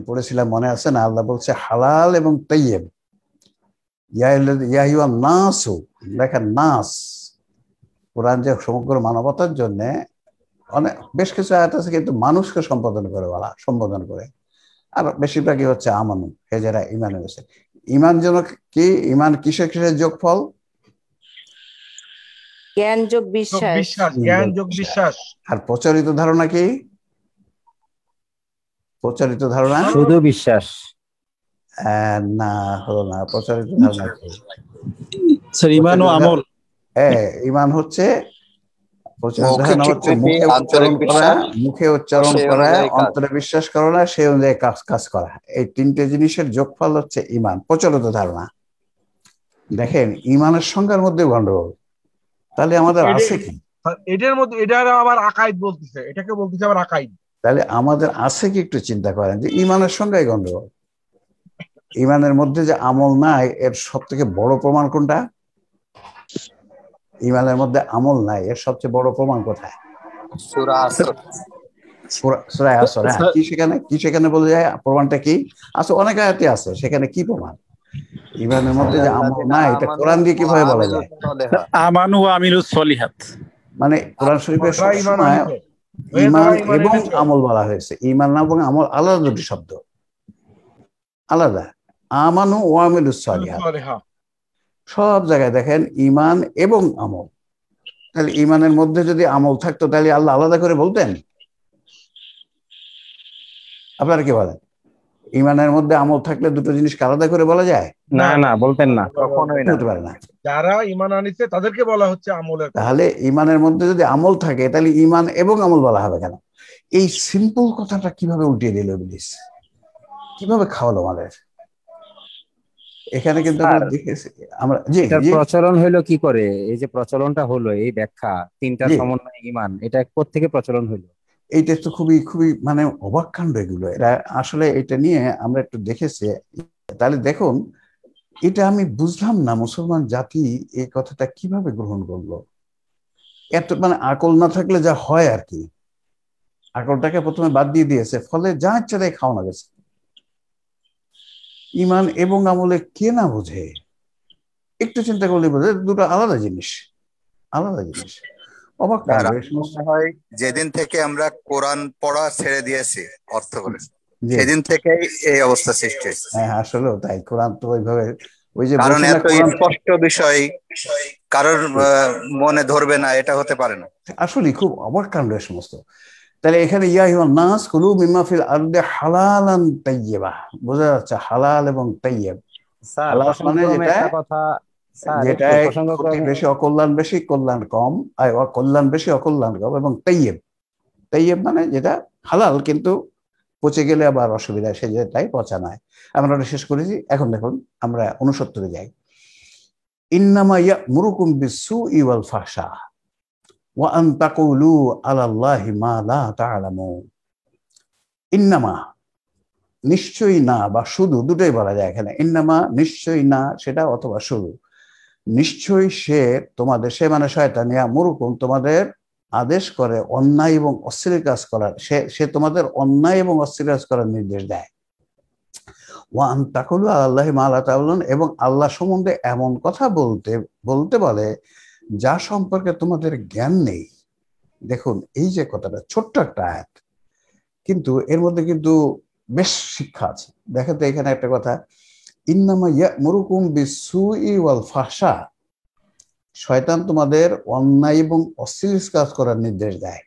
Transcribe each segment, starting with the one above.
একদিন পড়েছিলাম মনে আছে না আল্লাহ বলছে হালাল এবং তৈয়েব ইয়াহিওয়া নাসু দেখেন নাস কোরআন যে সমগ্র মানবতার জন্যে অনেক বেশ কিছু আয়াত আছে কিন্তু মানুষকে সম্বোধন করে বলা সম্বোধন করে আর বেশিরভাগই হচ্ছে আমানু হে যারা ইমান ইমান যেন কি ইমান কিসের কিসের যোগফল জ্ঞান যোগ বিশ্বাস জ্ঞান যোগ বিশ্বাস আর প্রচলিত ধারণা কি প্রচারিত ধারণা শুধু বিশ্বাস না হলো না আচ্ছা। ধারণা স্যার ইমান ও আমল হ্যাঁ ইমান হচ্ছে মুখে উচ্চারণ করা অন্তরে বিশ্বাস সেই অনুযায়ী কাজ কাজ করা এই তিনটে জিনিসের যোগফল হচ্ছে ইমান প্রচলিত ধারণা দেখেন ইমানের সংখ্যার মধ্যে গন্ডগোল তাহলে আমাদের আছে কি এটার মধ্যে এটা আবার আকাইদ বলতেছে এটাকে বলতেছে আবার আকাইদ তাহলে আমাদের আছে কি একটু চিন্তা করেন যে ইমানের সঙ্গে গন্ডগোল ইমানের মধ্যে যে আমল নাই এর সব থেকে বড় প্রমাণ কোনটা ইমানের মধ্যে আমল নাই এর সবচেয়ে বড় প্রমাণ কোথায় হ্যাঁ। কি সেখানে যায় প্রমাণটা কি আচ্ছা, অনেক আয়াতে আছে সেখানে কি প্রমাণ ইমানের মধ্যে যে নাই এটা কিভাবে বলা যায় মানে কোরআন শরীফের সবসময় ইমান এবং আমল বলা হয়েছে ইমান এবং আমল আলাদা দুটি শব্দ আলাদা আমানু ওয়ামিল সব জায়গায় দেখেন ইমান এবং আমল তাহলে ইমানের মধ্যে যদি আমল থাকতো তাহলে আল্লাহ আলাদা করে বলতেন আপনারা কি বলেন ইমানের মধ্যে আমল থাকলে দুটো জিনিস আলাদা করে বলা যায় না না বলতেন না কখনোই না পারে না যারা ইমান আনিছে তাদেরকে বলা হচ্ছে আমলের তাহলে ইমানের মধ্যে যদি আমল থাকে তাহলে ইমান এবং আমল বলা হবে কেন এই সিম্পল কথাটা কিভাবে উল্টিয়ে দিল ইবলিস কিভাবে খাওয়ালো আমাদের এখানে কিন্তু আমরা জি প্রচলন হলো কি করে এই যে প্রচলনটা হলো এই ব্যাখ্যা তিনটা সমন্বয় ইমান এটা কোথা থেকে প্রচলন হলো এইটা তো খুবই খুবই মানে অবাক কাণ্ড এগুলো এটা আসলে এটা নিয়ে আমরা একটু দেখেছি তাহলে দেখুন এটা আমি বুঝলাম না মুসলমান জাতি এই কথাটা কিভাবে গ্রহণ করলো এত মানে আকল না থাকলে যা হয় আর কি আকলটাকে প্রথমে বাদ দিয়ে দিয়েছে ফলে যা ইচ্ছা তাই খাওয়ানো গেছে ইমান এবং আমলে কে না বোঝে একটু চিন্তা করলে বোঝে দুটো আলাদা জিনিস আলাদা জিনিস অবাক হয় যেদিন থেকে আমরা কোরআন পড়া ছেড়ে দিয়েছি অর্থ করে সেদিন থেকে এই অবস্থা সৃষ্টি হয়েছে হ্যাঁ, হ্যাঁ আসলেও তাই কোরআন তো ওইভাবে ওই যে কারণ এত স্পষ্ট বিষয় কারোর মনে ধরবে না এটা হতে পারে না আসলে খুব অবাক কাণ্ড এই সমস্ত তাহলে এখানে ইয়াহিওয়া নাস কুলু মিমাফিল আর্দে হালাল তাইয়েবা বোঝা যাচ্ছে হালাল এবং তাইয়েব হালাল মানে যেটা কথা বেশি অকল্যাণ বেশি কল্যাণ কম আয় কল্যাণ বেশি অকল্যাণ কম এবং তৈয়েব তৈয়েব মানে যেটা হালাল কিন্তু পচে গেলে আবার অসুবিধা সে যেটাই পচা নয় আমরা ওটা শেষ করেছি এখন দেখুন আমরা উনসত্তরে যাই ইন্নামা ইয়া মুরুকুম বিসু ইওয়াল ফাশা ওয়া আন তাকুলু আলাল্লাহি মা লা তাআলামু ইন্নামা নিশ্চয়ই না বা শুধু দুটোই বলা যায় এখানে ইন্নামা নিশ্চয়ই না সেটা অথবা শুধু নিশ্চয়ই সে তোমাদের সে মানে শয়তানিয়া মুরুকুম তোমাদের আদেশ করে অন্যায় এবং অশ্লীল কাজ করার সে সে তোমাদের অন্যায় এবং অশ্লীল কাজ করার নির্দেশ দেয় ওয়ান তাকুল আল্লাহ মালা তাউলন এবং আল্লাহ সম্বন্ধে এমন কথা বলতে বলতে বলে যা সম্পর্কে তোমাদের জ্ঞান নেই দেখুন এই যে কথাটা ছোট্ট একটা আয়াত কিন্তু এর মধ্যে কিন্তু বেশ শিক্ষা আছে দেখেন তো এখানে একটা কথা ওয়াল শয়তান তোমাদের অন্যায় এবং অশ্লীল কাজ করার নির্দেশ দেয়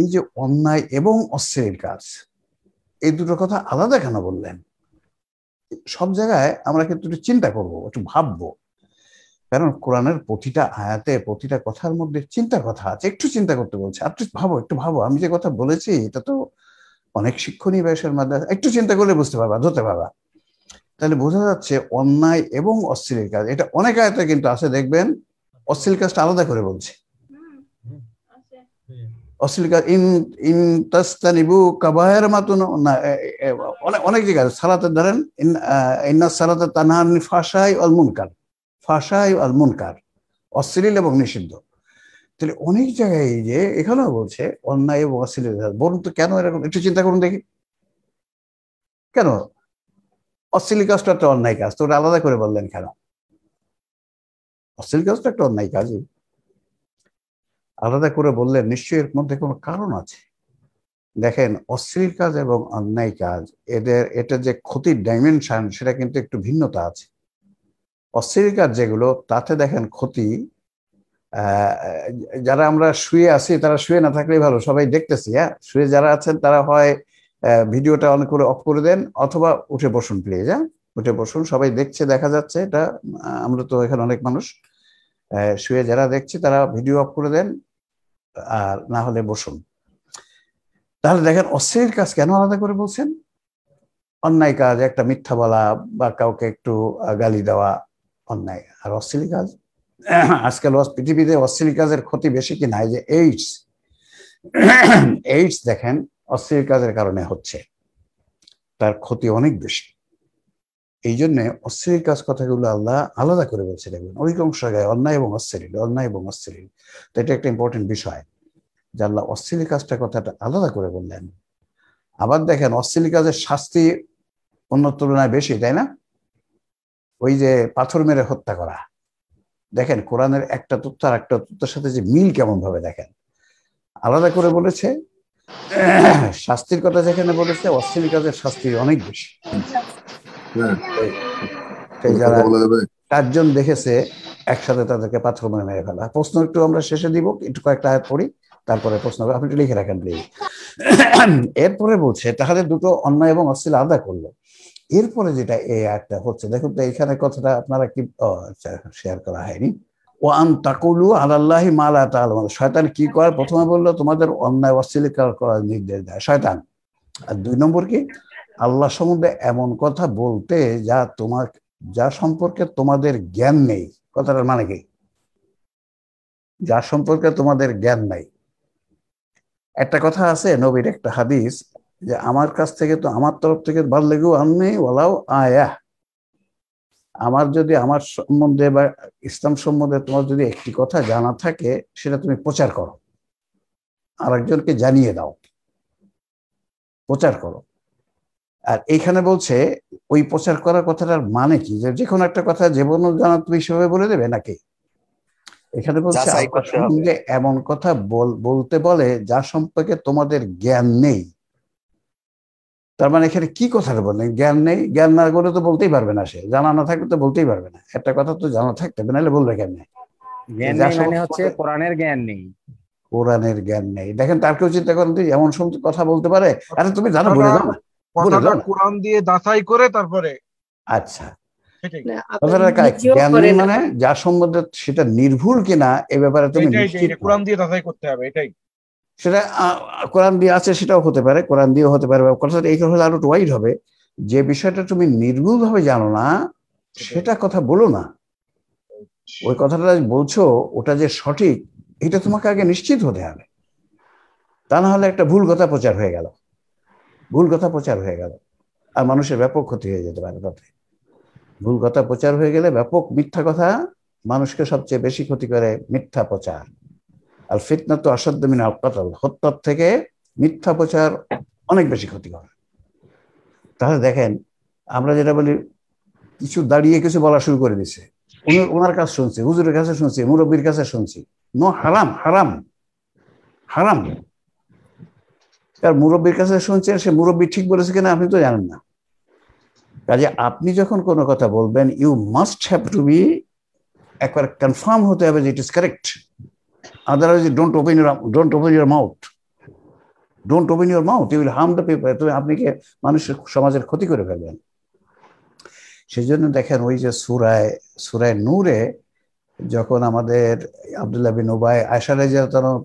এই যে অন্যায় এবং অশ্লীল কাজ এই দুটো কথা আলাদা কেন বললেন সব জায়গায় আমরা কিন্তু একটু চিন্তা করব একটু ভাববো কারণ কোরআনের প্রতিটা আয়াতে প্রতিটা কথার মধ্যে চিন্তা কথা আছে একটু চিন্তা করতে বলছে আপনি ভাবো একটু ভাবো আমি যে কথা বলেছি এটা তো অনেক শিক্ষণীয় বয়সের মাধ্যমে একটু চিন্তা করলে বুঝতে পারবা ধরতে পারবা তাহলে বোঝা যাচ্ছে অন্যায় এবং অশ্লীল কাজ এটা অনেক আয়তে কিন্তু আছে দেখবেন অশ্লীল কাজটা আলাদা করে বলছে অশ্লীল কাজ ইন ইন তাস্তানিবু কাবাহের মাতুন না অনেক অনেক জায়গায় সালাতে ধরেন ইন্না সালাতে তানহানি ফাঁসাই অল মুনকার ফাঁসাই অল মুনকার অশ্লীল এবং নিষিদ্ধ তাহলে অনেক জায়গায় যে এখানেও বলছে অন্যায় এবং অশ্লীল বলুন তো কেন এরকম একটু চিন্তা করুন দেখি কেন অশ্লীল কাজটা একটা অন্যায় কাজ তো ওটা আলাদা করে বললেন কেন অশ্লীল কাজটা একটা অন্যায় কাজই আলাদা করে বললেন নিশ্চয়ই এর মধ্যে কোনো কারণ আছে দেখেন অশ্লীল কাজ এবং অন্যায় কাজ এদের এটা যে ক্ষতির ডাইমেনশন সেটা কিন্তু একটু ভিন্নতা আছে অশ্লীল কাজ যেগুলো তাতে দেখেন ক্ষতি যারা আমরা শুয়ে আছি তারা শুয়ে না থাকলেই ভালো সবাই দেখতেছি হ্যাঁ শুয়ে যারা আছেন তারা হয় ভিডিওটা অন করে অফ করে দেন অথবা উঠে বসুন প্লিজ হ্যাঁ উঠে বসুন সবাই দেখছে দেখা যাচ্ছে এটা আমরা তো এখানে অনেক মানুষ শুয়ে যারা দেখছে তারা ভিডিও অফ করে দেন আর না হলে বসুন তাহলে দেখেন অশ্লীল কাজ কেন আলাদা করে বলছেন অন্যায় কাজ একটা মিথ্যা বলা বা কাউকে একটু গালি দেওয়া অন্যায় আর অশ্লীল কাজ আজকাল পৃথিবীতে অশ্লীল কাজের ক্ষতি বেশি কি নাই যে এইডস এইডস দেখেন অস্থির কাজের কারণে হচ্ছে তার ক্ষতি অনেক বেশি এই জন্যে অস্থির কাজ কথাগুলো আল্লাহ আলাদা করে বলছে দেখবেন অধিকাংশ জায়গায় অন্যায় এবং অস্থির অন্যায় এবং অস্থির তো এটা একটা ইম্পর্টেন্ট বিষয় যে আল্লাহ অশ্লীল কাজটা কথাটা আলাদা করে বললেন আবার দেখেন অশ্লীল কাজের শাস্তি অন্য তুলনায় বেশি তাই না ওই যে পাথর মেরে হত্যা করা দেখেন কোরআনের একটা তথ্য আর একটা তথ্যের সাথে যে মিল কেমন ভাবে দেখেন আলাদা করে বলেছে শাস্তির কথা যেখানে বলেছে অশ্লীল কাজের শাস্তি অনেক বেশি হ্যাঁ। চারজন দেখেছে একসাথে তাদেরকে পাথর মনে মেরে ফেলা প্রশ্ন একটু আমরা শেষে দিব একটু কয়েকটা আয়াত পড়ি তারপরে প্রশ্ন আপনি একটু লিখে রাখেন প্লিজ এরপরে বলছে তাহাদের দুটো অন্যায় এবং অশ্লীল আলাদা করলো এরপরে যেটা এই আয়াতটা হচ্ছে দেখুন তো এখানে কথাটা আপনারা কি শেয়ার আচ্ছা, করা হয়নি ওয়ান তাকুলু আল্লাহি মালা তালমান শয়তান কি করার প্রথমে বললো তোমাদের অন্যায় অশ্লীলকার করার নির্দেশ দেয় শয়তান আর দুই নম্বর কি আল্লাহ সম্বন্ধে এমন কথা বলতে যা তোমার যা সম্পর্কে তোমাদের জ্ঞান নেই কথাটার মানে কি যা সম্পর্কে তোমাদের জ্ঞান নাই একটা কথা আছে নবীর একটা হাদিস যে আমার কাছ থেকে তো আমার তরফ থেকে বাদ লেগেও আননি ওলাও আয়া আমার যদি আমার সম্বন্ধে বা ইসলাম সম্বন্ধে তোমার যদি একটি কথা জানা থাকে সেটা তুমি প্রচার করো আর একজনকে জানিয়ে দাও প্রচার করো আর এইখানে বলছে ওই প্রচার করার কথাটার মানে কি যে যে কোনো একটা কথা যে কোনো জানা তুমি সেভাবে বলে দেবে নাকি এখানে বলছে এমন কথা বলতে বলে যা সম্পর্কে তোমাদের জ্ঞান নেই তার মানে এখানে কি কথাটা বললেন জ্ঞান নেই জ্ঞান না করে তো বলতেই পারবে না সে জানা না থাকলে তো বলতেই পারবে না একটা কথা তো জানা থাকতে হবে নাহলে বলবে কেমনে মানে কোরআনের জ্ঞান নেই কোরআনের জ্ঞান নেই দেখেন তার কেউ চিন্তা করেন তুই এমন সব কথা বলতে পারে আরে তুমি জানো বলে দাও না কোরআন দিয়ে দাঁতাই করে তারপরে আচ্ছা মানে যা সম্বন্ধে সেটা নির্ভুল কিনা এ ব্যাপারে তুমি কোরআন দিয়ে দাঁতাই করতে হবে এটাই সেটা কোরআন দিয়ে আছে সেটাও হতে পারে কোরআন দিয়েও হতে পারে কথাটা এই কথা আরো ওয়াইড হবে যে বিষয়টা তুমি নির্ভুলভাবে জানো না সেটা কথা বলো না ওই কথাটা বলছো ওটা যে সঠিক এটা তোমাকে আগে নিশ্চিত হতে হবে তা না হলে একটা ভুল কথা প্রচার হয়ে গেল ভুল কথা প্রচার হয়ে গেল আর মানুষের ব্যাপক ক্ষতি হয়ে যেতে পারে তাতে ভুল কথা প্রচার হয়ে গেলে ব্যাপক মিথ্যা কথা মানুষকে সবচেয়ে বেশি ক্ষতি করে মিথ্যা প্রচার আর ফিতনা তো আসাদ্য মিন আল কাতাল হত্যার থেকে মিথ্যা প্রচার অনেক বেশি ক্ষতিকর তাহলে দেখেন আমরা যেটা বলি কিছু দাঁড়িয়ে কিছু বলা শুরু করে দিছে উনি ওনার কাছে শুনছি হুজুরের কাছে শুনছি মুরব্বীর কাছে শুনছি ন হারাম হারাম হারাম তার মুরব্বীর কাছে শুনছে সে মুরব্বী ঠিক বলেছে কিনা আপনি তো জানেন না কাজে আপনি যখন কোনো কথা বলবেন you must have to be একবার কনফার্ম হতে হবে যে it is correct Otherwise, don't open your don't open your mouth. Don't open your mouth you will harm the paper তুমি আপনি কি মানুষের সমাজের ক্ষতি করে ফেলবেন সেই জন্য দেখেন ওই যে সুরায় সুরায় নূরে যখন আমাদের আবদুল্লাহ বিন উবাই আয়সা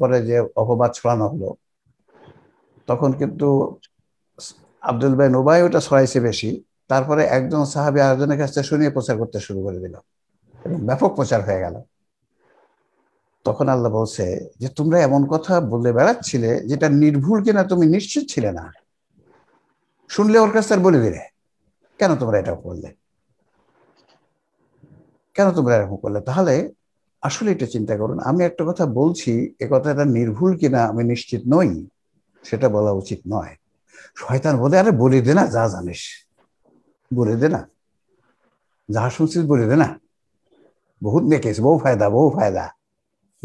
পরে যে অপবাদ ছড়ানো হলো তখন কিন্তু আবদুল ভাই নোবাই ওটা ছড়াইছে বেশি তারপরে একজন সাহাবি আরেকজনের কাছ থেকে শুনিয়ে প্রচার করতে শুরু করে দিল ব্যাপক প্রচার হয়ে গেল তখন আল্লাহ বলছে যে তোমরা এমন কথা বলে বেড়াচ্ছিলে যেটা নির্ভুল কিনা তুমি নিশ্চিত ছিলে না শুনলে ওর কাছে আর বলে দিলে কেন তোমরা এটা করলে কেন তোমরা এরকম করলে তাহলে আসলে এটা চিন্তা করুন আমি একটা কথা বলছি এ কথাটা নির্ভুল কিনা আমি নিশ্চিত নই সেটা বলা উচিত নয় শয়তান বলে আরে বলি দে না যা জানিস বলে দে না যা শুনছিস বলি দে না বহুত দেখেছিস বহু ফায়দা বহু ফায়দা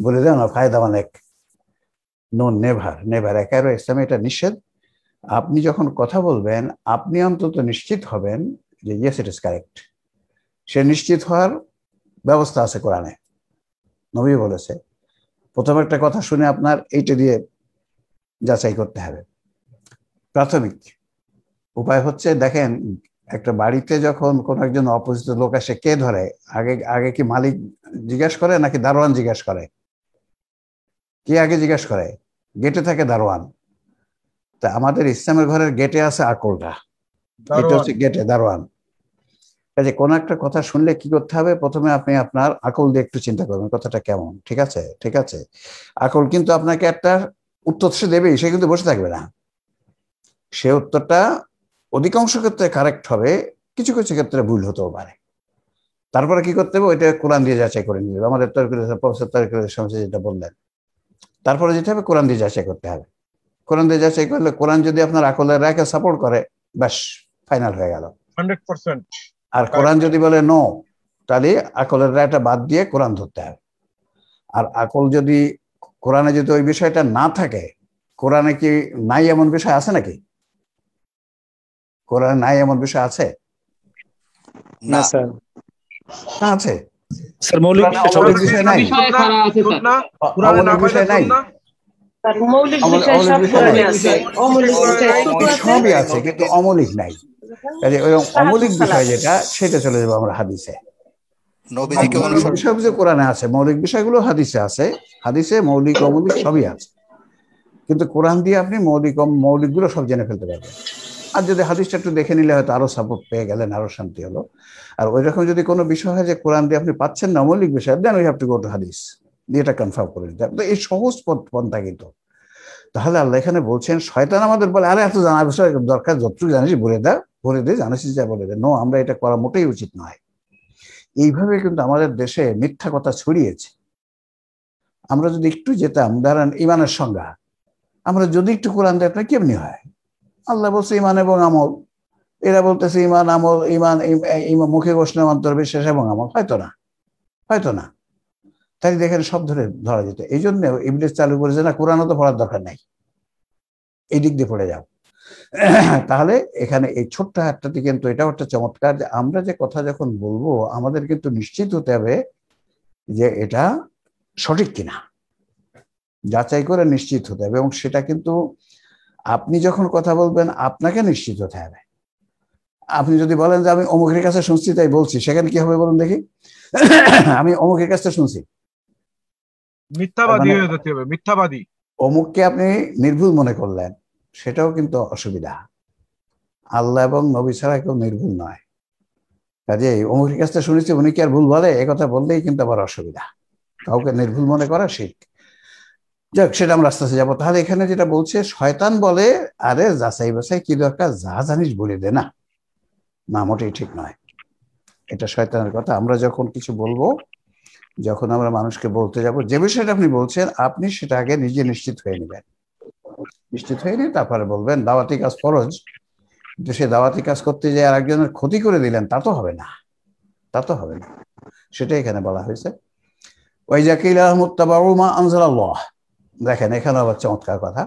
বলে দেন ফায়দা অনেক নো নেভার নেভার একারো ইসলামে এটা নিষেধ আপনি যখন কথা বলবেন আপনি অন্তত নিশ্চিত হবেন যে ইয়েস ইট ইস কারেক্ট সে নিশ্চিত হওয়ার ব্যবস্থা আছে কোরআনে নবী বলেছে প্রথম একটা কথা শুনে আপনার এইটা দিয়ে যাচাই করতে হবে প্রাথমিক উপায় হচ্ছে দেখেন একটা বাড়িতে যখন কোনো একজন অপরিচিত লোক আসে কে ধরে আগে আগে কি মালিক জিজ্ঞাসা করে নাকি দারোয়ান জিজ্ঞাসা করে কে আগে জিজ্ঞেস করে গেটে থাকে দারোয়ান তা আমাদের ইসলামের ঘরের গেটে আছে আকলটা এটা হচ্ছে গেটে দারোয়ান কাজে কোন একটা কথা শুনলে কি করতে হবে প্রথমে আপনি আপনার আকল দিয়ে একটু চিন্তা করবেন কথাটা কেমন ঠিক আছে ঠিক আছে আকল কিন্তু আপনাকে একটা উত্তর সে দেবে সে কিন্তু বসে থাকবে না সে উত্তরটা অধিকাংশ ক্ষেত্রে কারেক্ট হবে কিছু কিছু ক্ষেত্রে ভুল হতেও পারে তারপরে কি করতে হবে ওইটা কোরআন দিয়ে যাচাই করে নিতে আমাদের তরকারি প্রফেসর তরিকুল যেটা বললেন তারপরে যেতে হবে কোরআন দিয়ে যাচাই করতে হবে কোরআন দিয়ে যাচাই করলে কোরআন যদি আপনার আকলের রায়কে সাপোর্ট করে ব্যাস ফাইনাল হয়ে গেল আর কোরআন যদি বলে নো তাহলে আকলের রায়টা বাদ দিয়ে কোরআন ধরতে হবে আর আকল যদি কোরআনে যদি ওই বিষয়টা না থাকে কোরআনে কি নাই এমন বিষয় আছে নাকি কোরআনে নাই এমন বিষয় আছে না আছে স্যার মৌলিক বিষয় আছে কিন্তু অমৌলিক নাই অমৌলিক বিষয় যেটা সেটা চলে যাবে আমরা হাদিসে যে কোরআনে আছে মৌলিক বিষয়গুলো হাদিসে আছে হাদিসে মৌলিক অমৌলিক সবই আছে কিন্তু কোরআন দিয়ে আপনি মৌলিক মৌলিকগুলো সব জেনে ফেলতে পারবেন আর যদি হাদিসটা একটু দেখে নিলে হয়তো আরো সাপোর্ট পেয়ে গেলেন আরো শান্তি হলো আর ওই রকম যদি কোনো বিষয় হয় যে কোরআন দিয়ে আপনি পাচ্ছেন না মৌলিক বিষয় then we have to go to হাদিস এটা কনফার্ম করে নিতে তো এই সহজ পথ পন্থা কিন্তু তাহলে আল্লাহ এখানে বলছেন শয়তান আমাদের বলে আরে এত জানা বিষয় দরকার যতটুকু জানিস বলে দাও বলে দে জানিস যা বলে দে নো আমরা এটা করা মোটেই উচিত নয় এইভাবে কিন্তু আমাদের দেশে মিথ্যা কথা ছড়িয়েছে আমরা যদি একটু যেতাম ধরেন ইমানের সংজ্ঞা আমরা যদি একটু কোরআন দেয় আপনার কেমনি হয় আল্লাহ বলছে ইমান এবং আমল এরা বলতেছে ইমান আমল ইমান ইমান মুখে বসলে অন্তর বিশ্বাস এবং আমল হয়তো না হয়তো না তাই দেখেন সব ধরে ধরা যেত এই জন্য ইংলিশ চালু করেছে না কোরআনও তো পড়ার দরকার নাই এই দিক দিয়ে পড়ে যাও তাহলে এখানে এই ছোট্ট হাতটাতে কিন্তু এটাও একটা চমৎকার যে আমরা যে কথা যখন বলবো আমাদের কিন্তু নিশ্চিত হতে হবে যে এটা সঠিক কিনা যাচাই করে নিশ্চিত হতে হবে এবং সেটা কিন্তু আপনি যখন কথা বলবেন আপনাকে নিশ্চিত হতে হবে আপনি যদি বলেন যে আমি অমুকের কাছে শুনছি তাই বলছি সেখানে কি হবে বলুন দেখি আমি অমুকের কাছে শুনছি মানে মিথ্যাবাদী অমুককে আপনি নির্ভুল মনে করলেন সেটাও কিন্তু অসুবিধা আল্লাহ এবং নবী ছাড়া কেউ নির্ভুল নয় কাজে অমুকের কাছ থেকে শুনেছি উনি কি আর ভুল বলে একথা বললেই কিন্তু আবার অসুবিধা কাউকে নির্ভুল মনে করা শিখ যাক সেটা আমরা আস্তে আস্তে যাবো তাহলে এখানে যেটা বলছে শয়তান বলে আরে যাচাই বাছাই কি দরকার যা জানিস বলে দে না না মোটেই ঠিক নয় এটা শয়তানের কথা আমরা যখন কিছু বলবো যখন আমরা মানুষকে বলতে যাব যে বিষয়টা আপনি বলছেন আপনি সেটা আগে নিজে নিশ্চিত হয়ে নেবেন নিশ্চিত হয়ে নিয়ে তারপরে বলবেন দাওয়াতি কাজ ফরজ কিন্তু সে দাওয়াতি কাজ করতে যে আর একজনের ক্ষতি করে দিলেন তা তো হবে না তা তো হবে না সেটা এখানে বলা হয়েছে ওই জাকিল আহমদ তাবাউ মা আনজাল দেখেন এখানে আবার চমৎকার কথা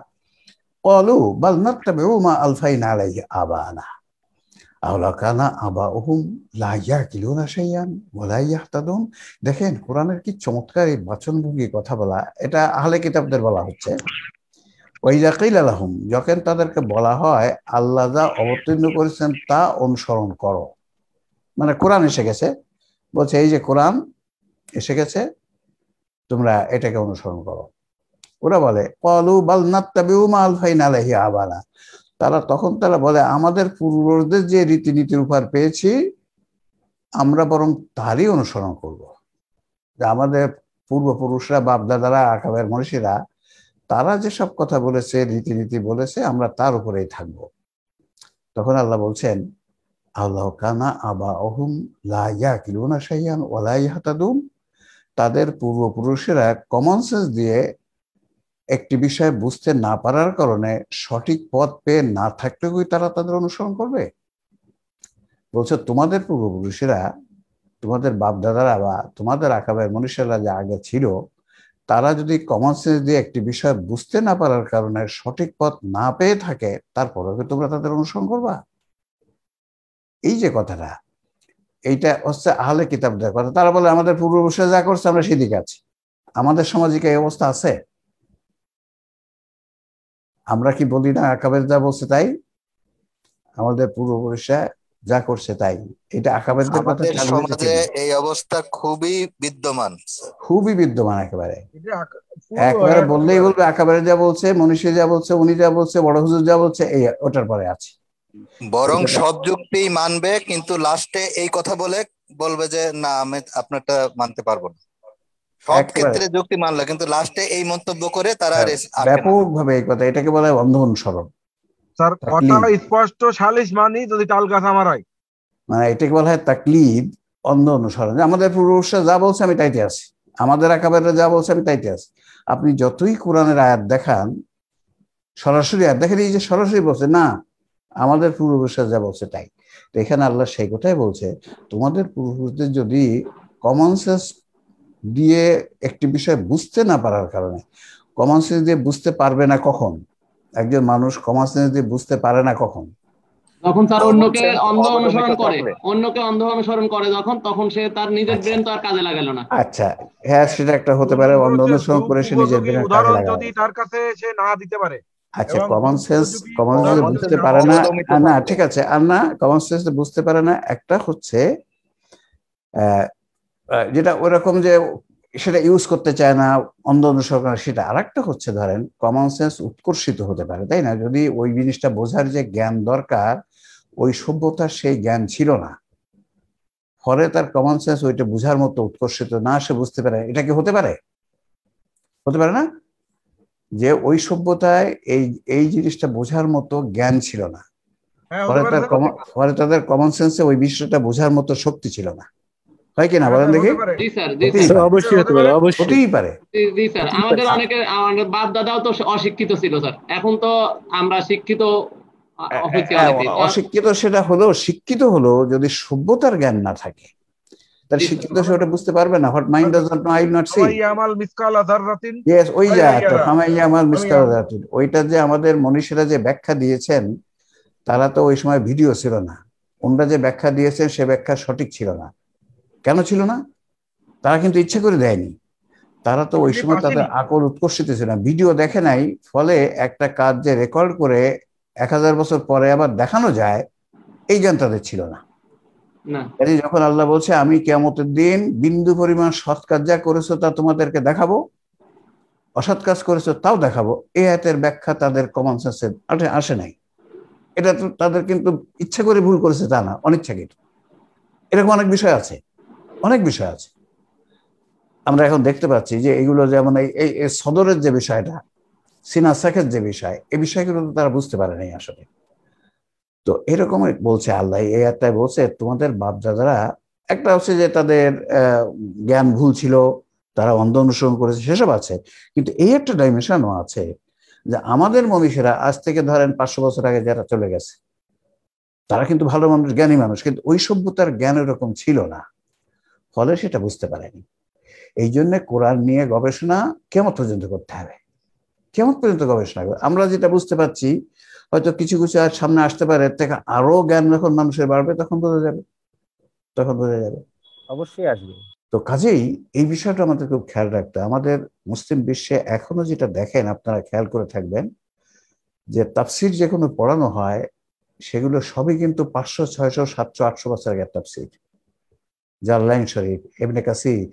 কলু বাল নাত্তাবে মা আলফাইন আলাই আবানা কানা আবা ওহুম লাইয়ার কিলুনা সাইয়ান ওলাইয়াহ তাদুন দেখেন কোরআনের কি চমৎকার এই বাচনভঙ্গি কথা বলা এটা আহলে কিতাবদের বলা হচ্ছে ওই ওইজাকিল আলাহম যখন তাদেরকে বলা হয় আল্লাহ যা অবতীর্ণ করেছেন তা অনুসরণ করো মানে কোরআন এসে গেছে বলছে এই যে কোরআন এসে গেছে তোমরা এটাকে অনুসরণ করো ওরা বলে পলু বাল নাত্তাবিউমা আলফাইন আলহি আবানা তারা তখন তারা বলে আমাদের পূর্বদের যে রীতিনীতির উপহার পেয়েছি আমরা বরং তারই অনুসরণ করব। যে আমাদের পূর্বপুরুষরা বাপদাদারা আকাবের মনীষীরা তারা যেসব কথা বলেছে রীতিনীতি বলেছে আমরা তার উপরেই থাকব তখন আল্লাহ বলছেন আল্লাহ কানা আবা অহুম লাইয়া কিলুনা সাইয়ান ওলাই হাতাদুম তাদের পূর্বপুরুষেরা কমন সেন্স দিয়ে একটি বিষয় বুঝতে না পারার কারণে সঠিক পথ পেয়ে না থাকলে কি তারা তাদের অনুসরণ করবে বলছে তোমাদের পূর্বপুরুষেরা তোমাদের বাপদাদারা বা তোমাদের আঁকাবের মনীষেরা যে আগে ছিল তারা যদি কমন সেন্স দিয়ে একটি বিষয় বুঝতে না পারার কারণে সঠিক পথ না পেয়ে থাকে তারপরেও কি তোমরা তাদের অনুসরণ করবা এই যে কথাটা এইটা হচ্ছে আহলে কিতাবদের কথা তারা বলে আমাদের পূর্বপুরুষরা যা করছে আমরা সেদিকে আছি আমাদের সমাজে এই অবস্থা আছে আমরা কি বলি না যা বলছে তাই আমাদের পূর্বপুরুষরা যা করছে তাই এটা আকাবেদদের কথা সমাজে এই অবস্থা খুবই বিদ্যমান খুবই বিদ্যমান একেবারে একবারে বললেই বলবে আকাবারে যা বলছে মনীষী যা বলছে উনি যা বলছে বড় হুজুর যা বলছে এই ওটার পরে আছে বরং সব যুক্তি মানবে কিন্তু লাস্টে এই কথা বলে বলবে যে না আমি আপনারটা মানতে পারবো না সব ক্ষেত্রে যুক্তি মানলো কিন্তু লাস্টে এই মন্তব্য করে তারা হ্যাঁ, ব্যাপকভাবে এই কথা এটাকে বলা হয় অন্ধ অনুসরণ স্যার কথা স্পষ্ট সালিস মানি যদি টাল গাছ আমার হয় মানে এটাকে বলা হয় তাকলিদ অন্ধ অনুসরণ আমাদের পূর্বপুরুষরা যা বলছে আমি তাইতে আছি আমাদের একাবারে যা বলছে আমি তাইতে আছি আপনি যতই কোরআনের আয়াত দেখান সরাসরি আয়াত দেখেন এই যে সরাসরি বলছে না আমাদের পূর্বপুরুষরা যা বলছে তাই এখানে আল্লাহ সেই কথাই বলছে তোমাদের পূর্বপুরুষদের যদি কমন সেন্স দিয়ে একটি বিষয় বুঝতে না পারার কারণে কমন সেন্স দিয়ে বুঝতে পারবে না কখন একজন মানুষ কমন সেন্স দিয়ে বুঝতে পারে না কখন তখন তার অন্যকে অন্ধ অনুসরণ করে অন্যকে অন্ধ অনুসরণ করে যখন তখন সে তার নিজের ব্রেন আচ্ছা। তো আর কাজে লাগালো না আচ্ছা হ্যাঁ সেটা একটা হতে পারে অন্ধ অনুসরণ করে সে নিজের ব্রেন কাজে লাগালো যদি তার কাছে সে না দিতে পারে আচ্ছা কমন সেন্স কমন সেন্স বুঝতে পারে না না ঠিক আছে আর না কমন সেন্স বুঝতে পারে না একটা হচ্ছে যেটা ওরকম যে সেটা ইউজ করতে চায় না অন্ধ অনুসরণ সেটা আর একটা হচ্ছে ধরেন কমন সেন্স উৎকর্ষিত হতে পারে তাই না যদি ওই জিনিসটা বোঝার যে জ্ঞান দরকার ওই সভ্যতার সেই জ্ঞান ছিল না ফলে তার কমন সেন্স ওইটা বোঝার মতো উৎকর্ষিত না সে বুঝতে পারে এটা কি হতে পারে হতে পারে না যে ওই সভ্যতায় এই এই জিনিসটা বোঝার মতো জ্ঞান ছিল না হ্যাঁ, ফলে তার ফলে তাদের কমন সেন্সে ওই বিষয়টা বোঝার মতো শক্তি ছিল না হয় হ্যাঁ, বলেন হ্যাঁ, দেখি অবশ্যই হতে পারে অবশ্যই হতেই পারে জি স্যার আমাদের অনেকে আমাদের বাপ দাদাও তো অশিক্ষিত ছিল স্যার এখন তো আমরা শিক্ষিত অশিক্ষিত সেটা হলো শিক্ষিত হলো যদি সভ্যতার জ্ঞান না থাকে শিক্ষিত সে ওটা বুঝতে পারবে না what mind does not I not see yes ওই মিসকাল ওইটা যে আমাদের মনীষীরা যে ব্যাখ্যা দিয়েছেন তারা তো ওই সময় ভিডিও ছিল না ওনারা যে ব্যাখ্যা দিয়েছেন সে ব্যাখ্যা সঠিক ছিল না কেন ছিল না তারা কিন্তু ইচ্ছে করে দেয়নি তারা তো ওই সময় তাদের আকর উৎকর্ষিত ছিল না ভিডিও দেখে নাই ফলে একটা কাজ যে রেকর্ড করে এক হাজার বছর পরে আবার দেখানো যায় এই জ্ঞান তাদের ছিল না যখন আল্লাহ বলছে আমি কেমতের দিন বিন্দু পরিমাণ সৎ কাজ যা করেছো তা তোমাদেরকে দেখাবো অসৎ কাজ করেছো তাও দেখাবো এই হাতের ব্যাখ্যা তাদের কমন সেন্সে আসে নাই এটা তো তাদের কিন্তু ইচ্ছা করে ভুল করেছে তা না অনিচ্ছাকৃত এরকম অনেক বিষয় আছে অনেক বিষয় আছে আমরা এখন দেখতে পাচ্ছি যে এগুলো যেমন এই সদরের যে বিষয়টা সিনা শেখের যে বিষয় এই বিষয়গুলো তো তারা বুঝতে পারে নাই আসলে তো এরকম বলছে আল্লাহ এই একটাই বলছে তোমাদের দাদারা একটা হচ্ছে যে তাদের জ্ঞান ভুল ছিল তারা অন্ধ অনুসরণ করেছে সেসব আছে কিন্তু এই একটা ডাইমেনশনও আছে যে আমাদের মনীষীরা আজ থেকে ধরেন পাঁচশো বছর আগে যারা চলে গেছে তারা কিন্তু ভালো মানুষ জ্ঞানী মানুষ কিন্তু ওই সভ্যতার জ্ঞান এরকম ছিল না ফলে সেটা বুঝতে পারেনি এই জন্য কোরআন নিয়ে গবেষণা কেমন পর্যন্ত করতে হবে কেমন পর্যন্ত গবেষণা করবে আমরা যেটা বুঝতে পারছি হয়তো কিছু কিছু আর সামনে আসতে পারে থেকে আরো জ্ঞান যখন মানুষের বাড়বে তখন বোঝা যাবে তখন বোঝা যাবে অবশ্যই আসবে তো কাজেই এই বিষয়টা আমাদের খুব খেয়াল রাখতে আমাদের মুসলিম বিশ্বে এখনো যেটা দেখেন আপনারা খেয়াল করে থাকবেন যে তাফসির যে কোনো পড়ানো হয় সেগুলো সবই কিন্তু পাঁচশো ছয়শো সাতশো আটশো বছর আগে তাফসির জালালাইন শরীফ এমনি কাসির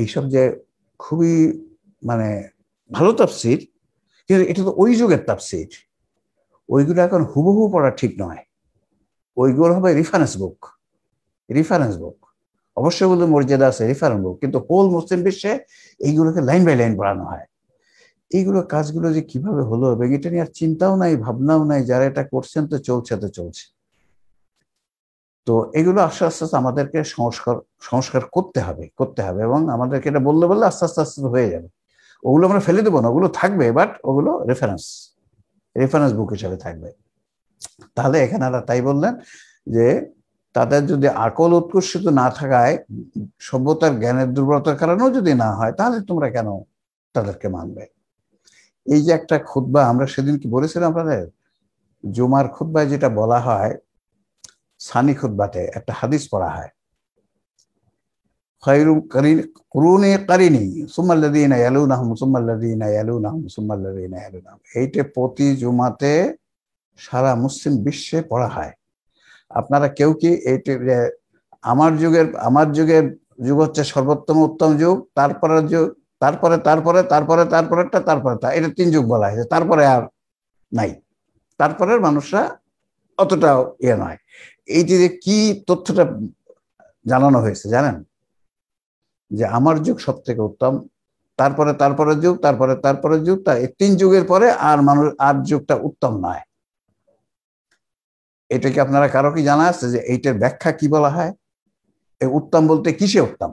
এইসব যে খুবই মানে ভালো তাফসির কিন্তু এটা তো ওই যুগের তাফসির ওইগুলো এখন হুবহু পড়া ঠিক নয় ওইগুলো হবে রিফারেন্স বুক রিফারেন্স বুক অবশ্যই বলতে মর্যাদা আছে রিফারেন্স বুক কিন্তু হোল মুসলিম বিশ্বে এইগুলোকে লাইন বাই লাইন পড়ানো হয় এইগুলো কাজগুলো যে কিভাবে হলো এবং এটা নিয়ে আর চিন্তাও নাই ভাবনাও নাই যারা এটা করছেন তো চলছে তো চলছে তো এগুলো আস্তে আস্তে আস্তে আমাদেরকে সংস্কার সংস্কার করতে হবে করতে হবে এবং আমাদেরকে এটা বললে বললে আস্তে আস্তে আস্তে হয়ে যাবে ওগুলো আমরা ফেলে দেবো না ওগুলো থাকবে বাট ওগুলো রেফারেন্স রেফারেন্স বুক হিসাবে থাকবে তাহলে এখানেরা তাই বললেন যে তাদের যদি আকল উৎকর্ষিত না থাকায় সভ্যতার জ্ঞানের দুর্বলতার কারণেও যদি না হয় তাহলে তোমরা কেন তাদেরকে মানবে এই যে একটা খুদ্া আমরা সেদিন কি বলেছিলাম আপনাদের জুমার খুদ্ায় যেটা বলা হয় সানি খুদ্বাতে একটা হাদিস পড়া হয় খৈরু করিনি সুমাল্লাদিন এইটা প্রতি জুমাতে সারা মুসলিম বিশ্বে পড়া হয় আপনারা কেউ কি এইটা আমার যুগের আমার যুগের যুগ হচ্ছে সর্বোত্তম উত্তম যুগ তারপরে যুগ তারপরে তারপরে তারপরে তারপরেরটা তারপরে তা এটা তিন যুগ বলা হয়েছে তারপরে আর নাই তারপরের মানুষরা অতটাও ইয়ে নয় এই যে কি তথ্যটা জানানো হয়েছে জানেন যে আমার যুগ সব থেকে উত্তম তারপরে তারপরে যুগ তারপরে তারপরে যুগ তা তিন যুগের পরে আর মানুষ আর যুগটা উত্তম নয় এটা কি আপনারা কারো কি জানা আছে যে এইটার ব্যাখ্যা কি বলা হয় এই উত্তম বলতে কিসে উত্তম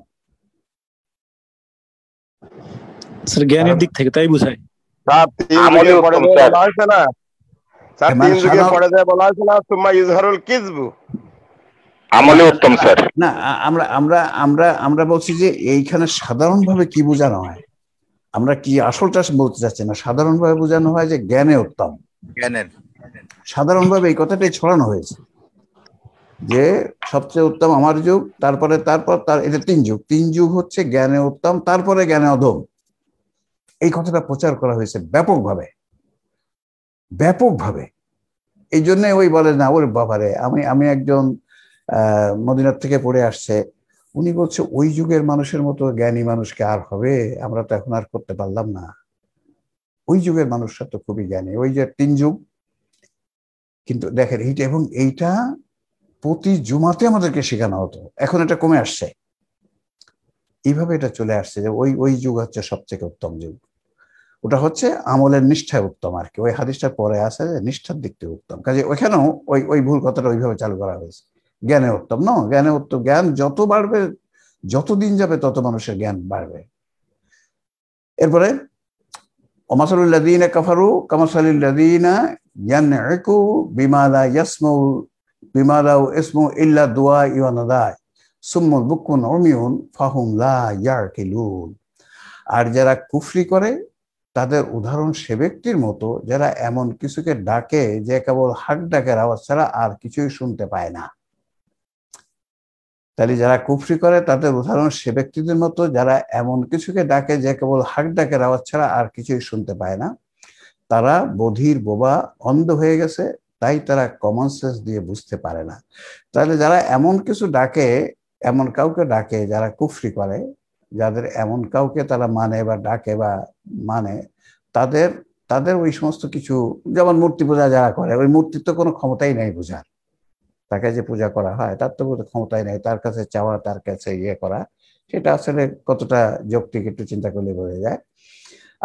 স্যার জ্ঞানের দিক থেকে তাই বুঝায় স্যার মানে তিন যুগে পড়ে যায় বলা হয়েছিল তোমা ইজহারুল কিজবু আমলে উত্তম স্যার না আমরা আমরা আমরা আমরা বলছি যে এইখানে সাধারণভাবে কি বোঝানো হয় আমরা কি আসলটা বলতে চাচ্ছি না সাধারণভাবে বোঝানো হয় যে জ্ঞানে উত্তম জ্ঞানের সাধারণভাবে এই কথাটাই ছড়ানো হয়েছে যে সবচেয়ে উত্তম আমার যুগ তারপরে তারপর তার এটা তিন যুগ তিন যুগ হচ্ছে জ্ঞানে উত্তম তারপরে জ্ঞানে অধম এই কথাটা প্রচার করা হয়েছে ব্যাপকভাবে ব্যাপকভাবে এই জন্যে ওই বলে না ওর বাবারে আমি আমি একজন মদিনার থেকে পড়ে আসছে উনি বলছে ওই যুগের মানুষের মতো জ্ঞানী মানুষকে আর হবে আমরা তো এখন আর করতে পারলাম না ওই যুগের মানুষরা তো খুবই জ্ঞানী ওই যে তিন যুগ কিন্তু দেখেন এইটা এবং এইটা প্রতি জুমাতে আমাদেরকে শেখানো হতো এখন এটা কমে আসছে এইভাবে এটা চলে আসছে যে ওই ওই যুগ হচ্ছে সবথেকে উত্তম যুগ ওটা হচ্ছে আমলের নিষ্ঠায় উত্তম আর কি ওই হাদিসটা পরে আছে যে নিষ্ঠার দিক থেকে উত্তম কাজে ওইখানেও ওই ওই ভুল কথাটা ওইভাবে চালু করা হয়েছে জ্ঞানে উত্তম ন জ্ঞানে উত্তম জ্ঞান যত বাড়বে যত দিন যাবে তত মানুষের জ্ঞান বাড়বে এরপরে জ্ঞান ইল্লা ফাহুম লা ইয়ার আর যারা কুফরি করে তাদের উদাহরণ সে ব্যক্তির মতো যারা এমন কিছুকে ডাকে যে কেবল হাট ডাকের আওয়াজ ছাড়া আর কিছুই শুনতে পায় না তাহলে যারা কুফরি করে তাদের উদাহরণ সে ব্যক্তিদের মতো যারা এমন কিছুকে ডাকে যে কেবল হাট ডাকের আওয়াজ ছাড়া আর কিছুই শুনতে পায় না তারা বধির বোবা অন্ধ হয়ে গেছে তাই তারা কমন সেন্স দিয়ে বুঝতে পারে না তাহলে যারা এমন কিছু ডাকে এমন কাউকে ডাকে যারা কুফরি করে যাদের এমন কাউকে তারা মানে বা ডাকে বা মানে তাদের তাদের ওই সমস্ত কিছু যেমন মূর্তি পূজা যারা করে ওই মূর্তির তো কোনো ক্ষমতাই নেই পূজার তাকে যে পূজা করা হয় তার তো কোনো ক্ষমতাই নেই তার কাছে চাওয়া তার কাছে ইয়ে করা সেটা আসলে কতটা যৌক্তিক একটু চিন্তা করলে বোঝা যায়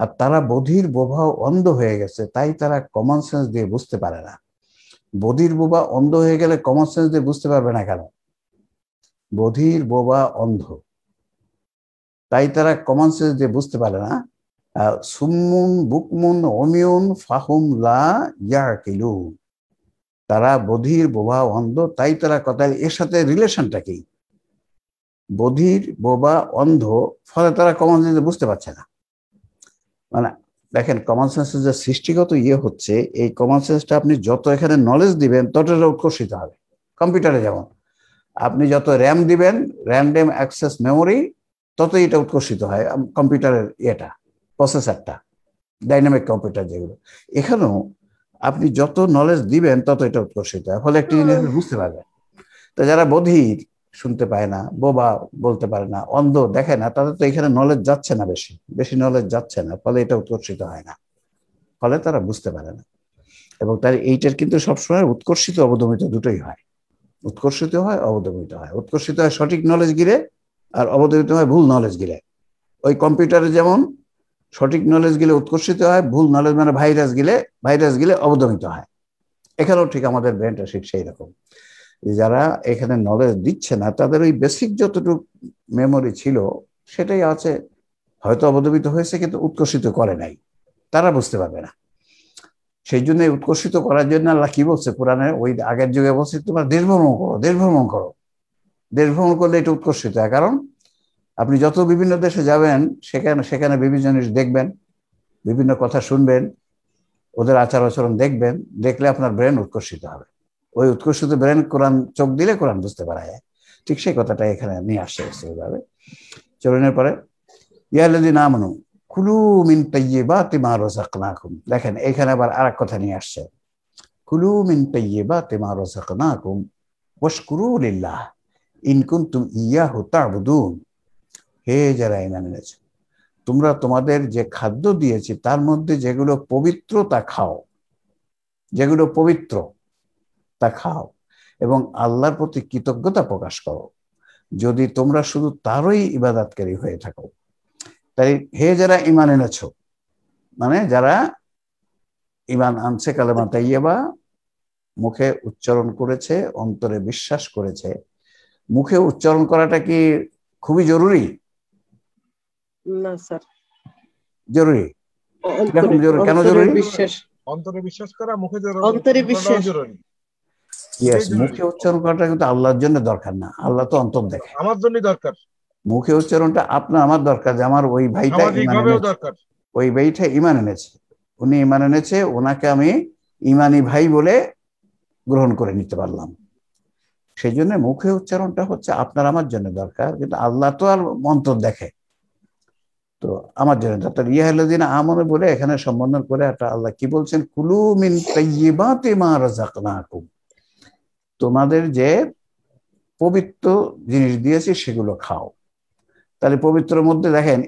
আর তারা বধির বোভাও অন্ধ হয়ে গেছে তাই তারা কমন সেন্স দিয়ে বুঝতে পারে না বধির বোবা অন্ধ হয়ে গেলে কমন সেন্স দিয়ে বুঝতে পারবে না কেন বধির বোবা অন্ধ তাই তারা কমন সেন্স দিয়ে বুঝতে পারে না সুমুন বুকমুন অমিউন ফাহুম লা ইয়াকিলু তারা বধির বোবা অন্ধ তাই তারা কথা এর সাথে রিলেশনটা কি বধির বোবা অন্ধ ফলে তারা কমন সেন্স বুঝতে পারছে না মানে দেখেন কমন সেন্সের যে সৃষ্টিগত ইয়ে হচ্ছে এই কমন সেন্সটা আপনি যত এখানে নলেজ দিবেন ততটা উৎকর্ষিত হবে কম্পিউটারে যেমন আপনি যত র্যাম দিবেন র্যান্ডেম অ্যাক্সেস মেমোরি ততই এটা উৎকর্ষিত হয় কম্পিউটারের ইয়েটা প্রসেসারটা ডাইনামিক কম্পিউটার যেগুলো এখানেও আপনি যত নলেজ দিবেন তত এটা উৎকর্ষিত হয় ফলে একটি জিনিস বুঝতে পারবেন তো যারা বধির শুনতে পায় না বোবা বলতে পারে না অন্ধ দেখে না তাদের তো এখানে নলেজ যাচ্ছে না বেশি বেশি নলেজ যাচ্ছে না ফলে এটা উৎকর্ষিত হয় না ফলে তারা বুঝতে পারে না এবং তার এইটার কিন্তু সবসময় উৎকর্ষিত অবদমিত দুটোই হয় উৎকর্ষিত হয় অবদমিত হয় উৎকর্ষিত হয় সঠিক নলেজ গিরে আর অবতরিত হয় ভুল নলেজ গিলে ওই কম্পিউটারে যেমন সঠিক নলেজ গিলে উৎকর্ষিত হয় ভুল নলেজ মানে ভাইরাস গিলে ভাইরাস গিলে অবদমিত হয় এখানেও ঠিক আমাদের ব্রেনটা ঠিক সেই রকম যারা এখানে নলেজ দিচ্ছে না তাদের ওই বেসিক যতটুকু মেমোরি ছিল সেটাই আছে হয়তো অবদমিত হয়েছে কিন্তু উৎকর্ষিত করে নাই তারা বুঝতে পারবে না সেই জন্য উৎকর্ষিত করার জন্য আল্লাহ কি বলছে পুরানে ওই আগের যুগে বলছে তোমরা দেশভ্রমণ করো দেশভ্রমণ করো দেশ ভ্রমণ করলে এটা উৎকর্ষিত হয় কারণ আপনি যত বিভিন্ন দেশে যাবেন সেখানে সেখানে বিভিন্ন জিনিস দেখবেন বিভিন্ন কথা শুনবেন ওদের আচার আচরণ দেখবেন দেখলে আপনার ব্রেন উৎকর্ষিত হবে ওই উৎকর্ষিত ব্রেন কোরআন চোখ দিলে কোরআন বুঝতে পারা যায় ঠিক সেই কথাটা এখানে নিয়ে আসছে ভাবে চলনের পরে না মানু কুলু মিন তাইয়েবা তিমা রোজাকনাকুম দেখেন এখানে আবার আর এক কথা নিয়ে আসছে কুলু মিন তাইয়েবা তিমা কুম ওয়াশকুরু লিল্লাহ ইনকুন তুম ইয়া হতা বুদুন হে যারা ইমান এনেছে তোমরা তোমাদের যে খাদ্য দিয়েছি তার মধ্যে যেগুলো পবিত্র তা খাও যেগুলো পবিত্র তা খাও এবং আল্লাহর প্রতি কৃতজ্ঞতা প্রকাশ করো যদি তোমরা শুধু তারই ইবাদাতকারী হয়ে থাকো তাই হে যারা ইমান এনেছ মানে যারা ইমান আনছে কালেমা তাইয়েবা মুখে উচ্চারণ করেছে অন্তরে বিশ্বাস করেছে মুখে উচ্চারণ করাটা কি খুবই জরুরি দরকার না আল্লাহ তো আমার দরকার মুখে উচ্চারণটা আপনার আমার দরকার যে আমার ওই ভাইটা দরকার ওই ভাইটা ইমান এনেছে উনি ইমান এনেছে ওনাকে আমি ইমানি ভাই বলে গ্রহণ করে নিতে পারলাম সেই জন্য মুখে উচ্চারণটা হচ্ছে আপনার আমার জন্য দরকার কিন্তু আল্লাহ তো আর মন্ত্র দেখে তো আমার জন্য দরকার ইয়া দিন আমনে বলে এখানে সম্বন্ধন করে একটা আল্লাহ কি বলছেন কুলু মিন তাইয়িবাতি তোমাদের যে পবিত্র জিনিস দিয়েছি সেগুলো খাও তাহলে পবিত্র মধ্যে দেখেন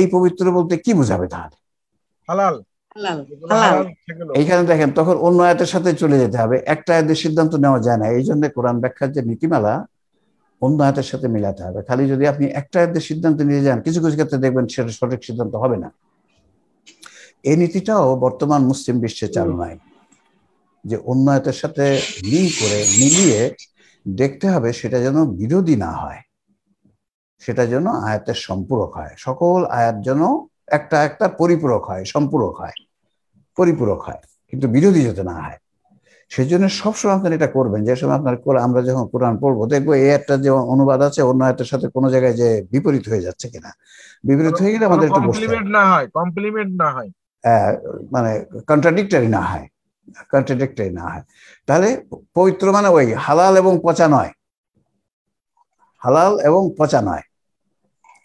এই পবিত্র বলতে কি বোঝাবে তাহলে হালাল এইখানে দেখেন তখন অন্য আয়াতের সাথে চলে যেতে হবে একটা আয়াতের সিদ্ধান্ত নেওয়া যায় না এই জন্য কোরআন ব্যাখ্যার যে নীতিমালা অন্য আয়াতের সাথে মিলাতে হবে খালি যদি আপনি একটা আয়াতের সিদ্ধান্ত নিয়ে যান কিছু কিছু ক্ষেত্রে দেখবেন সেটা সঠিক সিদ্ধান্ত হবে না এই নীতিটাও বর্তমান মুসলিম বিশ্বে চালু নাই যে অন্য আয়াতের সাথে মিল করে মিলিয়ে দেখতে হবে সেটা যেন বিরোধী না হয় সেটা যেন আয়াতের সম্পূরক হয় সকল আয়াত যেন একটা একটা পরিপূরক হয় সম্পূরক হয় পরিপূরক হয় কিন্তু বিরোধী যাতে না হয় সেই জন্য সবসময় আপনার এটা করবেন যে সময় আপনার আমরা যখন কোরআন পড়বো দেখবো এই একটা যে অনুবাদ আছে অন্য একটার সাথে কোনো জায়গায় যে বিপরীত হয়ে যাচ্ছে কিনা বিপরীত হয়ে গেলে আমাদের একটু কমপ্লিমেন্ট না হয় কমপ্লিমেন্ট না হয় হ্যাঁ, মানে কন্ট্রাডিক্টরি না হয় কন্ট্রাডিক্টরি না হয় তাহলে পবিত্র মানে ওই হালাল এবং পচা নয় হালাল এবং পচা নয়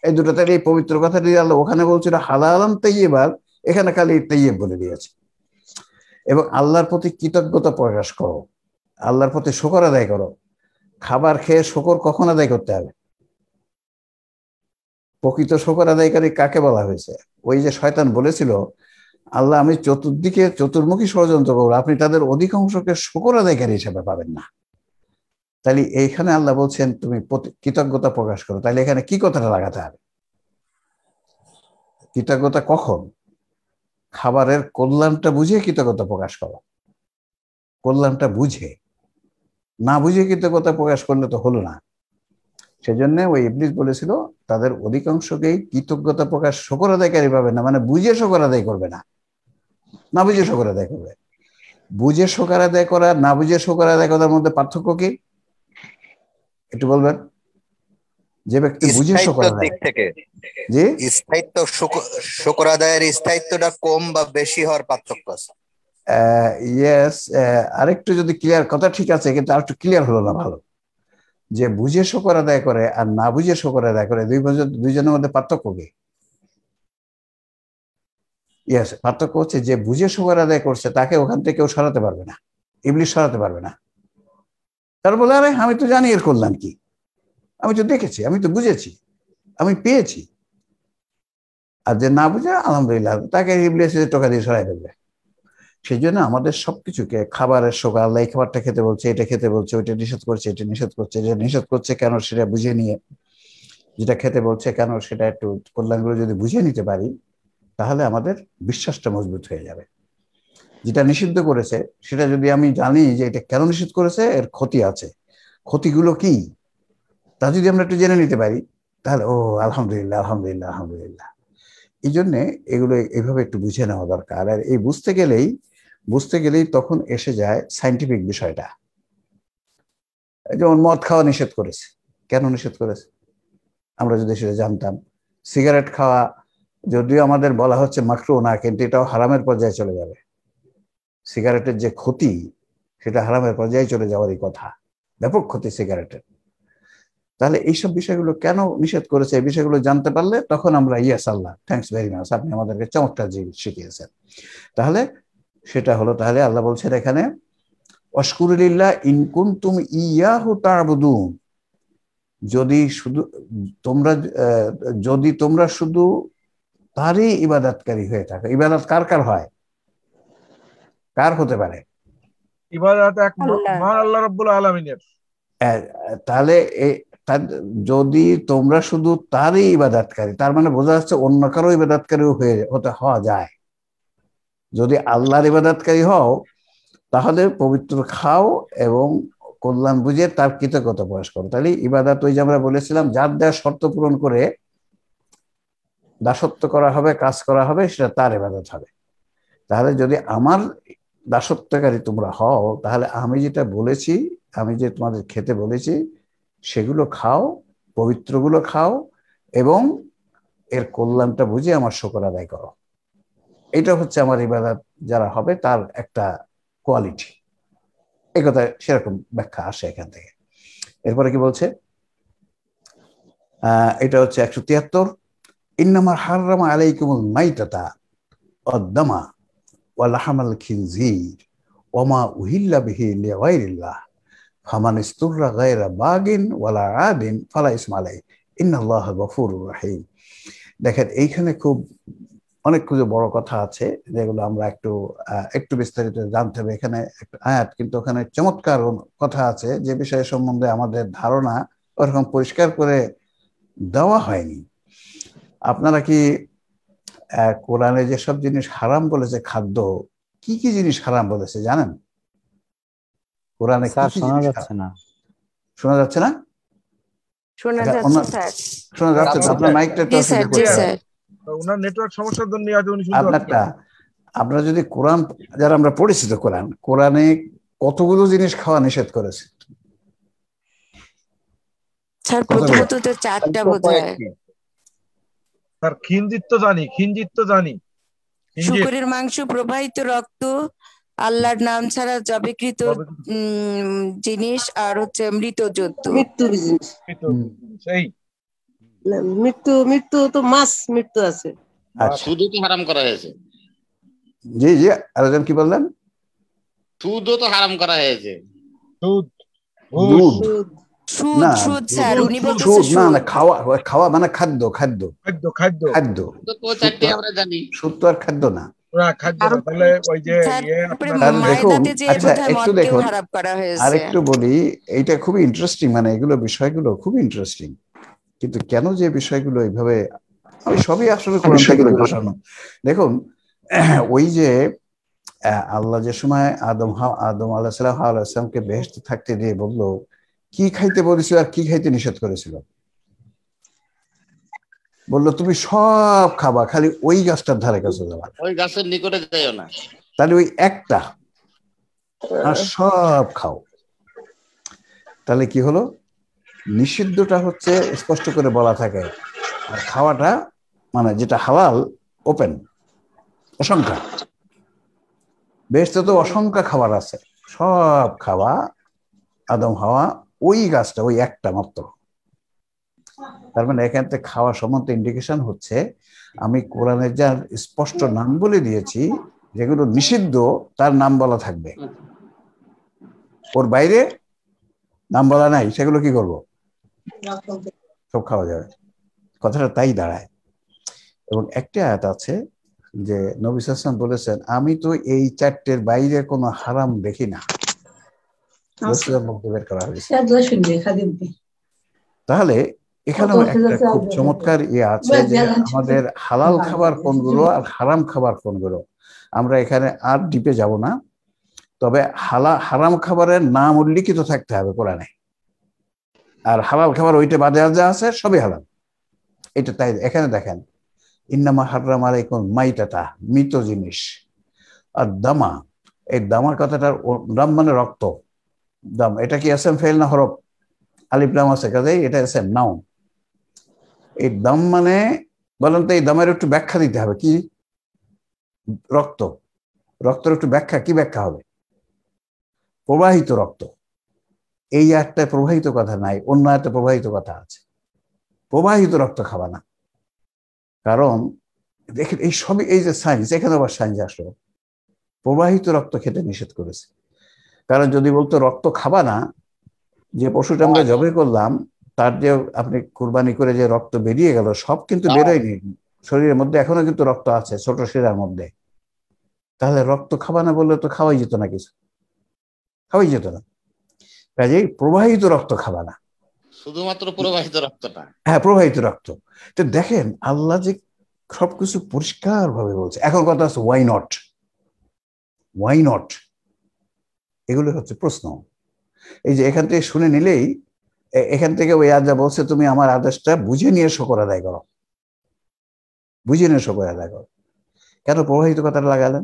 এই দুটো থেকে এই পবিত্র দিয়ে আল্লাহ ওখানে বলছিল হালালাম তৈবার এখানে খালি তাইয়েব বলে দিয়েছে এবং আল্লাহর প্রতি কৃতজ্ঞতা প্রকাশ করো আল্লাহর প্রতি শকর আদায় করো খাবার খেয়ে শকর কখন আদায় করতে হবে প্রকৃত শকর আদায়কারী কাকে বলা হয়েছে ওই যে শয়তান বলেছিল আল্লাহ আমি চতুর্দিকে চতুর্মুখী ষড়যন্ত্র করবো আপনি তাদের অধিকাংশকে শকর আদায়কারী হিসেবে পাবেন না তাহলে এইখানে আল্লাহ বলছেন তুমি কৃতজ্ঞতা প্রকাশ করো তাহলে এখানে কি কথাটা লাগাতে হবে কৃতজ্ঞতা কখন খাবারের কল্যাণটা বুঝে কৃতজ্ঞতা প্রকাশ করো কল্যাণটা বুঝে না বুঝে কৃতজ্ঞতা প্রকাশ করলে তো হলো না সেজন্য ওই ইবলিস বলেছিল তাদের অধিকাংশকেই কৃতজ্ঞতা প্রকাশ শকর আদায়কারী পাবে না মানে বুঝে শকর আদায় করবে না না বুঝে শকর আদায় করবে বুঝে শকর আদায় করা না বুঝে শকর আদায় করার মধ্যে পার্থক্য কি একটু বলবেন যে ব্যক্তি বুঝে শোকর জি স্থায়িত্ব স্থায়িত্বটা কম বা বেশি হওয়ার পার্থক্য আছে ইয়েস আরেকটু যদি ক্লিয়ার কথা ঠিক আছে কিন্তু ক্লিয়ার হলো না ভালো যে বুঝে শোকর আদায় করে আর না বুঝে শোকর আদায় করে দুই বছর দুইজনের মধ্যে পার্থক্য কি ইয়েস পার্থক্য হচ্ছে যে বুঝে শোকর আদায় করছে তাকে ওখান থেকেও সরাতে পারবে না ইবলিশ সরাতে পারবে না তারা বলে আরে আমি তো জানি এর কল্যাণ কি আমি তো দেখেছি আমি তো বুঝেছি আমি পেয়েছি আর যে না বুঝে আলহামদুলিল্লাহ তাকে ইবলিস টোকা দিয়ে সরাই ফেলবে সেই জন্য আমাদের সবকিছুকে খাবারের সকাল এই খাবারটা খেতে বলছে এটা খেতে বলছে ওইটা নিষেধ করছে এটা নিষেধ করছে এটা নিষেধ করছে কেন সেটা বুঝে নিয়ে যেটা খেতে বলছে কেন সেটা একটু কল্যাণগুলো যদি বুঝে নিতে পারি তাহলে আমাদের বিশ্বাসটা মজবুত হয়ে যাবে যেটা নিষিদ্ধ করেছে সেটা যদি আমি জানি যে এটা কেন নিষিদ্ধ করেছে এর ক্ষতি আছে ক্ষতিগুলো কি তা যদি আমরা একটু জেনে নিতে পারি তাহলে ও আলহামদুলিল্লাহ আলহামদুলিল্লাহ আলহামদুলিল্লাহ এই জন্যে এগুলো এইভাবে একটু বুঝে নেওয়া দরকার আর এই বুঝতে গেলেই বুঝতে গেলেই তখন এসে যায় সাইন্টিফিক বিষয়টা যেমন মদ খাওয়া নিষেধ করেছে কেন নিষেধ করেছে আমরা যদি সেটা জানতাম সিগারেট খাওয়া যদিও আমাদের বলা হচ্ছে মাকরু না কিন্তু এটাও হারামের পর্যায়ে চলে যাবে সিগারেটের যে ক্ষতি সেটা হারামের পর্যায়ে চলে যাওয়ারই কথা ব্যাপক ক্ষতি সিগারেটের তাহলে এইসব বিষয়গুলো কেন নিষেধ করেছে এই বিষয়গুলো জানতে পারলে তখন আমরা ইয়াস আল্লাহ থ্যাংকস ভেরি মাচ আপনি আমাদেরকে চমৎকার জিনিস শিখিয়েছেন তাহলে সেটা হলো তাহলে আল্লাহ বলছেন এখানে অস্কুরুলিল্লাহ ইনকুন ইয়া হু তাবুদুম যদি শুধু তোমরা যদি তোমরা শুধু তারই ইবাদাতকারী হয়ে থাকো ইবাদাত কার কার হয় কার হতে পারে তাহলে যদি তোমরা শুধু তারই ইবাদাতকারী তার মানে বোঝা যাচ্ছে অন্য কারো ইবাদাতকারীও হয়ে হতে হওয়া যায় যদি আল্লাহর ইবাদাতকারী হও তাহলে পবিত্র খাও এবং কল্যাণ বুঝে তার কৃতজ্ঞতা প্রকাশ করো তাহলে ইবাদাত ওই যে আমরা বলেছিলাম যার দেওয়া শর্ত পূরণ করে দাসত্ব করা হবে কাজ করা হবে সেটা তার ইবাদত হবে তাহলে যদি আমার দাসত্বকারী তোমরা হও তাহলে আমি যেটা বলেছি আমি যে তোমাদের খেতে বলেছি সেগুলো খাও পবিত্রগুলো খাও এবং এর কল্যাণটা বুঝে আমার শকর আদায় করো এটা হচ্ছে আমার ইবাদত যারা হবে তার একটা কোয়ালিটি এ কথা সেরকম ব্যাখ্যা আসে এখান থেকে এরপরে কি বলছে এটা হচ্ছে একশো তিয়াত্তর ইন্নামার হাররামা আলাইকুমুল মাইতাতা অদ্দমা ওয়াল হামাল খিনজির ওমা উহিল্লা বিহি লিগাইরিল্লাহ ফামান ইস্তুররা গায়রা বাগিন ওয়ালা আদিন ফালা ইসমালাই ইন্নাল্লাহ গফুরুর রাহিম দেখেন এইখানে খুব অনেক কিছু বড় কথা আছে যেগুলো আমরা একটু একটু বিস্তারিত জানতে হবে এখানে একটা আয়াত কিন্তু ওখানে চমৎকার কথা আছে যে বিষয় সম্বন্ধে আমাদের ধারণা ওরকম পরিষ্কার করে দেওয়া হয়নি আপনারা কি কোরআনে যেসব জিনিস হারাম বলেছে খাদ্য কি কি জিনিস হারাম বলেছে জানেন কোরআনে শোনা যাচ্ছে না শোনা যাচ্ছে না শোনা আচ্ছা, যাচ্ছে আপনার মাইকটা একটু ওনার নেটওয়ার্ক সমস্যার জন্য আজ উনি যদি কোরআন যারা আমরা পরিচিত কোরআন কোরআনে কতগুলো জিনিস খাওয়া নিষেধ করেছে স্যার তার খিনজিত্ব জানি খিনজিত্ব জানি শুকুরের মাংস প্রবাহিত রক্ত আল্লাহর নাম ছাড়া জবেকৃত জিনিস আর হচ্ছে মৃত জন্তু মৃত্যু সেই মৃত্যু মৃত্যু তো মাস মৃত্যু আছে শুধু আচ্ছা। তো হারাম করা হয়েছে জি জি আরেকজন কি বললেন সুদও তো হারাম করা হয়েছে সুদ খাওয়া মানে খাদ্য খাদ্য খাদ্য খাদ্য খাদ্য তো আর খাদ্য না ইয়ে আচ্ছা, আরেকটু বলি এইটা খুবই ইন্টারেস্টিং মানে এগুলো বিষয়গুলো খুব ইন্টারেস্টিং কিন্তু কেন যে বিষয়গুলো এইভাবে আমি সবই আসলে কোরআন বসানো দেখুন ওই যে আল্লাহ যে সময় আদম আদম আল্লাহ সাল্লাহ আল্লাহ আলাইসলামকে বেহেস্ত থাকতে দিয়ে বললো কি খাইতে বলেছিল আর কি খাইতে নিষেধ করেছিল বললো তুমি সব খাবা খালি ওই গাছটার ধারে কাছে যাবা ওই গাছের নিকটে যাইও না তাহলে ওই একটা আর সব খাও তাহলে কি হলো নিষিদ্ধটা হচ্ছে স্পষ্ট করে বলা থাকে আর খাওয়াটা মানে যেটা হালাল ওপেন অসংখ্যা বেশ তো অসংখ্যা খাবার আছে সব খাওয়া আদম হাওয়া ওই গাছটা ওই একটা মাত্র তার মানে এখান থেকে খাওয়া সম্বন্ধে ইন্ডিকেশন হচ্ছে আমি কোরআনে যার স্পষ্ট নাম বলে দিয়েছি যেগুলো নিষিদ্ধ তার নাম বলা থাকবে ওর বাইরে নাম বলা নাই সেগুলো কি করব সব খাওয়া যাবে কথাটা তাই দাঁড়ায় এবং একটা আয়াত আছে যে নবী সাসলাম বলেছেন আমি তো এই চারটের বাইরে কোনো হারাম দেখি না রসুলের আচ্ছা। বের করা হয়েছে তাহলে এখানে একটা খুব চমৎকার ইয়ে আছে যে আমাদের হালাল খাবার কোনগুলো আর হারাম খাবার কোনগুলো আমরা এখানে আর ডিপে যাব না তবে হালা হারাম খাবারের নাম উল্লিখিত থাকতে হবে কোরআনে আর হালাল খাবার ওইটা বাদে যা আছে সবই হালাল এটা তাই এখানে দেখেন ইন্নামা আর আলাইকুম মাইটাটা মৃত জিনিস আর দামা এই দামার কথাটার দাম মানে রক্ত দাম এটা কি এসএম ফেল না হরফ আলিফ লাম আছে কাজে এটা এসএম নাউন এই দাম মানে বলেন তো এই দামের একটু ব্যাখ্যা দিতে হবে কি রক্ত রক্তের একটু ব্যাখ্যা কি ব্যাখ্যা হবে প্রবাহিত রক্ত এই একটা প্রবাহিত কথা নাই অন্য একটা প্রবাহিত কথা আছে প্রবাহিত রক্ত খাবা না কারণ দেখেন এই সবই এই যে সায়েন্স এখানে আবার সায়েন্স আসলো প্রবাহিত রক্ত খেতে নিষেধ করেছে কারণ যদি বলতো রক্ত খাবা না যে পশুটা আমরা জবে করলাম তার যে আপনি কুরবানি করে যে রক্ত বেরিয়ে গেল সব কিন্তু বেরোয়নি শরীরের মধ্যে এখনো কিন্তু রক্ত আছে ছোট শিরার মধ্যে তাহলে রক্ত খাবা না বললে তো খাওয়াই যেত না কিছু খাওয়াই যেত না কাজেই প্রবাহিত রক্ত খাবা না শুধুমাত্র প্রবাহিত রক্তটা হ্যাঁ প্রবাহিত রক্ত তো দেখেন আল্লাহ যে সবকিছু পরিষ্কার ভাবে বলছে এখন কথা আছে ওয়াই নট ওয়াই নট এগুলো হচ্ছে প্রশ্ন এই যে এখান থেকে শুনে নিলেই এখান থেকে ওই আদা বলছে তুমি আমার আদেশটা বুঝে নিয়ে শকর আদায় করো বুঝে নিয়ে শকর আদায় করো কেন প্রবাহিত কথাটা লাগালেন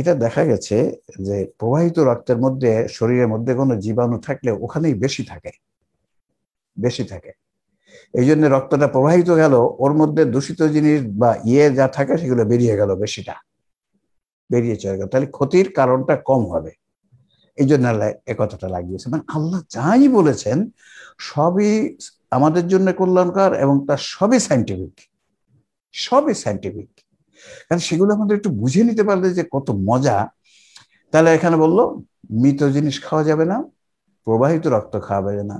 এটা দেখা গেছে যে প্রবাহিত রক্তের মধ্যে শরীরের মধ্যে কোনো জীবাণু থাকলে ওখানেই বেশি থাকে বেশি থাকে এই জন্য রক্তটা প্রবাহিত গেল ওর মধ্যে দূষিত জিনিস বা ইয়ে যা থাকে সেগুলো বেরিয়ে গেল বেশিটা বেরিয়ে চলে গেল তাহলে ক্ষতির কারণটা কম হবে এই জন্য আল্লাহ একথাটা লাগিয়েছে মানে আল্লাহ যাই বলেছেন সবই আমাদের জন্য কল্যাণকর এবং তার সবই সাইন্টিফিক সবই সাইন্টিফিক কারণ সেগুলো আমাদের একটু বুঝে নিতে পারলে যে কত মজা তাহলে এখানে বললো মৃত জিনিস খাওয়া যাবে না প্রবাহিত রক্ত খাওয়া যাবে না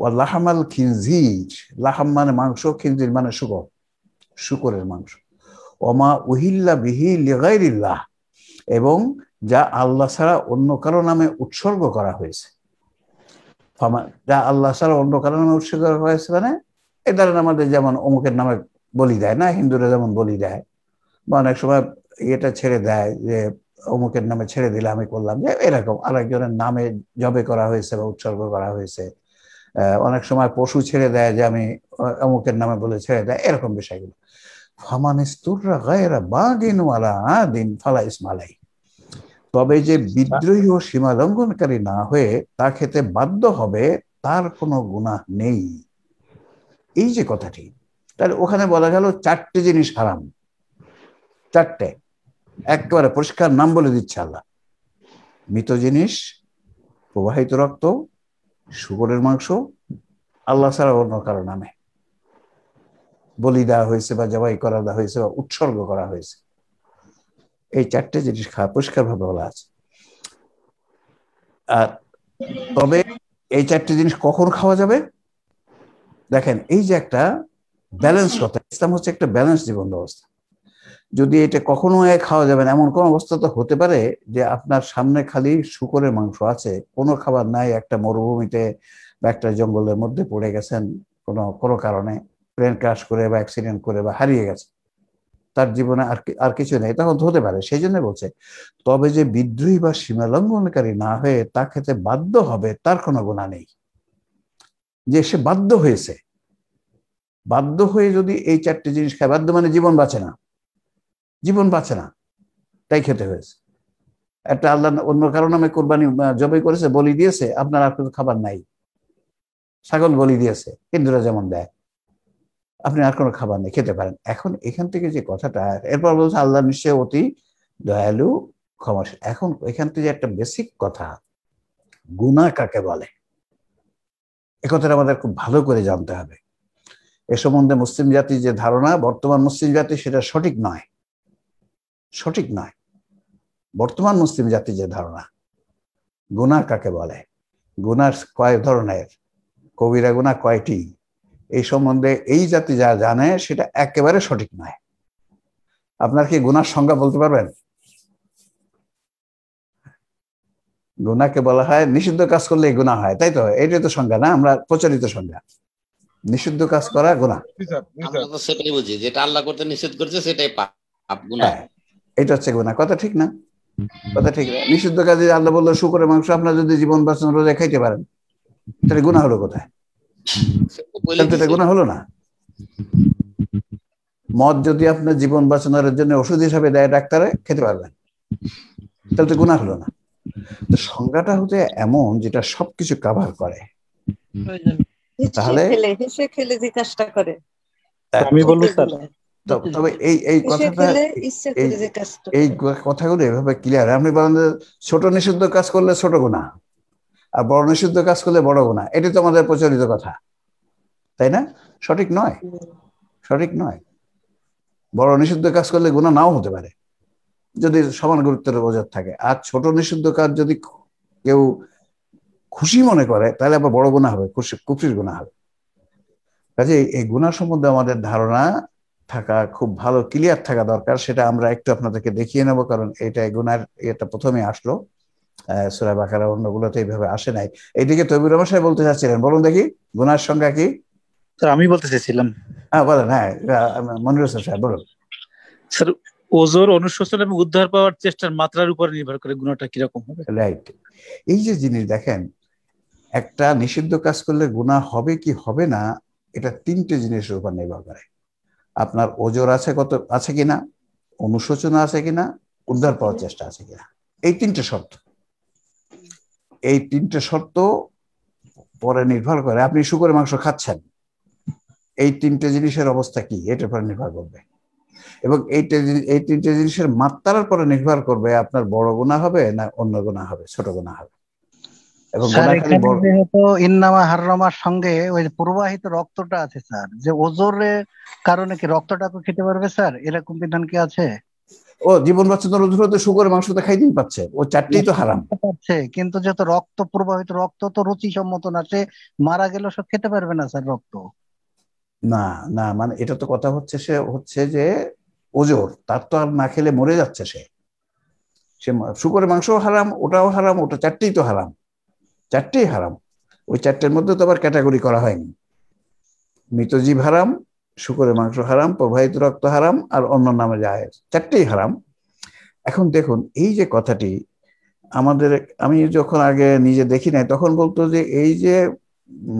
ও লাহামাল খিনজিজ লাহাম মানে মাংস খিনজির মানে শুকর শুকরের মাংস ওমা উহিল্লা বিহি লিগাইরিল্লাহ এবং যা আল্লাহ ছাড়া অন্য কারো নামে উৎসর্গ করা হয়েছে যা আল্লাহ ছাড়া অন্য কারো নামে উৎসর্গ করা হয়েছে মানে এ দ্বারা আমাদের যেমন অমুকের নামে বলি দেয় না হিন্দুরা যেমন বলি দেয় বা অনেক সময় এটা ছেড়ে দেয় যে অমুকের নামে ছেড়ে দিলে আমি করলাম যে এরকম আরেকজনের নামে জবে করা হয়েছে বা উৎসর্গ করা হয়েছে অনেক সময় পশু ছেড়ে দেয় যে আমি অমুকের নামে বলে ছেড়ে দেয় এরকম বিষয়গুলো ফামান ইস্তুররা বা বাগিন ওয়ালা দিন ফালা ইসমালাই তবে যে বিদ্রোহী ও সীমা লঙ্ঘনকারী না হয়ে তা খেতে বাধ্য হবে তার কোনো গুণাহ নেই এই যে কথাটি তাহলে ওখানে বলা গেল চারটে জিনিস হারাম চারটে একেবারে পরিষ্কার নাম বলে দিচ্ছে আল্লাহ মৃত জিনিস প্রবাহিত রক্ত শুকরের মাংস আল্লাহ ছাড়া অন্য কারো নামে বলি দেওয়া হয়েছে বা জবাই করা দেওয়া হয়েছে বা উৎসর্গ করা হয়েছে এই চারটে জিনিস খাওয়া পরিষ্কার ভাবে বলা আছে আর তবে এই চারটে জিনিস কখন খাওয়া যাবে দেখেন এই যে একটা ব্যালেন্স কথা ইসলাম হচ্ছে একটা ব্যালেন্স জীবন ব্যবস্থা যদি এটা কখনো খাওয়া যাবে না এমন কোন অবস্থা তো হতে পারে যে আপনার সামনে খালি শুকরের মাংস আছে কোনো খাবার নাই একটা মরুভূমিতে বা একটা জঙ্গলের মধ্যে পড়ে গেছেন কোনো কোনো কারণে প্লেন ক্রাশ করে বা অ্যাক্সিডেন্ট করে বা হারিয়ে গেছে তার জীবনে আর আর কিছু নেই তখন হতে পারে সেই জন্য বলছে তবে যে বিদ্রোহী বা সীমালঙ্ঘনকারী না হয়ে তা খেতে বাধ্য হবে তার কোনো গুণা নেই যে সে বাধ্য হয়েছে বাধ্য হয়ে যদি এই চারটি জিনিস খায় বাধ্য মানে জীবন বাঁচে না জীবন বাঁচে না তাই খেতে হয়েছে একটা আল্লাহ অন্য কারণ আমি কোরবানি জবাই করেছে বলি দিয়েছে আপনার আর কিছু খাবার নাই ছাগল বলি দিয়েছে হিন্দুরা যেমন দেয় আপনি আর কোনো খাবার নেই খেতে পারেন এখন এখান থেকে যে কথাটা এরপর বলছে আল্লাহ নিশ্চয় অতি দয়ালু ক্ষমাস এখন এখান থেকে একটা বেসিক কথা গুণা কাকে বলে এ কথাটা আমাদের খুব ভালো করে জানতে হবে এ সম্বন্ধে মুসলিম জাতির যে ধারণা বর্তমান মুসলিম জাতি সেটা সঠিক নয় সঠিক নয় বর্তমান মুসলিম জাতির যে ধারণা গুনা কাকে বলে গুনার কয় ধরনের কবিরা গুণা কয়টি এই সম্বন্ধে এই জাতি যা জানে সেটা একেবারে সঠিক নয় আপনার কি গুনার সংজ্ঞা বলতে পারবেন গুনাকে বলা হয় নিষিদ্ধ কাজ করলে গুণা হয় তাই তো এটাই তো সংজ্ঞা না আমরা প্রচলিত সংজ্ঞা নিষিদ্ধ কাজ করা গুণা সেটাই বুঝি যেটা আল্লাহ করতে নিষেধ করছে সেটাই পাপ গুণা হ্যাঁ, এটা হচ্ছে গুণা কথা ঠিক না কথা ঠিক না নিষিদ্ধ কাজে আল্লাহ বললো শুকরের মাংস আপনার যদি জীবন বাঁচানোর রোজা খাইতে পারেন তাহলে গুণা হলো কোথায় মদ যদি আপনার জীবন বাঁচানোর জন্য ওষুধ হিসাবে দেয় ডাক্তারে খেতে পারবেন তাহলে তো গুণা হলো না তো সংজ্ঞাটা হতে এমন যেটা সবকিছু কাভার করে তাহলে আমি বলবো তবে এই এই কথাটা এই কথাগুলো এভাবে ক্লিয়ার আপনি বলেন ছোট নিষিদ্ধ কাজ করলে ছোট গুণা আর বড় নিষিদ্ধ কাজ করলে বড় গুণা এটি তো আমাদের প্রচলিত কথা তাই না সঠিক নয় সঠিক নয় বড় নিষিদ্ধ কাজ করলে গুণা নাও হতে পারে যদি সমান গুরুত্বের বজার থাকে আর ছোট নিষিদ্ধ কাজ যদি কেউ খুশি মনে করে তাহলে আবার বড় গুণা হবে খুশি খুশির গুণা হবে কাজে এই গুণা সম্বন্ধে আমাদের ধারণা থাকা খুব ভালো ক্লিয়ার থাকা দরকার সেটা আমরা একটু আপনাদেরকে দেখিয়ে নেব কারণ এটা গুণার এটা প্রথমে আসলো সুরা বাকারা অন্যগুলোতে এইভাবে আসে নাই এইদিকে তবির রহমান সাহেব বলতে চাচ্ছিলেন বলুন দেখি গুনার সংজ্ঞা কি আমি বলতে চাইছিলাম হ্যাঁ বলেন হ্যাঁ মনির হোসেন সাহেব বলুন স্যার ওজোর অনুশোচন এবং উদ্ধার পাওয়ার চেষ্টার মাত্রার উপর নির্ভর করে গুণাটা কিরকম হবে রাইট এই যে জিনিস দেখেন একটা নিষিদ্ধ কাজ করলে গুণা হবে কি হবে না এটা তিনটে জিনিসের উপর নির্ভর করে আপনার ওজোর আছে কত আছে কিনা অনুশোচনা আছে কিনা উদ্ধার পাওয়ার চেষ্টা আছে কিনা এই তিনটে শর্ত এই তিনটে শর্ত পরে নির্ভর করে আপনি শুকুরের মাংস খাচ্ছেন এই তিনটে জিনিসের অবস্থা কি এটার পরে নির্ভর করবে এবং এই তিনটে জিনিসের মাত্রার পরে নির্ভর করবে আপনার বড় গুণা হবে না অন্য গুণা হবে ছোট গুণা হবে এবং সঙ্গে ওই প্রবাহিত রক্তটা আছে স্যার যে ওজোরের কারণে কি রক্তটা খেতে পারবে স্যার এরকম বিধান কি আছে ও জীবন বাঁচাতে রোজগার তো শুকর মাংস তো খাইতেই পাচ্ছে ও চারটেই তো হারাম কিন্তু যত রক্ত প্রবাহিত রক্ত তো রুচি সম্মত না সে মারা গেল সব খেতে পারবে না স্যার রক্ত না না মানে এটা তো কথা হচ্ছে সে হচ্ছে যে ওজোর তার তো আর না খেলে মরে যাচ্ছে সে সে শুকরের মাংস হারাম ওটাও হারাম ওটা চারটেই তো হারাম চারটেই হারাম ওই চারটের মধ্যে তো আবার ক্যাটাগরি করা হয়নি মৃতজীব হারাম শুকরের মাংস হারাম প্রবাহিত রক্ত হারাম আর অন্য নামে জায়েজ চারটেই হারাম এখন দেখুন এই যে কথাটি আমাদের আমি যখন আগে নিজে দেখি নাই তখন বলতো যে এই যে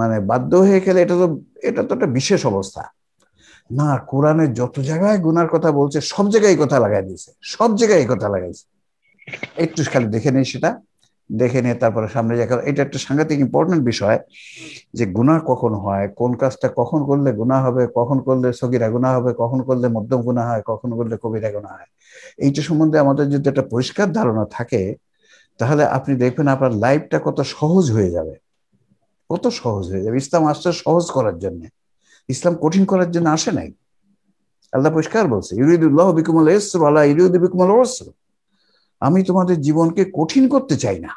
মানে বাধ্য হয়ে খেলে এটা তো এটা তো একটা বিশেষ অবস্থা না কোরআনে যত জায়গায় গুনার কথা বলছে সব জায়গায় কথা লাগাই দিয়েছে সব জায়গায় কথা লাগাইছে একটু খালি দেখে নেই সেটা দেখে নিয়ে তারপরে সামনে যাকে এটা একটা সাংঘাতিক ইম্পর্টেন্ট বিষয় যে গুণা কখন হয় কোন কাজটা কখন করলে গুণা হবে কখন করলে সগিরা গুণা হবে কখন করলে মধ্যম গুণা হয় কখন করলে কবিরা গুণা হয় এইটা সম্বন্ধে আমাদের যদি একটা পরিষ্কার ধারণা থাকে তাহলে আপনি দেখবেন আপনার লাইফটা কত সহজ হয়ে যাবে কত সহজ হয়ে যাবে ইসলাম আসতে সহজ করার জন্য ইসলাম কঠিন করার জন্য আসে নাই আল্লাহ পরিষ্কার বলছে ইউরিদুল্লাহ বিকুমল এসর আল্লাহ ইউরিউদ্দ বিকুমল ওসর আমি তোমাদের জীবনকে কঠিন করতে চাই না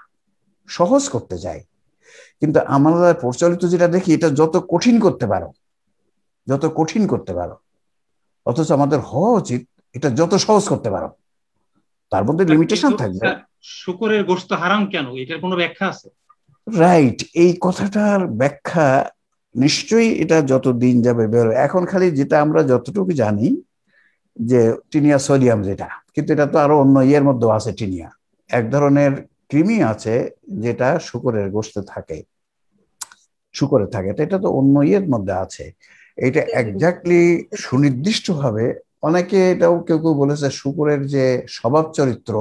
সহজ করতে চাই কিন্তু আমরা প্রচলিত যেটা দেখি এটা যত কঠিন করতে পারো যত কঠিন করতে পারো অথচ আমাদের হওয়া উচিত এটা যত সহজ করতে পারো তার মধ্যে লিমিটেশন থাকবে শুকরের গোস্ত হারাম কেন এটার কোনো ব্যাখ্যা আছে রাইট এই কথাটার ব্যাখ্যা নিশ্চয়ই এটা যত দিন যাবে বেরোবে এখন খালি যেটা আমরা যতটুকু জানি যে টিনিয়া সোডিয়াম যেটা কিন্তু এটা তো আরো অন্য ইয়ের মধ্যেও আছে টিনিয়া এক ধরনের কৃমি আছে যেটা শুকরের গোষ্ঠে থাকে শুকরে থাকে এটা তো অন্য ইয়ের মধ্যে আছে এটা একজাক্টলি সুনির্দিষ্টভাবে অনেকে এটাও কেউ কেউ বলেছে শুকরের যে স্বভাব চরিত্র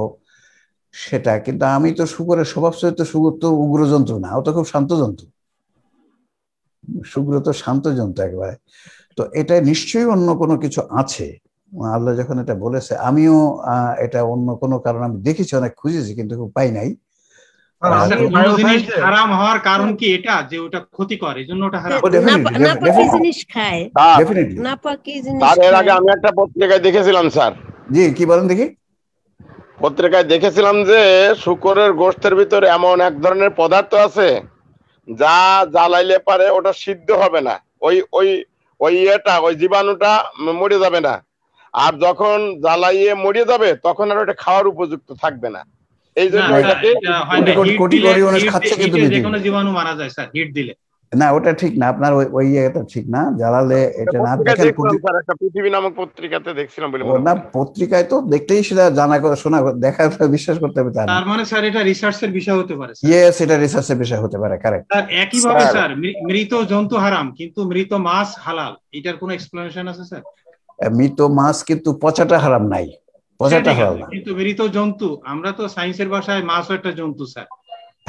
সেটা কিন্তু আমি তো শুকরের স্বভাব চরিত্র শুকুর তো উগ্র জন্তু না ও তো খুব শান্ত জন্তু শুক্র তো শান্ত জন্তু একবারে তো এটা নিশ্চয়ই অন্য কোনো কিছু আছে আল্লাহ যখন এটা বলেছে আমিও এটা অন্য কোন কারণ আমি দেখেছি অনেক খুঁজেছি কিন্তু পাই নাই পত্রিকায় দেখেছিলাম যে শুকরের ভিতরে এমন এক ধরনের পদার্থ আছে যা জ্বালাইলে পারে ওটা সিদ্ধ হবে না ওই ওই ওই এটা ওই জীবাণুটা মরে যাবে না আর যখন জ্বালাইয়ে মরিয়ে যাবে তখন আর ওটা খাওয়ার উপযুক্ত থাকবে না এই জন্য না ওটা ঠিক না আপনার ওই ইয়েটা ঠিক না জ্বালালে এটা না দেখেন পৃথিবী নামক পত্রিকাতে দেখছিলাম বলে না পত্রিকায় তো দেখতেই সেটা জানা করে শোনা দেখা বিশ্বাস করতে হবে তার মানে স্যার এটা রিসার্চের বিষয় হতে পারে ইয়েস এটা রিসার্চের বিষয় হতে পারে কারেক্ট স্যার একই ভাবে স্যার মৃত জন্তু হারাম কিন্তু মৃত মাছ হালাল এটার কোনো এক্সপ্লেনেশন আছে স্যার মৃত মাছ কিন্তু পচাটা হারাম নাই পচাটা হ্যাঁ, হারাম না কিন্তু মৃত জন্তু আমরা তো সায়েন্সের ভাষায় মাছও একটা জন্তু স্যার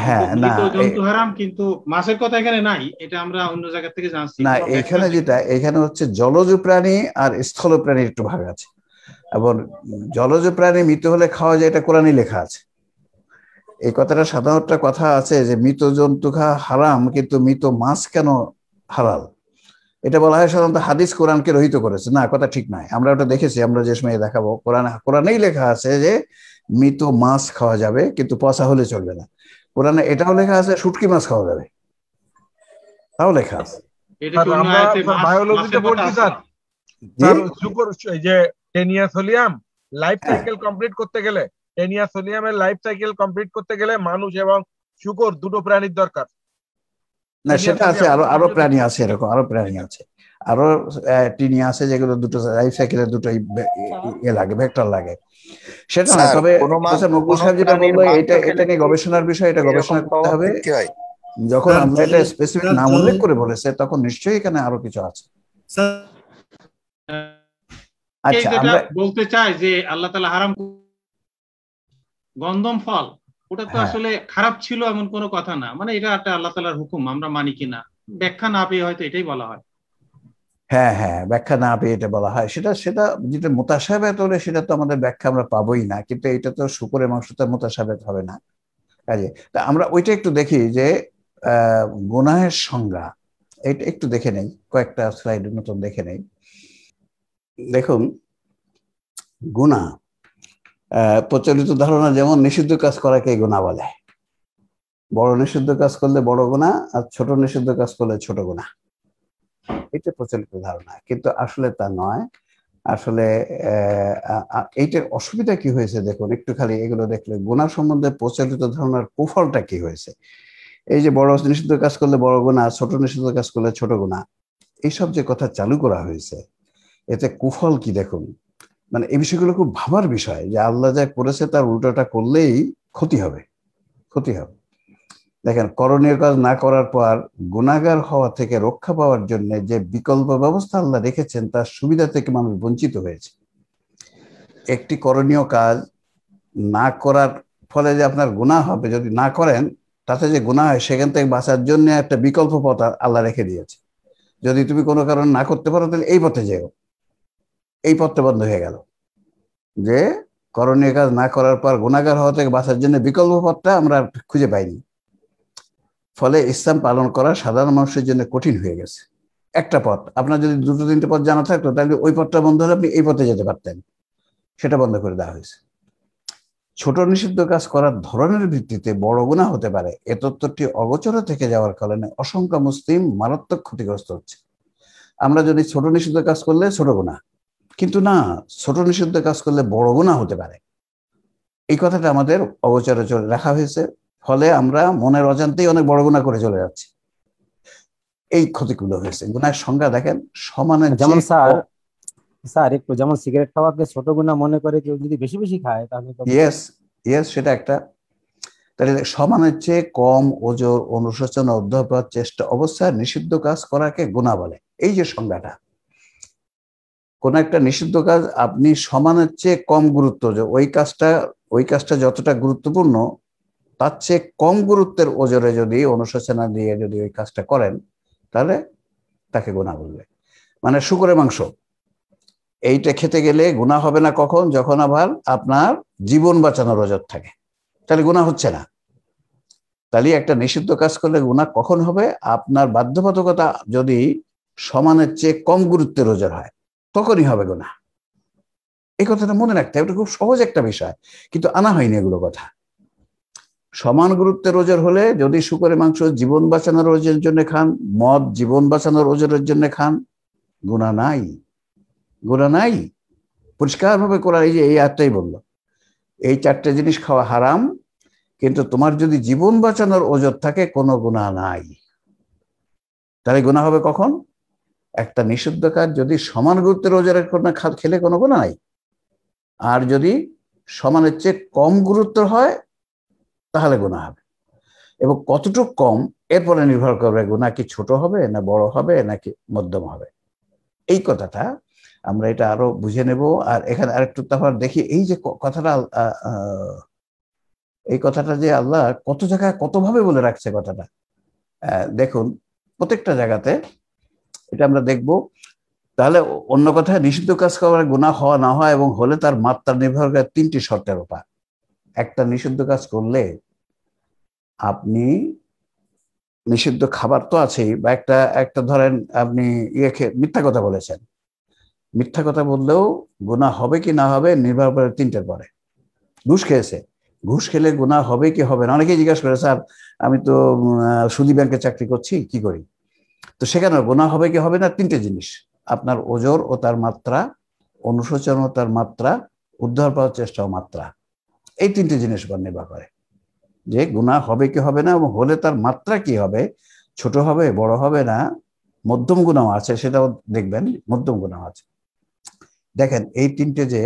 হ্যাঁ না হারাম কিন্তু মাছের কথা এখানে নাই এটা আমরা অন্য থেকে জানছি না এখানে যেটা এখানে হচ্ছে জলজ প্রাণী আর একটু ভাগ আছে জলজ প্রাণী মৃত হলে খাওয়া যায় এটা লেখা আছে এই কথাটা কথা আছে যে মৃত জন্তু খা হারাম কিন্তু মৃত মাছ কেন হারাল এটা বলা হয় সাধারণত হাদিস কোরআনকে রহিত করেছে না কথা ঠিক নয় আমরা ওটা দেখেছি আমরা যে সময় দেখাবো কোরআন কোরআনেই লেখা আছে যে মৃত মাছ খাওয়া যাবে কিন্তু পচা হলে চলবে না কোরআনে এটাও লেখা আছে শুটকি মাছ খাওয়া যাবে তাও লেখা আছে লাইফ সাইকেল কমপ্লিট করতে গেলে লাইফ সাইকেল কমপ্লিট করতে গেলে মানুষ এবং শুকর দুটো প্রাণীর দরকার না সেটা আছে আরো আরো প্রাণী আছে এরকম আরো প্রাণী আছে আরো টিনি আছে যেগুলো দুটো লাইফ সাইকেলের দুটো ইয়ে লাগে ভেক্টর লাগে সেটা না তবে আচ্ছা, সাহেব যেটা বললো এটা এটা নিয়ে গবেষণার বিষয় এটা গবেষণা করতে হবে যখন আমরা এটা স্পেসিফিক নাম উল্লেখ করে বলেছে তখন নিশ্চয়ই এখানে আরো কিছু আছে আচ্ছা বলতে চাই যে আল্লাহ হারাম গন্ধম ফল ওটা তো হ্যাঁ। আসলে খারাপ ছিল এমন কোনো কথা না মানে এটা একটা আল্লাহ তালার হুকুম আমরা মানি কিনা ব্যাখ্যা না পেয়ে হয়তো এটাই বলা হয় হ্যাঁ হ্যাঁ ব্যাখ্যা না পেয়ে এটা বলা হয় সেটা সেটা যেটা মোতাসাহ হলে সেটা তো আমাদের ব্যাখ্যা আমরা পাবোই না কিন্তু এটা তো শুকুরের মাংস তো মোতাসাহ হবে না কাজে তা আমরা ওইটা একটু দেখি যে গুনাহের সংজ্ঞা এটা একটু দেখে নেই কয়েকটা স্লাইড মতন দেখে নেই দেখুন গুনা প্রচলিত ধারণা যেমন নিষিদ্ধ কাজ করাকে গোনা বলে বড় নিষিদ্ধ কাজ করলে বড় গোনা আর ছোট নিষিদ্ধ কাজ করলে ছোট গোনা এটা প্রচলিত ধারণা কিন্তু আসলে তা নয় আসলে এইটার অসুবিধা কি হয়েছে দেখুন একটু খালি এগুলো দেখলে গোনা সম্বন্ধে প্রচলিত ধারণার কুফলটা কি হয়েছে এই যে বড় নিষিদ্ধ কাজ করলে বড় গোনা ছোট নিষিদ্ধ কাজ করলে ছোট গোনা এইসব যে কথা চালু করা হয়েছে এতে কুফল কি দেখুন মানে এই বিষয়গুলো খুব ভাবার বিষয় যে আল্লাহ যা করেছে তার উল্টোটা করলেই ক্ষতি হবে ক্ষতি হবে দেখেন করণীয় কাজ না করার পর গুণাগার হওয়া থেকে রক্ষা পাওয়ার জন্য যে বিকল্প ব্যবস্থা আল্লাহ রেখেছেন তার সুবিধা থেকে মানুষ বঞ্চিত হয়েছে একটি করণীয় কাজ না করার ফলে যে আপনার গুণা হবে যদি না করেন তাতে যে গুণা হয় সেখান থেকে বাঁচার জন্য একটা বিকল্প পথ আল্লাহ রেখে দিয়েছে যদি তুমি কোনো কারণ না করতে পারো তাহলে এই পথে যেও এই পথটা বন্ধ হয়ে গেল যে করণীয় কাজ না করার পর গুণাগার হওয়া থেকে বাঁচার জন্য বিকল্প পথটা আমরা খুঁজে পাইনি ফলে ইসলাম পালন করা সাধারণ মানুষের জন্য কঠিন হয়ে গেছে একটা পথ আপনার যদি দুটো তিনটে পথ জানা থাকতো তাহলে ওই পথটা বন্ধ হলে আপনি এই পথে যেতে পারতেন সেটা বন্ধ করে দেওয়া হয়েছে ছোট নিষিদ্ধ কাজ করার ধরনের ভিত্তিতে বড় গুণা হতে পারে এ তত্ত্বটি অগোচরে থেকে যাওয়ার কারণে অসংখ্য মুসলিম মারাত্মক ক্ষতিগ্রস্ত হচ্ছে আমরা যদি ছোট নিষিদ্ধ কাজ করলে ছোট গুণা কিন্তু না ছোট নিষিদ্ধ কাজ করলে বড় গুণা হতে পারে এই কথাটা আমাদের অগোচরে চলে রাখা হয়েছে ফলে আমরা মনের অজান্তেই অনেক বড় গুণা করে চলে যাচ্ছি এই ক্ষতিগুলো হয়েছে গুণার সংজ্ঞা দেখেন সমানের যেমন স্যার স্যার একটু যেমন সিগারেট খাওয়াকে ছোট গুণা মনে করে কেউ যদি বেশি বেশি খায় তাহলে ইয়েস ইয়েস সেটা একটা তাহলে সমানের চেয়ে কম ওজোর অনুশোচনা অধ্যাপার চেষ্টা অবস্থায় নিষিদ্ধ কাজ করাকে গুণা বলে এই যে সংজ্ঞাটা কোনো একটা নিষিদ্ধ কাজ আপনি সমানের চেয়ে কম গুরুত্ব যে ওই কাজটা ওই কাজটা যতটা গুরুত্বপূর্ণ তার চেয়ে কম গুরুত্বের ওজরে যদি অনুশোচনা দিয়ে যদি ওই কাজটা করেন তাহলে তাকে গুণা বলবে মানে শুকরের মাংস এইটা খেতে গেলে গুণা হবে না কখন যখন আবার আপনার জীবন বাঁচানোর ওজর থাকে তাহলে গুণা হচ্ছে না তাহলে একটা নিষিদ্ধ কাজ করলে গুণা কখন হবে আপনার বাধ্যবাধকতা যদি সমানের চেয়ে কম গুরুত্বের ওজর হয় তখনই হবে গোনা এই কথাটা মনে রাখতে হবে এটা খুব সহজ একটা বিষয় কিন্তু আনা হয়নি এগুলো কথা সমান গুরুত্বের ওজোর হলে যদি শুকরের মাংস জীবন বাঁচানোর রোজের জন্য খান মদ জীবন বাঁচানোর রোজের জন্য খান গুণা নাই গুণা নাই পরিষ্কারভাবে করা এই যে এই আটটাই বললো এই চারটে জিনিস খাওয়া হারাম কিন্তু তোমার যদি জীবন বাঁচানোর ওজোর থাকে কোনো গুণা নাই তাহলে গুণা হবে কখন একটা নিষিদ্ধ কাজ যদি সমান গুরুত্বে রোজা রেখে না খেলে কোনো কোনো নাই আর যদি সমানের চেয়ে কম গুরুত্ব হয় তাহলে গোনা হবে এবং কতটুক কম এরপরে নির্ভর করবে গোনা কি ছোট হবে না বড় হবে নাকি মধ্যম হবে এই কথাটা আমরা এটা আরো বুঝে নেব আর এখানে আরেকটু তারপর দেখি এই যে কথাটা এই কথাটা যে আল্লাহ কত জায়গায় কতভাবে বলে রাখছে কথাটা দেখুন প্রত্যেকটা জায়গাতে এটা আমরা দেখব তাহলে অন্য কথায় নিষিদ্ধ কাজ করার গুণা হওয়া না হয় এবং হলে তার মাত্রা নির্ভর করে তিনটি শর্তের উপর একটা নিষিদ্ধ কাজ করলে আপনি নিষিদ্ধ খাবার তো আছেই বা একটা একটা ধরেন আপনি ইয়ে মিথ্যা কথা বলেছেন মিথ্যা কথা বললেও গুণা হবে কি না হবে নির্ভর করে তিনটের পরে ঘুষ খেয়েছে ঘুষ খেলে গুণা হবে কি হবে না অনেকেই জিজ্ঞাসা করে স্যার আমি তো সুদী ব্যাংকে চাকরি করছি কি করি তো সেখানে গোনা হবে কি হবে না তিনটে জিনিস আপনার ওজোর ও তার মাত্রা অনুশোচন ও তার মাত্রা উদ্ধার পাওয়ার চেষ্টা ও মাত্রা এই তিনটে জিনিস উপর নির্ভর করে যে গুণা হবে কি হবে না এবং হলে তার মাত্রা কি হবে ছোট হবে বড় হবে না মধ্যম গুণাও আছে সেটাও দেখবেন মধ্যম গুণাও আছে দেখেন এই তিনটে যে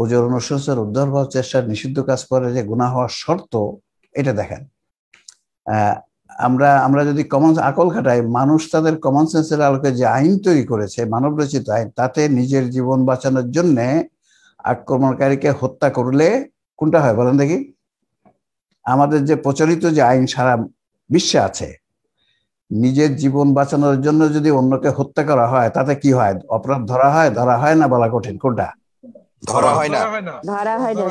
ওজোর অনুশোচন উদ্ধার পাওয়ার চেষ্টা নিষিদ্ধ কাজ করে যে গুণা হওয়ার শর্ত এটা দেখেন আমরা আমরা যদি কমন আকল খাটাই মানুষ তাদের কমন সেন্সের আলোকে যে আইন তৈরি করেছে মানব রচিত আইন তাতে নিজের জীবন বাঁচানোর জন্য আক্রমণকারীকে হত্যা করলে কোনটা হয় বলেন দেখি আমাদের যে প্রচলিত যে আইন সারা বিশ্বে আছে নিজের জীবন বাঁচানোর জন্য যদি অন্যকে হত্যা করা হয় তাতে কি হয় অপরাধ ধরা হয় ধরা হয় না বলা কঠিন কোনটা ধরা হয় না হয় না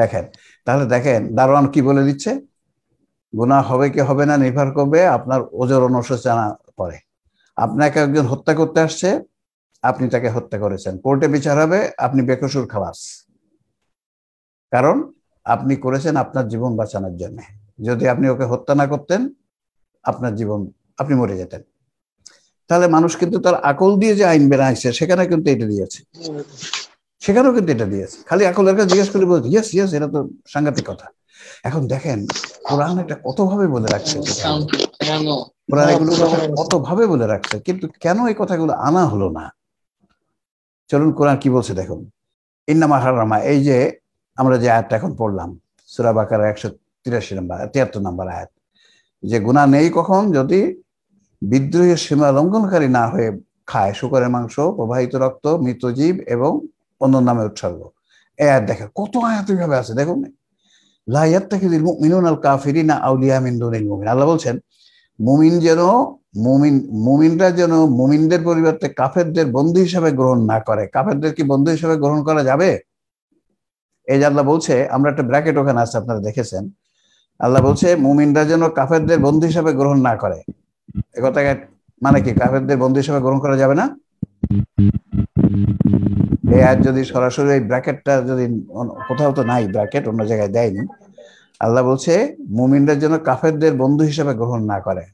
দেখেন তাহলে দেখেন দারোয়ান কি বলে দিচ্ছে গুণা হবে কি হবে না নির্ভর করবে আপনার ওজোর অনুশোচনা করে আপনাকে একজন হত্যা করতে আসছে আপনি তাকে হত্যা করেছেন কোর্টে বিচার হবে আপনি বেকসুর খালাস কারণ আপনি করেছেন আপনার জীবন বাঁচানোর জন্য যদি আপনি ওকে হত্যা না করতেন আপনার জীবন আপনি মরে যেতেন তাহলে মানুষ কিন্তু তার আকল দিয়ে যে আইন বেড়াইছে সেখানে কিন্তু এটা দিয়েছে সেখানেও কিন্তু এটা দিয়েছে খালি আকলের কাছে জিজ্ঞেস করে বলছে ইয়েস ইয়েস এটা তো সাংঘাতিক কথা এখন দেখেন কোরআন এটা কতভাবে বলে রাখছে কোরআন এগুলো কতভাবে বলে রাখছে কিন্তু কেন এই কথাগুলো আনা হলো না চলুন কোরআন কি বলছে দেখুন ইন্নামা হারামা এই যে আমরা যে আয়াতটা এখন পড়লাম বাকার একশো তিরাশি নম্বর তিয়াত্তর নম্বর আয়াত যে গুণা নেই কখন যদি বিদ্রোহের সীমা লঙ্ঘনকারী না হয়ে খায় শুকরের মাংস প্রবাহিত রক্ত মৃতজীব এবং অন্য নামে উৎসর্গ এ আয়াত দেখে কত আয়াত এইভাবে আছে দেখুন লাইয়াত্তাকিদিল মুমিনুন আল কাফিরিনা আউলিয়া মিন দুনিল মুমিন আল্লাহ বলছেন মুমিন যেন মুমিন মুমিনরা যেন মুমিনদের পরিবর্তে কাফেরদের বন্ধু হিসাবে গ্রহণ না করে কাফেরদের কি বন্ধু হিসাবে গ্রহণ করা যাবে এই যে আল্লাহ বলছে আমরা একটা ব্র্যাকেট ওখানে আছে আপনারা দেখেছেন আল্লাহ বলছে মুমিনরা যেন কাফেরদের বন্ধু হিসাবে গ্রহণ না করে একথা মানে কি কাফেরদের বন্ধু হিসাবে গ্রহণ করা যাবে না এই যদি সরাসরি ওই ব্র্যাকেটটা যদি কোথাও তো নাই ব্র্যাকেট অন্য জায়গায় দেয়নি আল্লাহ বলছে মুমিনদের জন্য কাফেরদের বন্ধু হিসেবে গ্রহণ না করে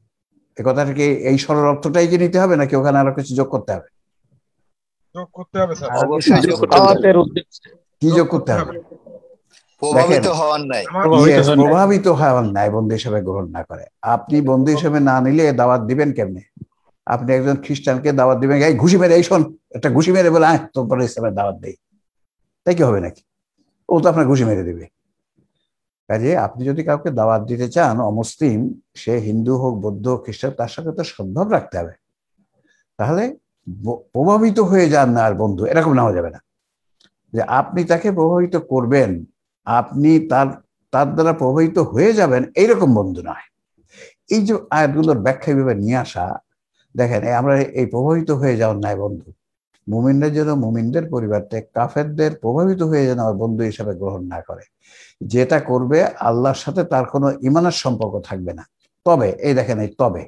এ কথাটা কি এই সরল অর্থটাই কি নিতে হবে নাকি ওখানে আরো কিছু যোগ করতে হবে যোগ করতে হবে কি যোগ করতে হবে প্রভাবিত হওয়ার নাই প্রভাবিত হওয়ার নাই বন্ধু হিসেবে গ্রহণ না করে আপনি বন্ধু হিসেবে না নিলে দাওয়াত দিবেন কেমনে আপনি একজন খ্রিস্টানকে দাওয়াত দিবেন এই ঘুষি মেরে এই শোন একটা ঘুষি মেরে বলে আয় তোরপরে ইসলামের দাওয়াত দেই তাই কি হবে নাকি ও তো আপনার ঘুষি মেরে দেবে কাজে আপনি যদি কাউকে দাওয়াত দিতে চান অমুসলিম সে হিন্দু হোক বৌদ্ধ হোক খ্রিস্টান তার সঙ্গে তো সদ্ভাব রাখতে হবে তাহলে প্রভাবিত হয়ে যান না আর বন্ধু এরকম নেওয়া যাবে না যে আপনি তাকে প্রভাবিত করবেন আপনি তার তার দ্বারা প্রভাবিত হয়ে যাবেন এইরকম বন্ধু নয় এই যে আয়াতগুলোর ব্যাখ্যা এভাবে নিয়ে আসা দেখেন আমরা এই প্রভাবিত হয়ে যাওয়ার নাই বন্ধু মুমিনরা যেন মুমিনদের পরিবারতে কাফেরদের প্রভাবিত হয়ে যেন বন্ধু হিসাবে গ্রহণ না করে যেটা করবে আল্লাহর সাথে তার কোনো ইমানের সম্পর্ক থাকবে না তবে এই দেখেন এই তবে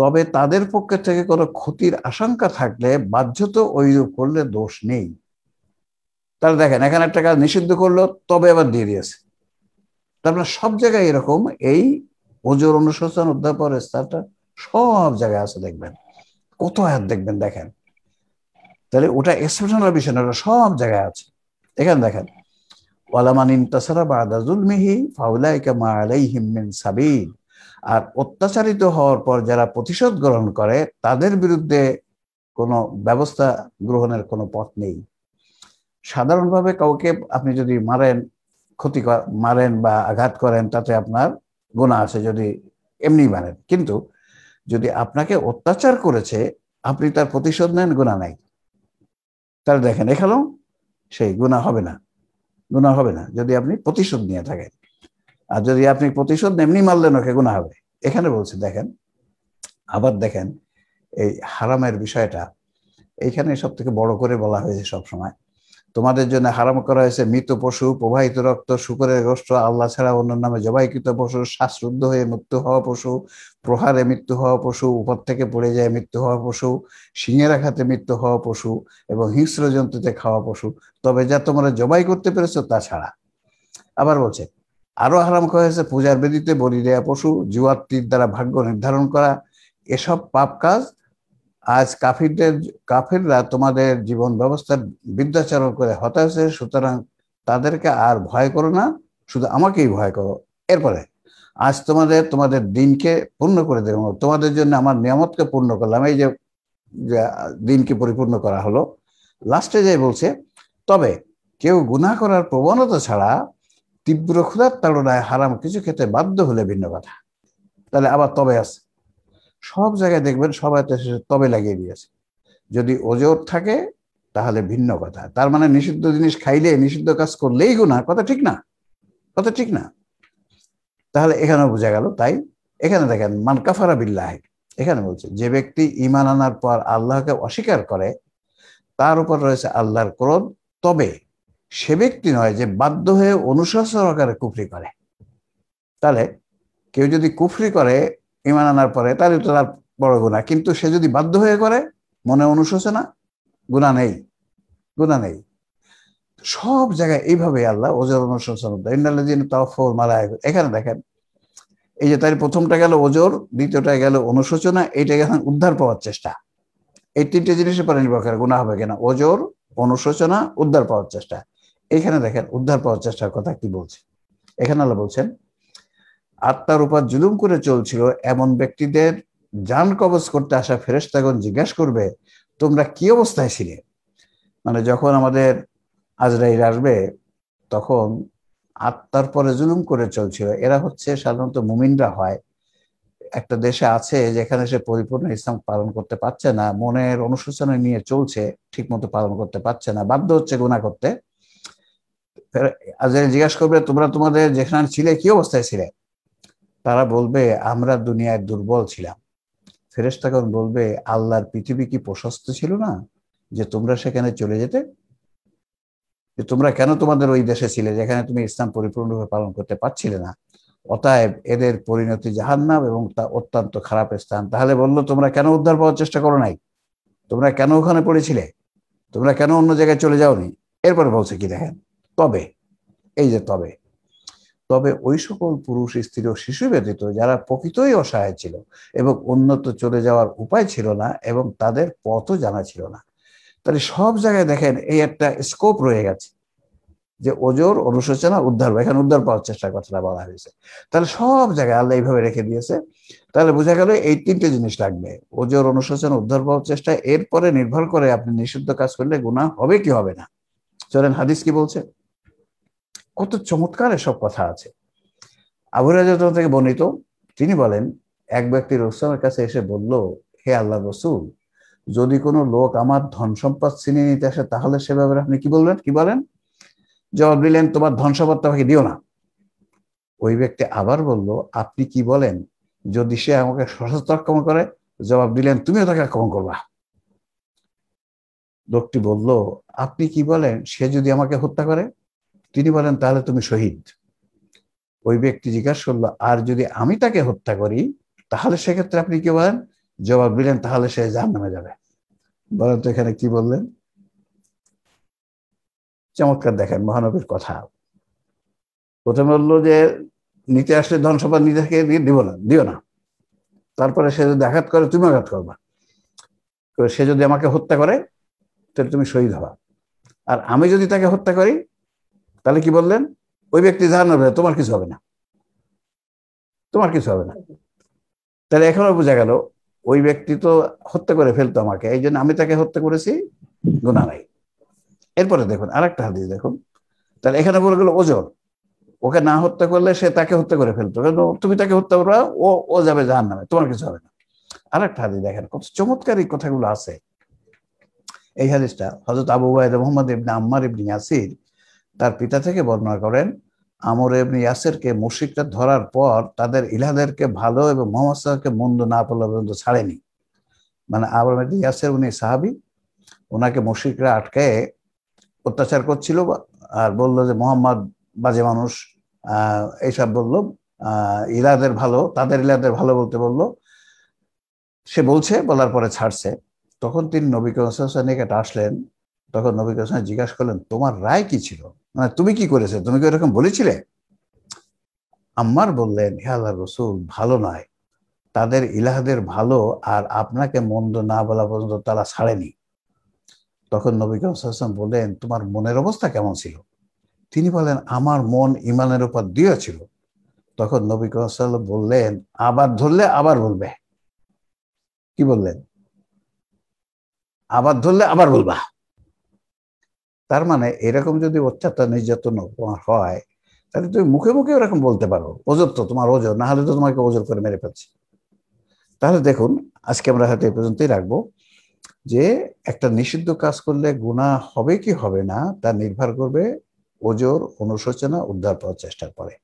তবে তাদের পক্ষে থেকে কোনো ক্ষতির আশঙ্কা থাকলে বাধ্যত ওইরূপ করলে দোষ নেই তাহলে দেখেন এখানে একটা কাজ নিষিদ্ধ করলো তবে আবার দিয়ে দিয়েছে তারপরে সব জায়গায় এরকম এই ওজোর অনুশোচন অধ্যাপক স্থানটা সব জায়গায় আছে দেখবেন কত আয়াত দেখবেন দেখেন তাহলে ওটা এক্সেপশনাল বিষয় না সব জায়গায় আছে এখানে দেখেন ওয়ালামান ইন্তাসারা বাদা জুলমিহি ফাউলাইকা মা আলাইহিম মিন সাবিল আর অত্যাচারিত হওয়ার পর যারা প্রতিশোধ গ্রহণ করে তাদের বিরুদ্ধে কোনো ব্যবস্থা গ্রহণের কোনো পথ নেই সাধারণভাবে কাউকে আপনি যদি মারেন ক্ষতি মারেন বা আঘাত করেন তাতে আপনার গুণা আছে যদি এমনি মানেন কিন্তু যদি আপনাকে অত্যাচার করেছে আপনি তার প্রতিশোধ নেন গুণা নাই তাহলে দেখেন এখানেও সেই গুণা হবে না গুণা হবে না যদি আপনি প্রতিশোধ নিয়ে থাকেন আর যদি আপনি প্রতিশোধ এমনি মারলেন ওকে গুণা হবে এখানে বলছে দেখেন আবার দেখেন এই হারামের বিষয়টা এখানে সব থেকে বড় করে বলা হয়েছে সব সময় তোমাদের জন্য হারাম করা হয়েছে মৃত পশু প্রবাহিত রক্ত শুকরের গোষ্ঠ আল্লাহ ছাড়া অন্য নামে জবাইকৃত পশু শ্বাসরুদ্ধ হয়ে মৃত্যু হওয়া পশু প্রহারে মৃত্যু হওয়া পশু উপর থেকে পড়ে যায় মৃত্যু হওয়া পশু শিঙের আঘাতে মৃত্যু হওয়া পশু এবং হিংস্র জন্তুতে খাওয়া পশু তবে যা তোমরা জবাই করতে পেরেছ তা ছাড়া আবার বলছে আরো হারাম করা হয়েছে পূজার বেদিতে বলি দেয়া পশু জুয়াত্মীর দ্বারা ভাগ্য নির্ধারণ করা এসব পাপ কাজ আজ কাফিরদের কাফিররা তোমাদের জীবন ব্যবস্থার বিদ্যাচরণ করে হতাশ সুতরাং তাদেরকে আর ভয় করো না শুধু আমাকেই ভয় করো এরপরে আজ তোমাদের তোমাদের দিনকে পূর্ণ করে দেব তোমাদের জন্য আমার নিয়ামতকে পূর্ণ করলাম এই যে দিনকে পরিপূর্ণ করা হলো লাস্টে যাই বলছে তবে কেউ গুণা করার প্রবণতা ছাড়া তীব্র ক্ষুধার তাড়নায় হারাম কিছু খেতে বাধ্য হলে ভিন্ন কথা তাহলে আবার তবে আছে সব জায়গায় দেখবেন সবাই তবে লাগিয়ে দিয়েছে যদি ওজোর থাকে তাহলে ভিন্ন কথা তার মানে নিষিদ্ধ জিনিস খাইলে নিষিদ্ধ কাজ করলেই গুণা কথা ঠিক না কথা ঠিক না তাহলে এখানে বোঝা গেল তাই এখানে দেখেন মানকাফারা বিল্লাহে এখানে বলছে যে ব্যক্তি ইমান আনার পর আল্লাহকে অস্বীকার করে তার উপর রয়েছে আল্লাহর ক্রোধ তবে সে ব্যক্তি নয় যে বাধ্য হয়ে অনুশাসন আকারে কুফরি করে তাহলে কেউ যদি কুফরি করে ইমান আনার পরে তাহলে তো তার বড় গুণা কিন্তু সে যদি বাধ্য হয়ে করে মনে অনুশোচনা গুণা নেই গুণা নেই সব জায়গায় এইভাবে আল্লাহ ওজর অনুসরণ এখানে দেখেন এই যে তাই প্রথমটা গেল ওজোর দ্বিতীয়টা গেল অনুশোচনা এইটা গেল উদ্ধার পাওয়ার চেষ্টা এই তিনটে জিনিসের পরে নির্ভর করে গুণা হবে কিনা ওজোর অনুশোচনা উদ্ধার পাওয়ার চেষ্টা এখানে দেখেন উদ্ধার পাওয়ার চেষ্টার কথা কি বলছে এখানে আল্লাহ বলছেন আত্মার উপর জুলুম করে চলছিল এমন ব্যক্তিদের যান কবজ করতে আসা ফেরেস্তাগণ জিজ্ঞাসা করবে তোমরা কি অবস্থায় ছিলে মানে যখন আমাদের আজরাইল আসবে তখন আত্মার পরে জুলুম করে চলছিল এরা হচ্ছে সাধারণত মুমিনরা হয় একটা দেশে আছে যেখানে সে পরিপূর্ণ ইসলাম পালন করতে পারছে না মনের অনুশোচনা নিয়ে চলছে ঠিক মতো পালন করতে পারছে না বাধ্য হচ্ছে গুণা করতে আজরাইল জিজ্ঞাসা করবে তোমরা তোমাদের যেখানে ছিলে কি অবস্থায় ছিলে তারা বলবে আমরা দুনিয়ায় দুর্বল ছিলাম ফেরেস তখন বলবে আল্লাহর পৃথিবী কি প্রশস্ত ছিল না যে তোমরা সেখানে চলে যেতে যে তোমরা কেন তোমাদের ওই দেশে ছিলে যেখানে তুমি ইসলাম পরিপূর্ণরূপে পালন করতে পারছিলে না অতএব এদের পরিণতি জাহান্নাম এবং তা অত্যন্ত খারাপ স্থান তাহলে বললো তোমরা কেন উদ্ধার পাওয়ার চেষ্টা করো নাই তোমরা কেন ওখানে পড়েছিলে তোমরা কেন অন্য জায়গায় চলে যাওনি এরপর বলছে কি দেখেন তবে এই যে তবে তবে ওই সকল পুরুষ স্ত্রী ও শিশু ব্যতীত যারা প্রকৃতই অসহায় ছিল এবং উন্নত চলে যাওয়ার উপায় ছিল না এবং তাদের পথও জানা ছিল না তাহলে সব জায়গায় দেখেন এই একটা স্কোপ রয়ে গেছে যে ওজোর অনুশোচনা উদ্ধার এখানে উদ্ধার পাওয়ার চেষ্টা কথাটা বলা হয়েছে তাহলে সব জায়গায় আল্লাহ এইভাবে রেখে দিয়েছে তাহলে বোঝা গেল এই তিনটে জিনিস লাগবে ওজোর অনুশোচনা উদ্ধার পাওয়ার চেষ্টা এরপরে নির্ভর করে আপনি নিষিদ্ধ কাজ করলে গুণা হবে কি হবে না চলেন হাদিস কি বলছে কত চমৎকার এসব কথা আছে আবুরাজন থেকে বর্ণিত তিনি বলেন এক ব্যক্তি রসুলের কাছে এসে বলল হে আল্লাহ রসুল যদি কোনো লোক আমার ধন সম্পদ ছিনিয়ে নিতে আসে তাহলে সে ব্যাপারে আপনি কি বলবেন কি বলেন জবাব দিলেন তোমার ধন সম্পদ তোমাকে দিও না ওই ব্যক্তি আবার বলল আপনি কি বলেন যদি সে আমাকে সশস্ত্র আক্রমণ করে জবাব দিলেন তুমিও তাকে আক্রমণ করবা লোকটি বলল আপনি কি বলেন সে যদি আমাকে হত্যা করে তিনি বলেন তাহলে তুমি শহীদ ওই ব্যক্তি জিজ্ঞাসা করলো আর যদি আমি তাকে হত্যা করি তাহলে সেক্ষেত্রে আপনি কি বলেন জবাব দিলেন তাহলে সে জাহান নামে যাবে বলেন তো এখানে কি বললেন চমৎকার দেখেন মহানবীর কথা প্রথমে বললো যে নিতে আসলে ধন সম্পদ নিজেকে দিব না দিও না তারপরে সে যদি আঘাত করে তুমি আঘাত করবা সে যদি আমাকে হত্যা করে তাহলে তুমি শহীদ হবা আর আমি যদি তাকে হত্যা করি তাহলে কি বললেন ওই ব্যক্তি জাহান হবে তোমার কিছু হবে না তোমার কিছু হবে না তাহলে এখনো বোঝা গেল ওই ব্যক্তি তো হত্যা করে ফেলতো আমাকে এই জন্য আমি তাকে হত্যা করেছি গুণা নাই এরপরে দেখুন আরেকটা হাদিস দেখুন তাহলে এখানে বলে গেল ওজন ওকে না হত্যা করলে সে তাকে হত্যা করে ফেলতো কেন তুমি তাকে হত্যা করবা ও ও যাবে যার নামে তোমার কিছু হবে না আর একটা হাদিস দেখেন কত চমৎকার এই কথাগুলো আছে এই হাদিসটা হজরত আবু ভাই মোহাম্মদ ইবনে আম্মার ইবনে ইয়াসির তার পিতা থেকে বর্ণনা করেন আমর এমনি ইয়াসেরকে মুশিকরা ধরার পর তাদের ইলাদেরকে ভালো এবং মোহাম্মদ সাহাকে মন্দ না পড়লে পর্যন্ত ছাড়েনি মানে আমর ইয়াসের উনি সাহাবি ওনাকে মুশিকরা আটকে অত্যাচার করছিল আর বলল যে মোহাম্মদ বাজে মানুষ এইসব বলল ইলাদের ভালো তাদের ইলাদের ভালো বলতে বলল সে বলছে বলার পরে ছাড়ছে তখন তিনি নবী কৌসানের কাছে আসলেন তখন নবী কৌসান জিজ্ঞাসা করলেন তোমার রায় কি ছিল মানে তুমি কি করেছো তুমি কি এরকম বলেছিলে আম্মার বললেন হে আল্লাহ রসুল ভালো নয় তাদের ইলাহাদের ভালো আর আপনাকে মন্দ না বলা পর্যন্ত তারা ছাড়েনি তখন নবী কাম বললেন তোমার মনের অবস্থা কেমন ছিল তিনি বলেন আমার মন ইমানের উপর দৃঢ় ছিল তখন নবী কাল বললেন আবার ধরলে আবার বলবে কি বললেন আবার ধরলে আবার বলবা তার মানে এরকম যদি অত্যাচার নির্যাতন হয় তাহলে তুমি মুখে মুখে ওরকম বলতে পারো ওজোর তো তোমার ওজোর না হলে তো তোমাকে ওজোর করে মেরে পাচ্ছি তাহলে দেখুন আজকে আমরা হয়তো এ পর্যন্তই রাখবো যে একটা নিষিদ্ধ কাজ করলে গুণা হবে কি হবে না তা নির্ভর করবে ওজোর অনুশোচনা উদ্ধার পাওয়ার চেষ্টার পরে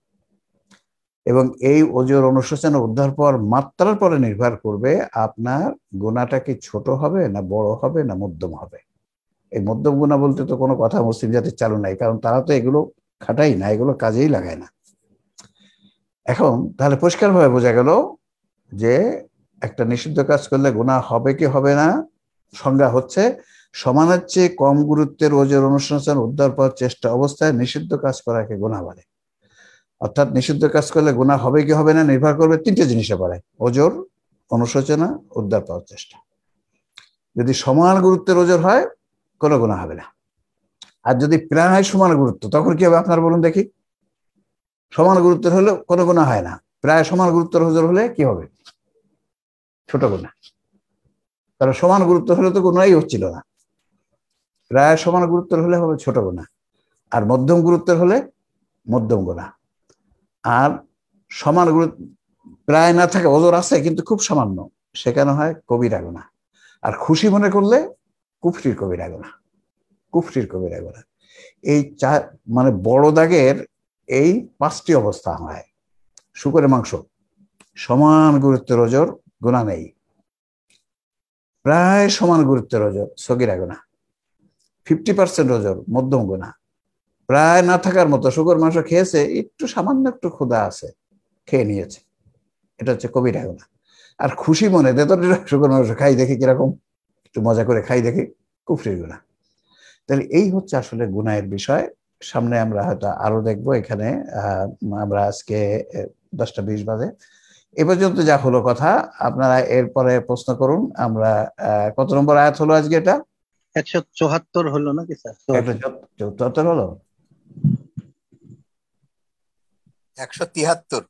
এবং এই ওজোর অনুশোচনা উদ্ধার পাওয়ার মাত্রার পরে নির্ভর করবে আপনার গুণাটা কি ছোট হবে না বড় হবে না মধ্যম হবে এই মধ্যম গুণা বলতে তো কোনো কথা মুসলিম জাতির চালু নাই কারণ তারা তো এগুলো খাটাই না এগুলো কাজেই লাগায় না এখন তাহলে পরিষ্কারভাবে বোঝা গেল যে একটা নিষিদ্ধ কাজ করলে গুণা হবে কি হবে না সংজ্ঞা হচ্ছে সমানের চেয়ে কম গুরুত্বের ওজের অনুশাসন উদ্ধার পাওয়ার চেষ্টা অবস্থায় নিষিদ্ধ কাজ করাকে গুণা বলে অর্থাৎ নিষিদ্ধ কাজ করলে গুণা হবে কি হবে না নির্ভর করবে তিনটে জিনিসে পারে ওজোর অনুশোচনা উদ্ধার পাওয়ার চেষ্টা যদি সমান গুরুত্বের ওজোর হয় কোনো গুণা হবে না আর যদি প্রাণ হয় সমান গুরুত্ব তখন কি হবে আপনার বলুন দেখি সমান গুরুত্বের হলে কোনো গুণা হয় না প্রায় সমান গুরুত্বের হজর হলে কি হবে ছোট গুণা কারণ সমান গুরুত্ব হলে তো গুণাই হচ্ছিল না প্রায় সমান গুরুত্বের হলে হবে ছোট গোনা আর মধ্যম গুরুত্বের হলে মধ্যম গোনা আর সমান গুরুত্ব প্রায় না থাকে ওজোর আছে কিন্তু খুব সামান্য সেখানে হয় কবিরা গোনা আর খুশি মনে করলে কুফরির কবিরা গোনা কুফরির কবিরা গোনা এই চার মানে বড় দাগের এই পাঁচটি অবস্থা হয় শুকরের মাংস সমান গুরুত্বের ওজোর গোনা নেই প্রায় সমান গুরুত্বের ওজর সগিরা গোনা ফিফটি পার্সেন্ট ওজোর মধ্যম গোনা প্রায় না থাকার মতো শুকর মাংস খেয়েছে একটু সামান্য একটু ক্ষুদা আছে খেয়ে নিয়েছে এটা হচ্ছে কবিরা গোনা আর খুশি মনে তেতটি শুকর মাংস খাই দেখি কিরকম একটু মজা করে খাই দেখি কুফরির গুণা তাহলে এই হচ্ছে আসলে গুনায়ের বিষয় সামনে আমরা হয়তো আরো দেখব এখানে আমরা আজকে দশটা বিশ বাজে এ পর্যন্ত যা হলো কথা আপনারা এরপরে প্রশ্ন করুন আমরা কত নম্বর আয়াত হলো আজকে এটা একশো চুহাত্তর হলো নাকি স্যার চুহাত্তর হলো একশো তিয়াত্তর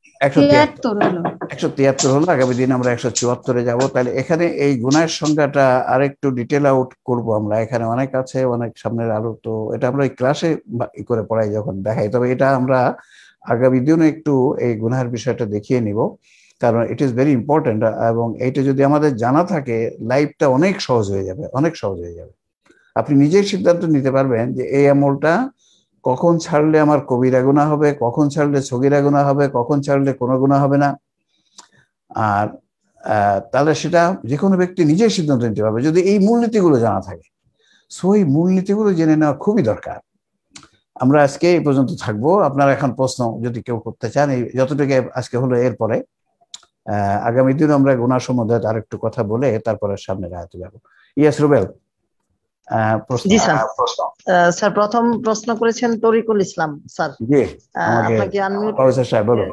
একশো তিয়াত্তর হলো আগামী দিন আমরা একশো চুয়াত্তরে যাবো তাহলে এখানে এই গুণের সংখ্যাটা আরেকটু ডিটেল আউট করবো আমরা এখানে অনেক আছে অনেক সামনের আলো তো এটা আমরা ওই ক্লাসে করে পড়াই যখন দেখাই তবে এটা আমরা আগামী দিনে একটু এই গুনার বিষয়টা দেখিয়ে নিব কারণ ইট ইজ ভেরি ইম্পর্টেন্ট এবং এইটা যদি আমাদের জানা থাকে লাইফটা অনেক সহজ হয়ে যাবে অনেক সহজ হয়ে যাবে আপনি নিজেই সিদ্ধান্ত নিতে পারবেন যে এই আমলটা কখন ছাড়লে আমার কবিরা গুণা হবে কখন ছাড়লে ছগিরা গুণা হবে কখন ছাড়লে কোনো গুণা হবে না আর তাহলে সেটা যে কোনো ব্যক্তি নিজেই সিদ্ধান্ত নিতে পারবে যদি এই মূলনীতিগুলো জানা থাকে সো এই মূলনীতিগুলো জেনে নেওয়া খুবই দরকার আমরা আজকে এই পর্যন্ত থাকবো আপনারা এখন প্রশ্ন যদি কেউ করতে চান এই যতটুকু আজকে হলো এরপরে আগামী দিন আমরা গুণা সম্বন্ধে আর একটু কথা বলে তারপরে সামনে রাহাতে যাবো ইয়াস রুবেল স্যার প্রথম প্রশ্ন করেছেন তরিকুল ইসলাম স্যার আপনাকে আনমিউট প্রফেসর সাহেব বলুন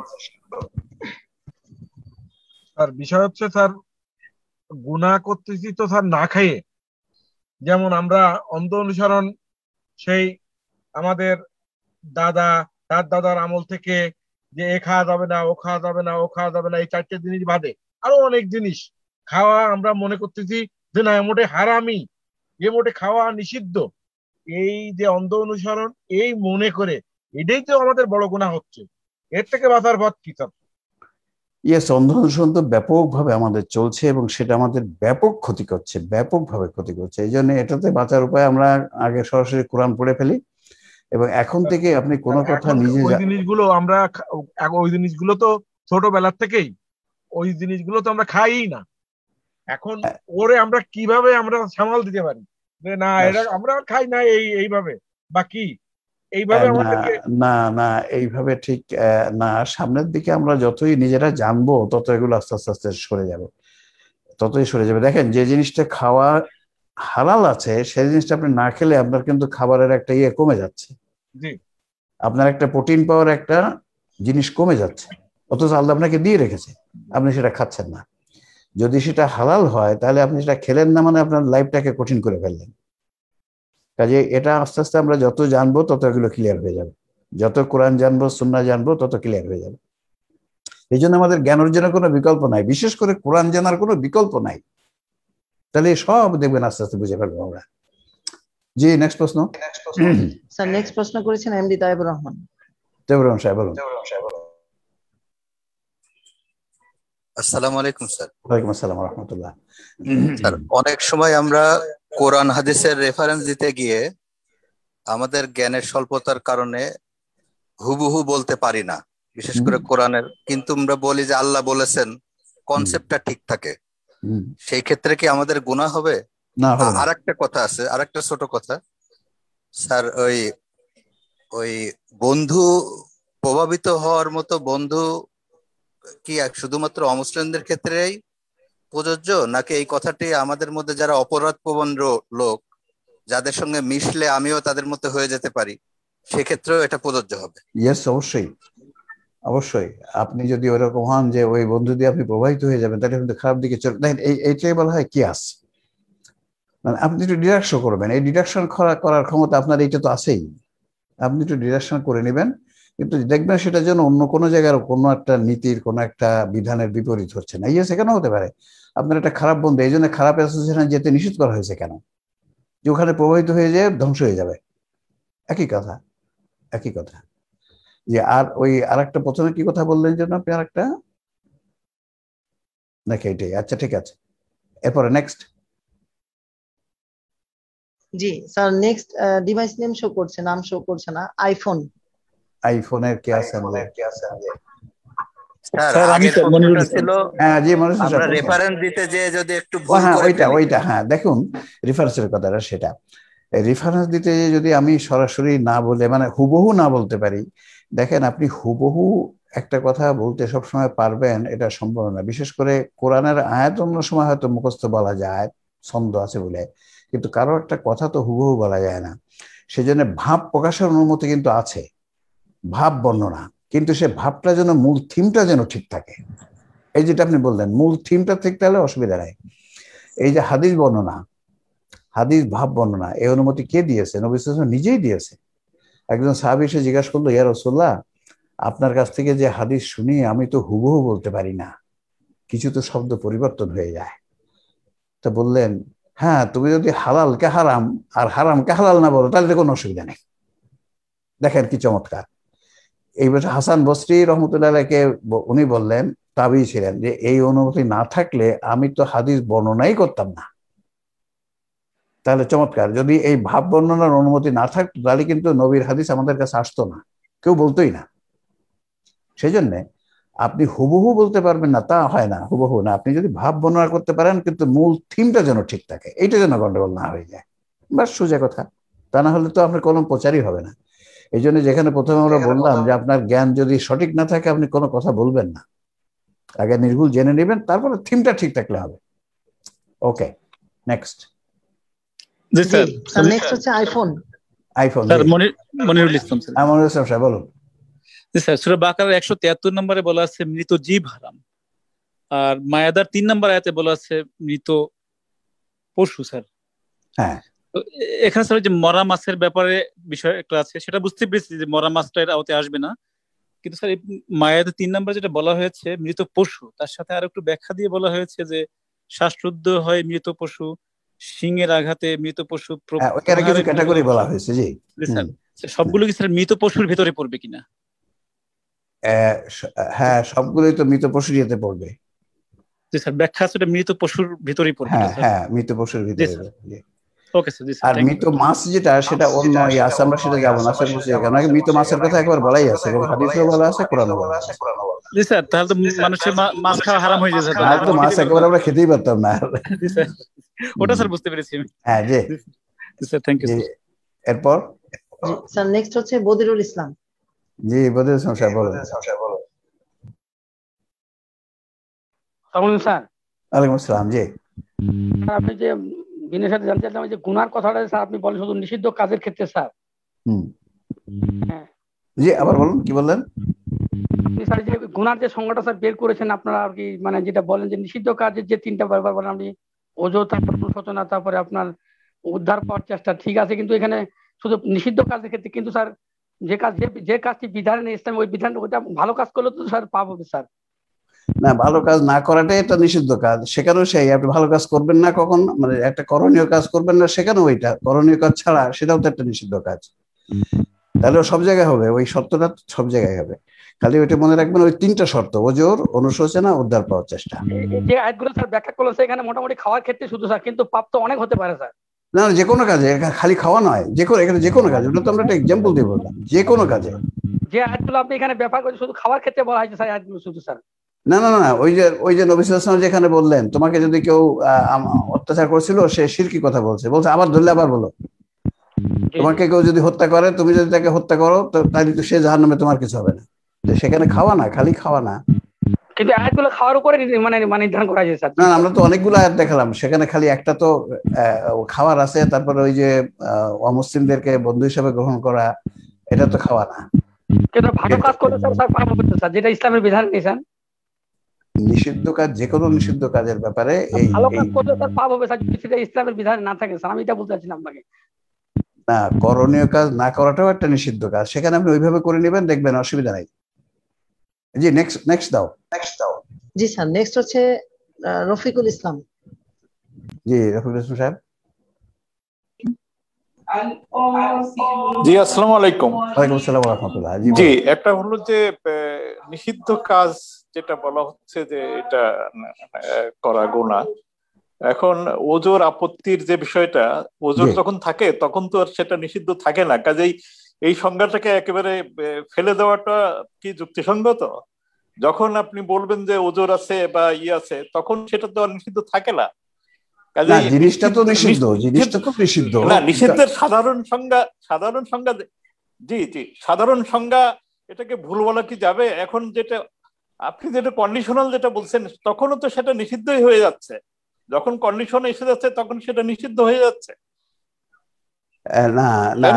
স্যার বিষয় হচ্ছে স্যার করতেছি তো স্যার না যেমন আমরা অন্ধ অনুসরণ সেই আমাদের দাদা তার দাদার আমল থেকে যে এ খাওয়া যাবে না ও খাওয়া যাবে না ও খাওয়া যাবে না এই চারটে জিনিস বাদে আরো অনেক জিনিস খাওয়া আমরা মনে করতেছি যে না মোটে হারামি যে মোটে খাওয়া নিষিদ্ধ এই যে অন্ধ অনুসরণ এই মনে করে এটাই তো আমাদের বড় গুণা হচ্ছে এর থেকে বাঁচার পথ কি ইয়েস অন্ধ অনুসরণ তো ব্যাপকভাবে আমাদের চলছে এবং সেটা আমাদের ব্যাপক ক্ষতি করছে ব্যাপকভাবে ক্ষতি করছে এই জন্য এটাতে বাঁচার উপায় আমরা আগে সরাসরি কোরআন পড়ে ফেলি এবং এখন আচ্ছা, থেকে আপনি কোনো কথা নিজে জিনিসগুলো আমরা ওই জিনিসগুলো তো ছোটবেলার থেকেই ওই জিনিসগুলো তো আমরা খাইই না এখন হ্যাঁ। ওরে আমরা কিভাবে আমরা সামাল দিতে পারি যে না এটা আমরা খাই না এই এইভাবে বা কি না না এইভাবে ঠিক না সামনের দিকে আমরা যতই নিজেরা জানবো তত এগুলো আস্তে আস্তে আস্তে সরে যাবে ততই সরে যাবে দেখেন যে জিনিসটা খাওয়া হালাল আছে সেই জিনিসটা আপনি না খেলে আপনার কিন্তু খাবারের একটা ইয়ে কমে যাচ্ছে আপনার একটা প্রোটিন পাওয়ার একটা জিনিস কমে যাচ্ছে অথচ আল্লাহ আপনাকে দিয়ে রেখেছে আপনি সেটা খাচ্ছেন না যদি সেটা হালাল হয় তাহলে আপনি সেটা খেলেন না মানে আপনার লাইফটাকে কঠিন করে ফেললেন কাজে এটা আস্তে আস্তে আমরা যত জানবো তত এগুলো ক্লিয়ার হয়ে যাবে যত কোরআন জানবো সুন্না জানবো তত ক্লিয়ার হয়ে যাবে এই জন্য আমাদের জ্ঞান অর্জনের কোনো বিকল্প নাই বিশেষ করে কোরআন জানার কোনো বিকল্প নাই তাহলে সব দেখবেন আস্তে আস্তে বুঝে ফেলবো আমরা জি নেক্সট প্রশ্ন স্যার নেক্সট প্রশ্ন করেছেন এমডি তাইবুর রহমান তাইবুর রহমান সাহেব বলুন আসসালামু আলাইকুম স্যার ওয়ালাইকুম আসসালাম রহমতুল্লাহ স্যার অনেক সময় আমরা কোরআন হাদিসের রেফারেন্স দিতে গিয়ে আমাদের জ্ঞানের স্বল্পতার কারণে হুবহু বলতে পারি না বিশেষ করে কোরআনের কিন্তু আমরা বলি যে আল্লাহ বলেছেন কনসেপ্টটা ঠিক থাকে সেই ক্ষেত্রে কি আমাদের গুণা হবে আর একটা কথা আছে আর একটা ছোট কথা স্যার ওই ওই বন্ধু প্রভাবিত হওয়ার মতো বন্ধু কি শুধুমাত্র অমুসলিমদের ক্ষেত্রেই প্রযোজ্য নাকি এই কথাটি আমাদের মধ্যে যারা অপরাধ প্রবণ লোক যাদের সঙ্গে মিশলে আমিও তাদের মধ্যে হয়ে যেতে পারি সেক্ষেত্রেও এটা প্রযোজ্য হবে ইয়েস অবশ্যই অবশ্যই আপনি যদি ওরকম হন যে ওই বন্ধু দিয়ে আপনি প্রবাহিত হয়ে যাবেন তাহলে কিন্তু খারাপ দিকে চলে দেখেন এই এইটাই বলা হয় কিয়াস মানে আপনি একটু ডিডাকশন করবেন এই ডিডাকশন করার ক্ষমতা আপনার এইটা তো আছেই আপনি একটু ডিডাকশন করে নেবেন কিন্তু দেখবেন সেটা যেন অন্য কোনো জায়গার কোনো একটা নীতির কোনো একটা বিধানের বিপরীত হচ্ছে না ইয়ে কেন হতে পারে আপনার একটা খারাপ বন্ধু এই জন্য খারাপ অ্যাসোসিয়েশনে যেতে নিষেধ করা হয়েছে কেন যে ওখানে প্রভাবিত হয়ে যেয়ে ধ্বংস হয়ে যাবে একই কথা একই কথা যে আর ওই আর একটা প্রথমে কি কথা বললেন যেন আপনি আর একটা নাকি এটাই আচ্ছা ঠিক আছে এরপরে নেক্সট জি sir next device name show করছে নাম শো করছে না আইফোন আইফোনের কে অ্যাসেম্বলি স্যার হ্যাঁ, হ্যাঁ, হ্যাঁ, আমি ছিল সেটা মানে হুবহু না বলতে পারি দেখেন আপনি হুবহু একটা কথা বলতে সবসময় পারবেন এটা সম্ভব না বিশেষ করে কোরআনের আয়াত অন্য সময় হয়তো মুখস্থ বলা যায় ছন্দ আছে বলে কিন্তু কারো একটা কথা তো হুবহু বলা যায় না সেজন্য ভাব প্রকাশের অনুমতি কিন্তু আছে ভাব বর্ণনা কিন্তু সে ভাবটা যেন মূল থিমটা যেন ঠিক থাকে এই যেটা আপনি বললেন মূল থিমটা ঠিক থাকলে অসুবিধা নাই এই যে হাদিস বর্ণনা হাদিস ভাব বর্ণনা এই অনুমতি কে দিয়েছে নবী নিজেই দিয়েছে একজন সাহাবি সে জিজ্ঞাসা করলো ইয়ার রসোল্লা আপনার কাছ থেকে যে হাদিস শুনি আমি তো হুবহু বলতে পারি না কিছু তো শব্দ পরিবর্তন হয়ে যায় তা বললেন হ্যাঁ তুমি যদি হালালকে হারাম আর হারাম কে হালাল না বলো তাহলে তো কোনো অসুবিধা নেই দেখেন কি চমৎকার এই বছর হাসান বসরি রহমতুল্লাহকে উনি বললেন তাবি ছিলেন যে এই অনুমতি না থাকলে আমি তো হাদিস বর্ণনাই করতাম না তাহলে চমৎকার যদি এই ভাব বর্ণনার অনুমতি না থাকতো তাহলে কিন্তু নবীর হাদিস আমাদের কাছে আসতো না কেউ বলতোই না সেই জন্যে আপনি হুবহু বলতে পারবেন না তা হয় না হুবহু না আপনি যদি ভাব বর্ণনা করতে পারেন কিন্তু মূল থিমটা যেন ঠিক থাকে এইটা যেন গন্ডগোল না হয়ে যায় বা সোজা কথা তা না হলে তো আপনার কলম প্রচারই হবে না এই জন্য যেখানে প্রথমে আমরা বললাম যে আপনার জ্ঞান যদি সঠিক না থাকে আপনি কোনো কথা বলবেন না আগে নির্ভুল জেনে নেবেন তারপরে থিমটা ঠিক থাকলে হবে okay next iPhone iPhone sir জি স্যার বলা আছে মৃত আর মায়াদার আয়াতে বলা আছে মৃত পশু স্যার হ্যাঁ এখানে স্যার যে মরা মাছের ব্যাপারে বিষয় একটা আছে সেটা বুঝতে পেরেছি যে মরা মাছটা এর আওতে আসবে না কিন্তু স্যার মায়াতে তিন যেটা বলা হয়েছে মৃত পশু তার সাথে আর একটু ব্যাখ্যা দিয়ে বলা হয়েছে যে শ্বাসরুদ্ধ হয় মৃত পশু সিংয়ের আঘাতে মৃত পশু ক্যাটাগরি বলা হয়েছে জি সবগুলো কি স্যার মৃত পশুর ভেতরে পড়বে কিনা হ্যাঁ সবগুলোই তো মৃত পশুর ইয়েতে পড়বে জি স্যার ব্যাখ্যা মৃত পশুর ভেতরেই পড়বে হ্যাঁ, হ্যাঁ মৃত পশুর ওকে আর মৃত মাছ যেটা সেটা অন্য ইয়ে আছে আমরা সেটা যাবো না স্যার কেন মৃত মাছের কথা একবার বলাই আছে আছে কোরআনও আছে জি স্যার তাহলে তো মানুষের মাছ খাওয়া হারাম হয়ে যাচ্ছে আর তো মাছ একবার আমরা খেতেই পারতাম না ওটা স্যার বুঝতে পেরেছি হ্যাঁ জি স্যার থ্যাংক ইউ এরপর স্যার নেক্সট হচ্ছে বদিরুল ইসলাম জি বদিরুল ইসলাম স্যার বলুন স্যার আসসালাম জি আপনি যে বিনয়ের সাথে জানতে যে গুনার কথাটা স্যার আপনি বলেন শুধু নিষিদ্ধ কাজের ক্ষেত্রে স্যার হ্যাঁ। জি আবার বলুন কি বললেন স্যার যে গুনার যে সংজ্ঞাটা স্যার বের করেছেন আপনারা আর কি মানে যেটা বলেন যে নিষিদ্ধ কাজের যে তিনটা ব্যাপার বলেন আপনি ওজো তারপর তারপরে আপনার উদ্ধার পাওয়ার চেষ্টা ঠিক আছে কিন্তু এখানে শুধু নিষিদ্ধ কাজের ক্ষেত্রে কিন্তু স্যার যে কাজ যে কাজটি বিধান ইসলাম ওই বিধান ওটা ভালো কাজ করলে তো স্যার পাবো স্যার না ভালো কাজ না করাটাই একটা নিষিদ্ধ কাজ সেখানেও সেই আপনি ভালো কাজ করবেন না কখন মানে একটা করণীয় কাজ করবেন না সেখানেও ওইটা করণীয় কাজ ছাড়া সেটাও তো একটা নিষিদ্ধ কাজ তাহলে সব জায়গায় হবে ওই শর্তটা সব জায়গায় হবে খালি ওইটা মনে রাখবেন ওই তিনটা শর্ত ওজোর অনুশোচনা উদ্ধার পাওয়ার চেষ্টা যে আয়াতগুলো স্যার ব্যাখ্যা করলো এখানে মোটামুটি খাওয়ার ক্ষেত্রে শুধু স্যার কিন্তু পাপ তো অনেক হতে পারে স্যার না যে কোনো কাজে খালি খাওয়া নয় যে কোনো এখানে যে কোনো কাজ ওটা তো আমরা একটা এক্সাম্পল দিয়ে বললাম যে কোনো কাজে যে আয়াতগুলো আপনি এখানে ব্যাপার করছেন শুধু খাওয়ার ক্ষেত্রে বলা হয়েছে স্যার আয়াতগুলো শুধু স্যার না না না ওই যে ওই যে নবী যেখানে বললেন তোমাকে যদি কেউ অত্যাচার করছিল সে শিরকি কথা বলছে বলছে আবার ধরলে আবার বলো তোমাকে কেউ যদি হত্যা করে তুমি যদি তাকে হত্যা করো তাহলে তো সে জাহান্নামে তোমার কিছু হবে না সেখানে খাওয়া না খালি খাওয়া না কিন্তু আয়াতগুলো খাওয়ার উপরে মানে মানে নির্ধারণ করা যায় না আমরা তো অনেকগুলো আয়াত দেখালাম সেখানে খালি একটা তো খাওয়ার আছে তারপরে ওই যে অমুসলিমদেরকে বন্ধু হিসেবে গ্রহণ করা এটা তো খাওয়া না কিন্তু ভালো কাজ করতে স্যার যেটা ইসলামের বিধান নেই স্যার নিষিদ্ধ কাজ যে কোনো নিষিদ্ধ কাজের ব্যাপারে এই ভালো কাজ করলে তার পাপ হবে সেটা ইসলামের বিধানে না থাকে স্যার আমি এটা বলতে চাচ্ছিলাম আপনাকে না করণীয় কাজ না করাটাও একটা নিষিদ্ধ কাজ সেখানে আপনি ওইভাবে করে নেবেন দেখবেন অসুবিধা নাই জি নেক্সট নেক্সট দাও নেক্সট দাও জি স্যার নেক্সট হচ্ছে রফিকুল ইসলাম জি রফিকুল ইসলাম সাহেব জি আসসালামু আলাইকুম ওয়ালাইকুম আসসালাম রাহমাতুল্লাহ জি একটা হলো যে নিষিদ্ধ কাজ যেটা বলা হচ্ছে যে এটা করা গোনা এখন ওজোর আপত্তির যে বিষয়টা ওজোর যখন থাকে তখন তো আর সেটা নিষিদ্ধ থাকে না কাজেই এই সংজ্ঞাটাকে একেবারে ফেলে দেওয়াটা কি যুক্তিসঙ্গত যখন আপনি বলবেন যে ওজোর আছে বা ই ইয়ে আছে তখন সেটা তো আর নিষিদ্ধ থাকে না জিনিসটা তো নিষিদ্ধ জিনিসটা তো নিষিদ্ধ না নিষিদ্ধের সাধারণ সংজ্ঞা সাধারণ সংজ্ঞা জি জি সাধারণ সংজ্ঞা এটাকে ভুল বলা কি যাবে এখন যেটা আপনি যেটা কন্ডিশনাল যেটা বলছেন তখনও তো সেটা নিষিদ্ধই হয়ে যাচ্ছে যখন কন্ডিশন এসে যাচ্ছে তখন সেটা নিষিদ্ধ হয়ে যাচ্ছে না না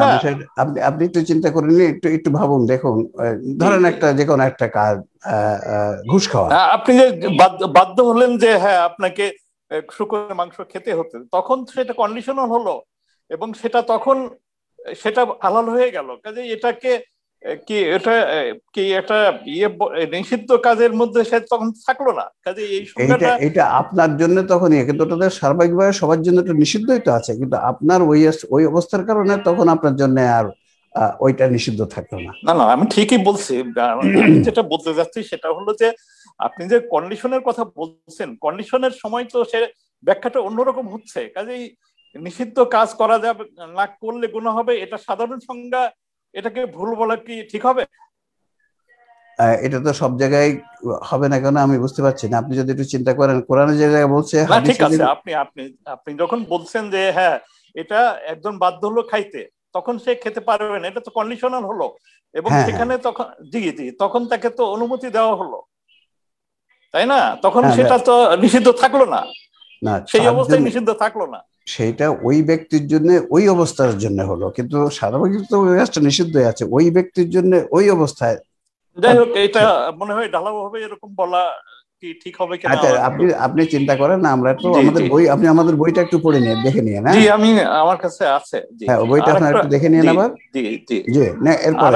আপনি আপনি একটু চিন্তা করেন একটু একটু ভাবুন দেখুন ধরেন একটা যে কোনো একটা কাজ ঘুষ খাওয়া হ্যাঁ, আপনি যে বাধ্য হলেন যে হ্যাঁ আপনাকে শুকরের মাংস খেতে হতে তখন সেটা কন্ডিশনাল হলো এবং সেটা তখন সেটা হালাল হয়ে গেল কাজে এটাকে কি এটা কি একটা ইয়ে নিষিদ্ধ কাজের মধ্যে সে তখন থাকলো না কাজে এই সংখ্যাটা এটা আপনার জন্য তখন কিন্তু ওটা সার্বিকভাবে সবার জন্য এটা নিষিদ্ধই তো আছে কিন্তু আপনার ওই ওই অবস্থার কারণে তখন আপনার জন্য আর ওইটা নিষিদ্ধ থাকলো না না না আমি ঠিকই বলছি যেটা বলতে যাচ্ছি সেটা হলো যে আপনি যে কন্ডিশনের কথা বলছেন কন্ডিশনের সময় তো সে ব্যাখ্যাটা অন্যরকম হচ্ছে কাজেই নিষিদ্ধ কাজ করা যাবে না করলে গুণ হবে এটা সাধারণ সংজ্ঞা এটাকে ভুল বলা কি ঠিক হবে এটা তো সব জায়গায় হবে না কেন আমি বুঝতে পারছি না আপনি যদি একটু চিন্তা করেন কোরআনে যে জায়গায় বলছে আপনি আপনি আপনি যখন বলছেন যে হ্যাঁ এটা একজন বাধ্য হলো খাইতে তখন সে খেতে পারবে না এটা তো কন্ডিশনাল হলো এবং হ্যাঁ, সেখানে হ্যাঁ। তখন জি জি তখন তাকে তো অনুমতি দেওয়া হলো তাই না তখন হ্যাঁ, সেটা তো নিষিদ্ধ থাকলো না না সেই অবস্থায় নিষিদ্ধ থাকলো না সেটা ওই ব্যক্তির জন্য ওই অবস্থার জন্য হলো কিন্তু সাধারণত ওই গাছটা নিষিদ্ধ আছে ওই ব্যক্তির জন্য ওই অবস্থায় যাই হোক এটা মনে হয় ঢালাও হবে এরকম বলা আচ্ছা, আপনি আপনি চিন্তা করেন না আমরা তো আমাদের বই আপনি আমাদের বইটা একটু পড়ে নিয়ে দেখে নিয়ে না আমি আমার কাছে আছে হ্যাঁ বইটা আপনার একটু দেখে নিয়ে আবার জি না এরপর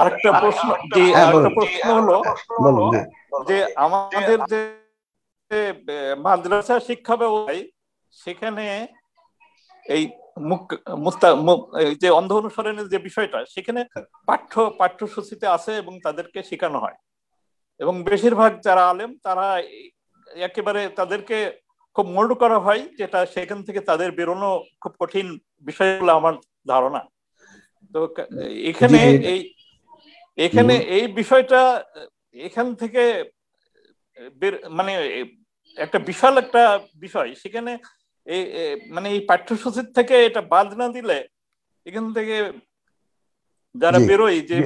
আরেকটা প্রশ্ন হ্যাঁ, আরেকটা প্রশ্ন হলো বলুন যে আমাদের যে মাদ্রাসা শিক্ষা ব্যবস্থায় সেখানে এই যে অন্ধ অনুসরণের যে বিষয়টা সেখানে পাঠ্য পাঠ্যসূচিতে আছে এবং তাদেরকে শেখানো হয় এবং বেশিরভাগ যারা আলেম তারা একেবারে তাদেরকে খুব মোল্ড করা হয় যেটা সেখান থেকে তাদের বেরোনো খুব কঠিন বিষয় বলে আমার ধারণা তো এখানে এই এখানে এই বিষয়টা এখান থেকে মানে একটা বিশাল একটা বিষয় সেখানে এই মানে এই পাঠ্যসূচির থেকে এটা বাদ না দিলে এখান থেকে যারা বেরোয় যে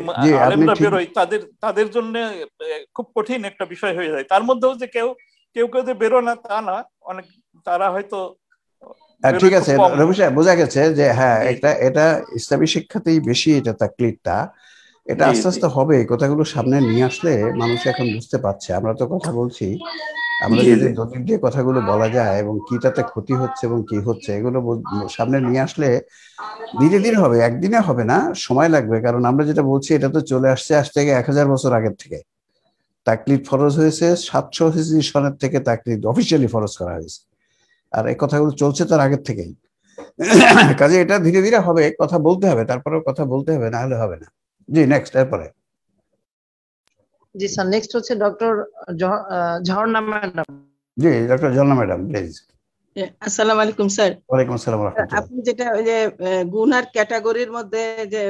আলেমরা বেরোয় তাদের তাদের জন্য খুব কঠিন একটা বিষয় হয়ে যায় তার মধ্যেও যে কেউ কেউ কেউ যে বেরো না তা না অনেক তারা হয়তো হ্যাঁ, ঠিক আছে রবি সাহেব বোঝা গেছে যে হ্যাঁ এটা এটা ইসলামী শিক্ষাতেই বেশি এটা তাকলিদটা এটা আস্তে আস্তে হবে কথাগুলো সামনে নিয়ে আসলে মানুষ এখন বুঝতে পারছে আমরা তো কথা বলছি আমরা যদি দলিল দিয়ে কথাগুলো বলা যায় এবং কি তাতে ক্ষতি হচ্ছে এবং কি হচ্ছে এগুলো সামনে নিয়ে আসলে ধীরে ধীরে হবে একদিনে হবে না সময় লাগবে কারণ আমরা যেটা বলছি এটা তো চলে আসছে আজ থেকে এক হাজার বছর আগের থেকে তাকলিদ ফরজ হয়েছে সাতশো হিজরি সনের থেকে তাকলিদ অফিসিয়ালি ফরজ করা হয়েছে আর এই কথাগুলো চলছে তার আগের থেকেই কাজে এটা ধীরে ধীরে হবে কথা বলতে হবে তারপরেও কথা বলতে হবে না হলে হবে না জি নেক্সট এরপরে জি স্যার নেক্সট হচ্ছে ডক্টর ঝর্ণা ম্যাডাম জি ডক্টর ঝর্ণা ম্যাডাম প্লিজ আসসালামু আলাইকুম স্যার ওয়ালাইকুম আসসালাম আপনি যেটা ওই যে গুনার ক্যাটাগরির মধ্যে যে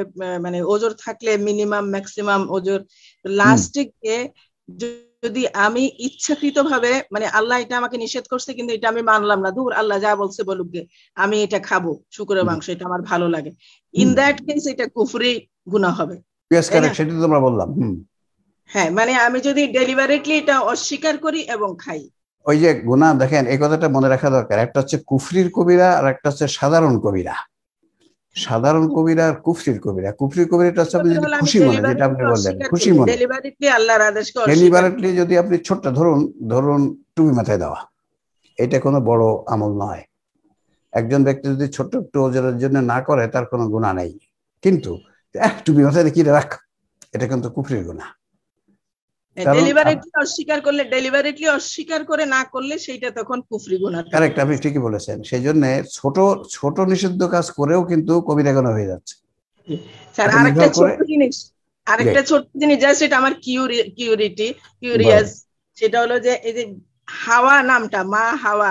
মানে ওজোর থাকলে মিনিমাম ম্যাক্সিমাম ওজোর লাস্টে গিয়ে যদি আমি ইচ্ছাকৃত ভাবে মানে আল্লাহ এটা আমাকে নিষেধ করছে কিন্তু এটা আমি মানলাম না দূর আল্লাহ যা বলছে বলুক যে আমি এটা খাবো শুকুরের মাংস এটা আমার ভালো লাগে ইন দ্যাট কেস এটা কুফরি গুনাহ হবে সেটা তো বললাম হ্যাঁ মানে আমি যদি ডেলিভারেটলি এটা অস্বীকার করি এবং খাই ওই যে গুনা দেখেন এই কথাটা মনে রাখা দরকার একটা হচ্ছে কুফরির কবিরা আর একটা হচ্ছে সাধারণ কবিরা সাধারণ কবিরা আর কুফরির কবিরা কুফরির কবিরাটা হচ্ছে আপনি খুশি মনে যেটা আপনি বললেন খুশি মনে ডেলিভারেটলি আল্লাহর ডেলিভারেটলি যদি আপনি ছোট্ট ধরুন ধরুন টুপি মাথায় দেওয়া এটা কোনো বড় আমল নয় একজন ব্যক্তি যদি ছোট্ট একটু ওজনের জন্য না করে তার কোনো গুণা নেই কিন্তু টুপি মাথায় কি রাখ এটা কিন্তু কুফরির গুণা ডেলিভারেটলি অস্বীকার করলে ডেলিভারেটলি অস্বীকার করে না করলে সেইটা তখন কুফরি কারেক্ট আপনি ঠিকই বলেছেন সেই জন্য ছোট ছোট নিষিদ্ধ কাজ করেও কিন্তু কবিরা গুনাহ হয়ে যাচ্ছে স্যার আরেকটা ছোট জিনিস আরেকটা ছোট জিনিস যা সেটা আমার কিউরিটি কিউরিয়াস সেটা হলো যে এই যে হাওয়া নামটা মা হাওয়া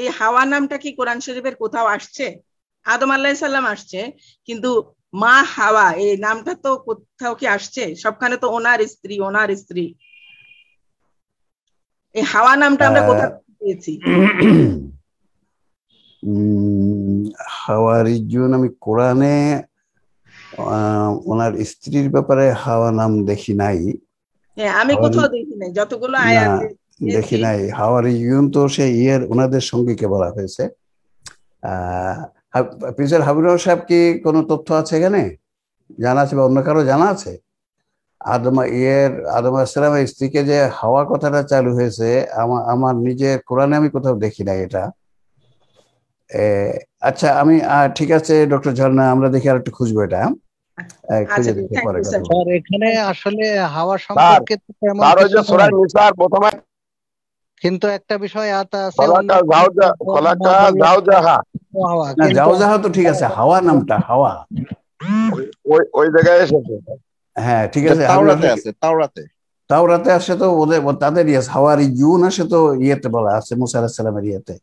এই হাওয়া নামটা কি কোরআন শরীফের কোথাও আসছে আদম আল্লাহ সাল্লাম আসছে কিন্তু মা হাওয়া এই নামটা তো কোথাও কি আসছে সবখানে তো ওনার স্ত্রী ওনার স্ত্রী এই হাওয়া নামটা আমরা কোথা পেয়েছি হাওয়ারিজুন আমি কোরআনে ওনার স্ত্রীর ব্যাপারে হাওয়া নাম দেখি নাই হ্যাঁ, আমি কোথাও দেখি নাই যতগুলো দেখি নাই হাওয়ারিজুন তো সে ইয়ের ওনাদের সঙ্গীকে বলা হয়েছে আহ পিজার হাবিবুর সাহেব কি কোনো তথ্য আছে এখানে জানা আছে বা অন্য কারো জানা আছে আদম ইয়ের আদম ইসলামের স্ত্রীকে যে হাওয়া কথাটা চালু হয়েছে আমার আমার নিজের কোরআনে আমি কোথাও দেখি না এটা আচ্ছা আমি ঠিক আছে ডক্টর ঝর্ণা আমরা দেখি আর একটু খুঁজবো এটা আচ্ছা, আচ্ছা, এখানে আসলে হাওয়া সম্পর্কে কিন্তু একটা বিষয় তো ঠিক আছে হাওয়া নামটা হাওয়া ওই ওই জায়গায় এসেছে হ্যাঁ ঠিক আছে তাওরাতে আছে তাওরাতে তাওরাতে আছে তো ওদের তাদের ইয়াস হাওয়ারি জুন আসে তো ইয়েতে বলা আছে মুসা আলাহিসাল্লামের ইয়েতে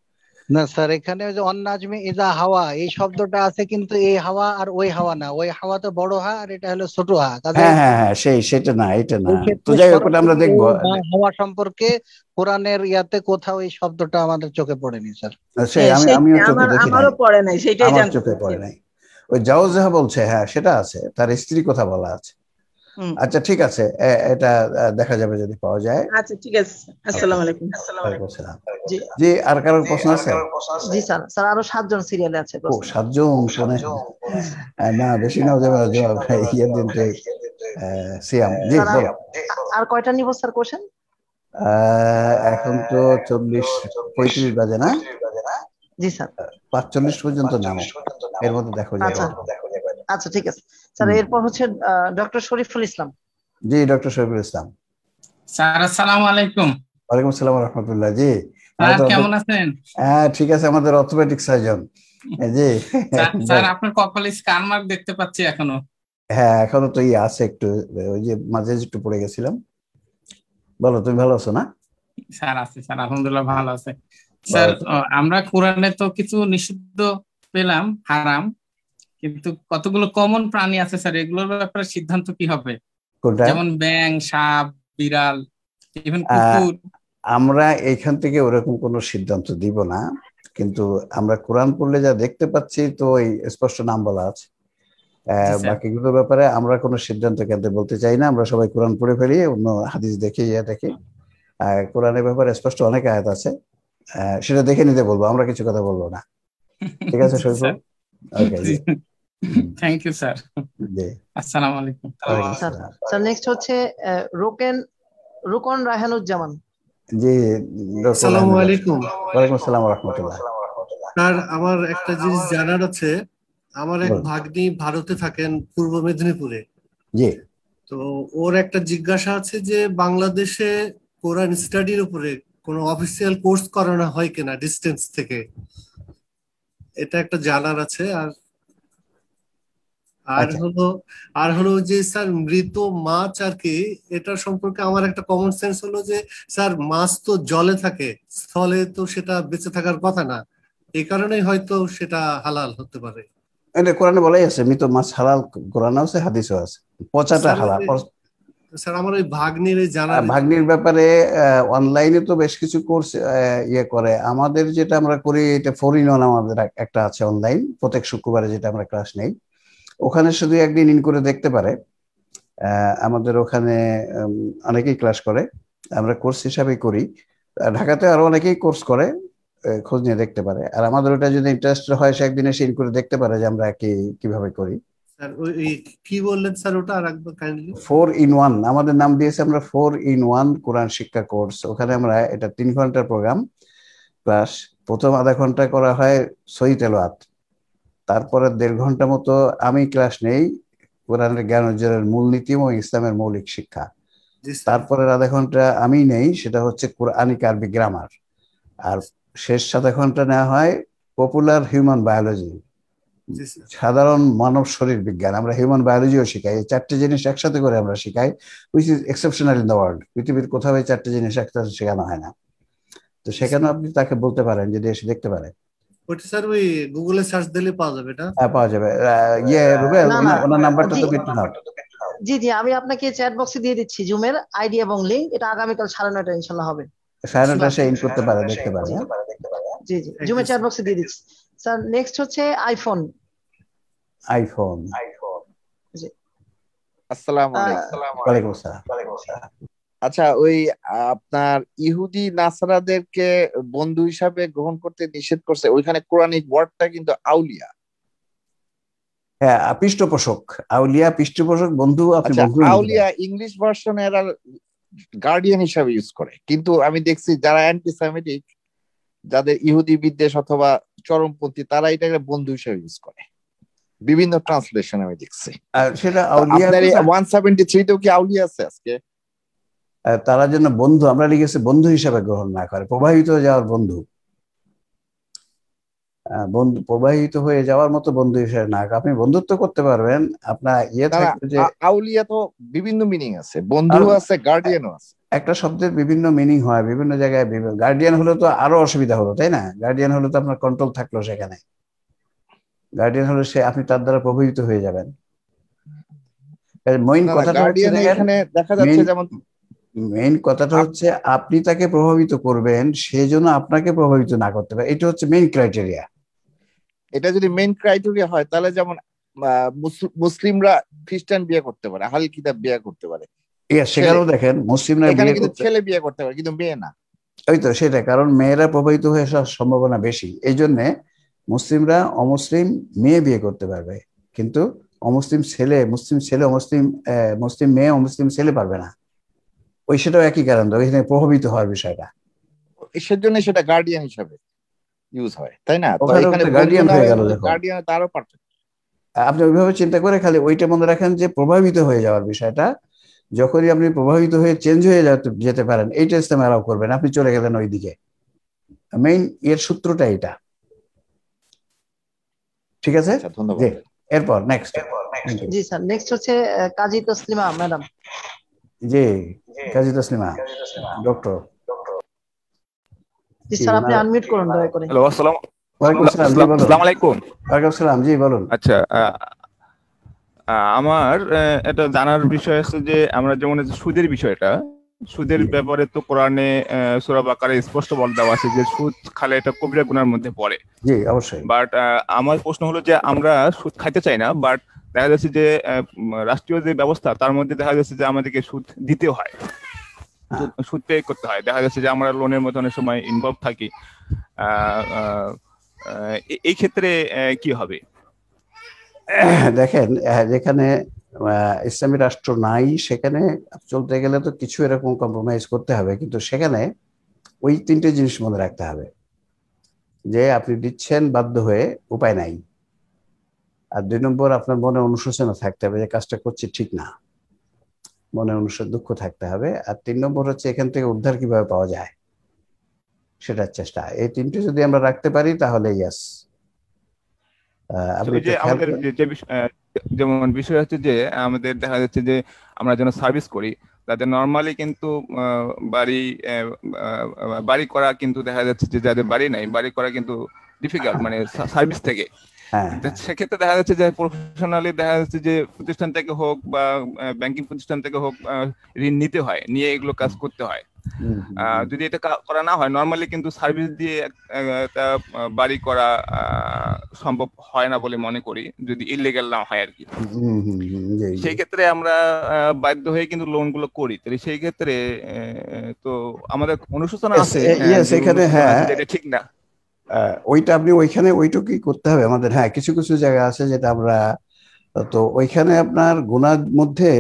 না স্যার এখানে ওই যে অন্নাজমে ইজা হাওয়া এই শব্দটা আছে কিন্তু এই হাওয়া আর ওই হাওয়া না ওই হাওয়া তো বড় হা আর এটা হলো ছোট হা হ্যাঁ হ্যাঁ হ্যাঁ সেই সেটা না এটা না তো যাই হোক আমরা দেখবো হাওয়া সম্পর্কে কোরআনের ইয়াতে কোথাও এই শব্দটা আমাদের চোখে পড়েনি স্যার সেই আমি আমিও চোখে দেখি আমারও পড়ে নাই সেটাই আমার চোখে পড়ে নাই ওই জাওজাহা বলছে হ্যাঁ সেটা আছে তার স্ত্রী কথা বলা আছে আচ্ছা ঠিক আছে এটা দেখা যাবে যদি পাওয়া যায় আচ্ছা ঠিক আছে আসসালামু আলাইকুম আসসালামু আলাইকুম জি আর কারোর প্রশ্ন আছে জি স্যার স্যার আরো সাতজন সিরিয়ালে আছে ও সাতজন শুনে না বেশি নাও যাবে জবাব ইয়ে দিন সিয়াম জি আর কয়টা নিব স্যার কোশ্চেন এখন তো চল্লিশ পঁয়ত্রিশ বাজে না জি স্যার পাঁচচল্লিশ পর্যন্ত নামো এর মধ্যে দেখো আচ্ছা। দেখো আচ্ছা ঠিক আছে স্যার এরপর হচ্ছে ডক্টর শরীফুল ইসলাম জি ডক্টর শরীফুল ইসলাম স্যার আসসালামু আলাইকুম ওয়ালাইকুম আসসালাম রাহমাতুল্লাহ জি কেমন আছেন হ্যাঁ ঠিক আছে আমাদের অর্থোপেডিক সার্জন হ্যাঁ, জি স্যার আপনার কপালে স্কার মার্ক দেখতে পাচ্ছি এখনো হ্যাঁ এখনো তো ই ইয়ে আছে একটু ওই যে মাঝে একটু পড়ে গেছিলাম বলো তুমি ভালো আছো না স্যার আছে স্যার আলহামদুলিল্লাহ ভালো আছে স্যার আমরা কোরআনে তো কিছু নিষিদ্ধ পেলাম হারাম কিন্তু কতগুলো কমন প্রাণী আছে স্যার এগুলোর ব্যাপারে সিদ্ধান্ত কি হবে যেমন ব্যাং সাপ বিড়াল ইভেন কুকুর আমরা এখান থেকে ওরকম কোনো সিদ্ধান্ত দিব না কিন্তু আমরা কোরআন পড়লে যা দেখতে পাচ্ছি তো ওই স্পষ্ট নাম বলা আছে বাকিগুলোর ব্যাপারে আমরা কোনো সিদ্ধান্ত কেন্দ্রে বলতে চাই না আমরা সবাই কোরআন পড়ে ফেলি অন্য হাদিস দেখে ইয়া দেখে কোরআনের ব্যাপারে স্পষ্ট অনেক আয়াত আছে সেটা দেখে নিতে বলবো আমরা কিছু কথা বলবো না ঠিক আছে শৈফ ওকে থ্যাংক ইউ স্যার আসসালামু আলাইকুম স্যার নেক্সট হচ্ছে রোকেন রুকন রাহানুজ্জামান জি আসসালামু আলাইকুম ওয়ালাইকুম আসসালাম ওয়া রাহমাতুল্লাহ স্যার আমার একটা জিনিস জানার আছে আমার এক ভাগ্নি ভারতে থাকেন পূর্ব মেদিনীপুরে জি তো ওর একটা জিজ্ঞাসা আছে যে বাংলাদেশে কোরআন স্টাডির উপরে কোন অফিসিয়াল কোর্স করানো হয় কিনা ডিস্টেন্স থেকে এটা একটা জানার আছে আর আর আচ্ছা। হলো আর হলো যে স্যার মৃত মাছ আর কি এটার সম্পর্কে আমার একটা কমন সেন্স হলো যে স্যার মাছ তো জলে থাকে স্থলে তো সেটা বেঁচে থাকার কথা না এই কারণেই হয়তো সেটা হালাল হতে পারে এটা কোরআনে বলাই আছে মৃত মাছ হালাল কোরআন আছে হাদিসও আছে পচাটা হালাল স্যার আমার ওই ভাগ্নির জানা ভাগ্নির ব্যাপারে অনলাইনে তো বেশ কিছু কোর্স ইয়ে করে আমাদের যেটা আমরা করি এটা ফরিনন আমাদের একটা আছে অনলাইন প্রত্যেক শুক্রবারে যেটা আমরা ক্লাস নেই ওখানে শুধু একদিন ইন করে দেখতে পারে আমাদের ওখানে অনেকেই ক্লাস করে আমরা কোর্স হিসাবে করি ঢাকাতে আরো অনেকেই কোর্স করে খোঁজ নিয়ে দেখতে পারে আর আমাদের ওটা যদি ইন্টারেস্ট হয় সে একদিন এসে ইন করে দেখতে পারে যে আমরা কি কিভাবে করি কি বললেন স্যার ওটা আর একবার কাইন্ডলি ইন ওয়ান আমাদের নাম দিয়েছে আমরা ফোর ইন ওয়ান কোরআন শিক্ষা কোর্স ওখানে আমরা এটা তিন ঘন্টার প্রোগ্রাম প্লাস প্রথম আধা ঘন্টা করা হয় সহি তেলোয়াত তারপরে দেড় ঘন্টা মতো আমি ক্লাস নেই কোরআনের জ্ঞান অর্জনের মূলনীতি এবং ইসলামের মৌলিক শিক্ষা তারপরের আধা ঘন্টা আমি নেই সেটা হচ্ছে কোরআনিক কার্বি গ্রামার আর শেষ সাদা ঘন্টা নেওয়া হয় পপুলার হিউম্যান বায়োলজি সাধারণ মানব শরীর বিজ্ঞান আমরা হিউম্যান বায়োলজিও শিখাই এই চারটে জিনিস একসাথে করে আমরা শিখাই which is exceptional in the world পৃথিবীর কোথাও এই চারটে জিনিস একসাথে শেখানো হয় না তো সেখানে আপনি তাকে বলতে পারেন যদি এসে দেখতে পারেন ওটা স্যার ওই গুগলে সার্চ দিলে পাওয়া যাবে হ্যাঁ পাওয়া যাবে ইয়ে রুবেল ওনার নাম্বারটা তো নাও জি জি আমি আপনাকে চ্যাট বক্সে দিয়ে দিচ্ছি জুমের আইডি এবং লিংক এটা আগামীকাল সাড়ে নয়টা ইনশাল্লাহ হবে সাড়ে নয়টা সে ইন করতে পারে দেখতে পারে জি জি জুমের চ্যাট বক্সে দিয়ে দিচ্ছি স্যার নেক্সট হচ্ছে আইফোন আইফোন আইফোন আসসালামু আলাইকুম ওয়া আলাইকুম আসসালাম আচ্ছা ওই আপনার ইহুদি নাসারাদেরকে বন্ধু হিসাবে গ্রহণ করতে নিষেধ করছে ওইখানে কোরআনিক ওয়ার্ডটা কিন্তু আউলিয়া হ্যাঁ পৃষ্ঠপোষক আউলিয়া পৃষ্ঠপোষক বন্ধু আপনি আচ্ছা, আউলিয়া ইংলিশ ভার্সনে এরা গার্ডিয়ান হিসাবে ইউজ করে কিন্তু আমি দেখছি যারা অ্যান্টিসেমিটিক যাদের ইহুদি বিদ্বেষ অথবা চরমপন্থী তারা এটাকে বন্ধু হিসাবে ইউজ করে বিভিন্ন ট্রান্সলেশন আমি দেখছি সেটা আউলিয়া 173 তো কি আউলিয়া আছে আজকে তারা যেন বন্ধু আমরা লিখেছি বন্ধু হিসাবে গ্রহণ না করে প্রবাহিত হয়ে যাওয়ার বন্ধু বন্ধু প্রবাহিত হয়ে যাওয়ার মতো বন্ধু হিসাবে না আপনি বন্ধুত্ব করতে পারবেন আপনার ইয়ে থাকবে যে আউলিয়া তো বিভিন্ন মিনিং আছে বন্ধু আছে গার্ডিয়ান আছে একটা শব্দের বিভিন্ন মিনিং হয় বিভিন্ন জায়গায় গার্ডিয়ান হলে তো আরো অসুবিধা হলো তাই না গার্ডিয়ান হলে তো আপনার কন্ট্রোল থাকলো সেখানে গার্ডিয়ান হলে সে আপনি তার দ্বারা প্রভাবিত হয়ে যাবেন মেইন কথাটা এখানে দেখা যাচ্ছে যেমন মেইন কথাটা হচ্ছে আপনি তাকে প্রভাবিত করবেন সেই জন্য আপনাকে প্রভাবিত না করতে পারে এটা হচ্ছে মেইন ক্রাইটেরিয়া এটা যদি মেইন ক্রাইটেরিয়া হয় তাহলে যেমন মুসলিমরা খ্রিস্টান বিয়ে করতে পারে হাল কিতাব বিয়ে করতে পারে সেখানেও দেখেন মুসলিমরা এখানে কিন্তু ছেলে বিয়ে করতে পারে কিন্তু মেয়ে না ওই তো সেটা কারণ মেয়েরা প্রভাবিত হয়ে আসার সম্ভাবনা বেশি এই জন্যে মুসলিমরা অমুসলিম মেয়ে বিয়ে করতে পারবে কিন্তু অমুসলিম ছেলে মুসলিম ছেলে অমুসলিম মুসলিম মেয়ে অমুসলিম ছেলে পারবে না ওই সেটাও একই কারণ ওইখানে প্রভাবিত হওয়ার বিষয়টা সেজন্য সেটা গার্ডিয়ান হিসাবে ইউজ হয় তাই না গার্ডিয়ান হয়ে গেল গার্ডিয়ান তারও পার্থক্য আপনি ওইভাবে চিন্তা করে খালি ওইটা মনে রাখেন যে প্রভাবিত হয়ে যাওয়ার বিষয়টা যখনই আপনি প্রভাবিত হয়ে চেঞ্জ হয়ে যেতে পারেন এইটা ইসলাম অ্যালাউ করবেন আপনি চলে গেলেন ওইদিকে মেইন এর সূত্রটা এটা ঠিক আছে আচ্ছা, এরপর নেক্সট জি স্যার নেক্সট হচ্ছে কাজী তসলিমা ম্যাডাম জি কাজী তাসলিমা ডক্টর স্যার আপনি আনমিউট করুন দয়া করে হ্যালো আসসালামু আচ্ছা, আমার এটা জানার বিষয় আছে যে আমরা যেমন সুদের বিষয়টা সুদের ব্যাপারে তো কোরআনে সুরাব আকারে স্পষ্ট বল দেওয়া আছে যে সুদ খালে এটা কবিরা গুনার মধ্যে পড়ে জি অবশ্যই বাট আমার প্রশ্ন হলো যে আমরা সুদ খাইতে চাই না বাট দেখা যাচ্ছে যে রাষ্ট্রীয় যে ব্যবস্থা তার মধ্যে দেখা যাচ্ছে যে আমাদেরকে সুদ দিতে হয় হ্যাঁ। সুদ পে করতে হয় দেখা যাচ্ছে যে আমরা লোনের মতো অনেক সময় ইনভলভ থাকি এই ক্ষেত্রে কি হবে দেখেন যেখানে ইসলামী রাষ্ট্র নাই সেখানে চলতে গেলে তো কিছু এরকম কম্প্রোমাইজ করতে হবে কিন্তু সেখানে ওই তিনটে জিনিস মনে রাখতে হবে যে আপনি দিচ্ছেন বাধ্য হয়ে উপায় নাই আর দুই নম্বর আপনার মনে অনুশোচনা থাকতে হবে যে কাজটা করছি ঠিক না মনে অনুসার দুঃখ থাকতে হবে আর তিন নম্বর হচ্ছে এখান থেকে উদ্ধার কিভাবে পাওয়া যায় সেটার চেষ্টা এই তিনটি যদি আমরা রাখতে পারি তাহলে ইয়াস যেমন বিষয় হচ্ছে যে আমাদের দেখা যাচ্ছে যে আমরা যেন সার্ভিস করি তাদের নর্মালি কিন্তু বাড়ি বাড়ি করা কিন্তু দেখা যাচ্ছে যে যাদের বাড়ি নাই বাড়ি করা কিন্তু ডিফিকাল্ট মানে সার্ভিস থেকে হ্যাঁ, হ্যাঁ। সেক্ষেত্রে দেখা যাচ্ছে যে প্রফেশনালি দেখা যাচ্ছে যে প্রতিষ্ঠান থেকে হোক বা ব্যাংকিং প্রতিষ্ঠান থেকে হোক ঋণ নিতে হয় নিয়ে এগুলো কাজ করতে হয় যদি এটা করা না হয় নর্মালি কিন্তু সার্ভিস দিয়ে একটা বাড়ি করা সম্ভব হয় না বলে মনে করি যদি ইলিগাল না হয় আর কি সেই ক্ষেত্রে আমরা বাধ্য হয়ে কিন্তু লোন গুলো করি তাহলে সেই ক্ষেত্রে তো আমাদের অনুশোচনা আছে সেখানে হ্যাঁ, হ্যাঁ। ঠিক না ওইটা আপনি ওইখানে ওইটুকুই করতে হবে আমাদের হ্যাঁ কিছু কিছু জায়গা আছে যেটা আমরা তো ওইখানে আপনার গুণার মধ্যে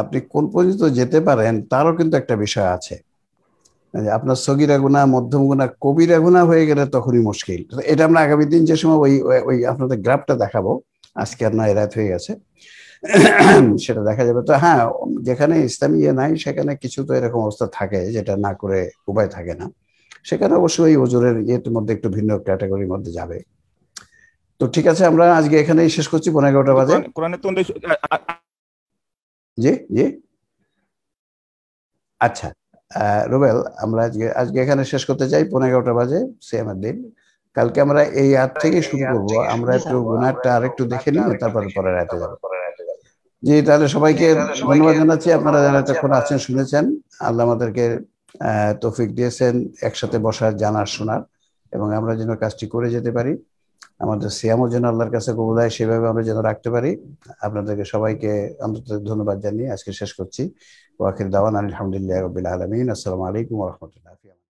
আপনি কোন পর্যন্ত যেতে পারেন তারও কিন্তু একটা বিষয় আছে আপনার সগিরা গুণা মধ্যম গুণা কবিরা গুণা হয়ে গেলে তখনই মুশকিল এটা আমরা আগামী দিন যে সময় ওই ওই আপনাদের গ্রাফটা দেখাবো আজকে আর নয় রাত হয়ে গেছে সেটা দেখা যাবে তো হ্যাঁ যেখানে ইসলামী ইয়ে নাই সেখানে কিছু তো এরকম অবস্থা থাকে যেটা না করে উপায় থাকে না সেখানে অবশ্যই ওই ওজোরের ইয়ের মধ্যে একটু ভিন্ন ক্যাটাগরির মধ্যে যাবে তো ঠিক আছে আমরা আজকে এখানেই শেষ করছি পনেরো এগারোটা বাজে জি জি আচ্ছা রুবেল আমরা আজকে আজকে এখানে শেষ করতে চাই পনেরো এগারোটা বাজে সিয়ামের দিন কালকে আমরা এই আর থেকে শুরু করবো আমরা একটু গুনারটা আরেকটু দেখে নিই তারপরে পরে রাতে যাবো জি তাহলে সবাইকে ধন্যবাদ জানাচ্ছি আপনারা যারা এতক্ষণ আছেন শুনেছেন আল্লাহ আমাদেরকে তৌফিক দিয়েছেন একসাথে বসার জানার শোনার এবং আমরা যেন কাজটি করে যেতে পারি আমাদের সিয়ামও যেন আল্লাহর কাছে কবুল হয় সেভাবে আমরা যেন রাখতে পারি আপনাদেরকে সবাইকে অন্তত ধন্যবাদ জানিয়ে আজকে শেষ করছি ওয়াকির দাওয়ান আলহামদুলিল্লাহ রবিল আলমিন আসসালামু আলাইকুম রহমতুল্লাহ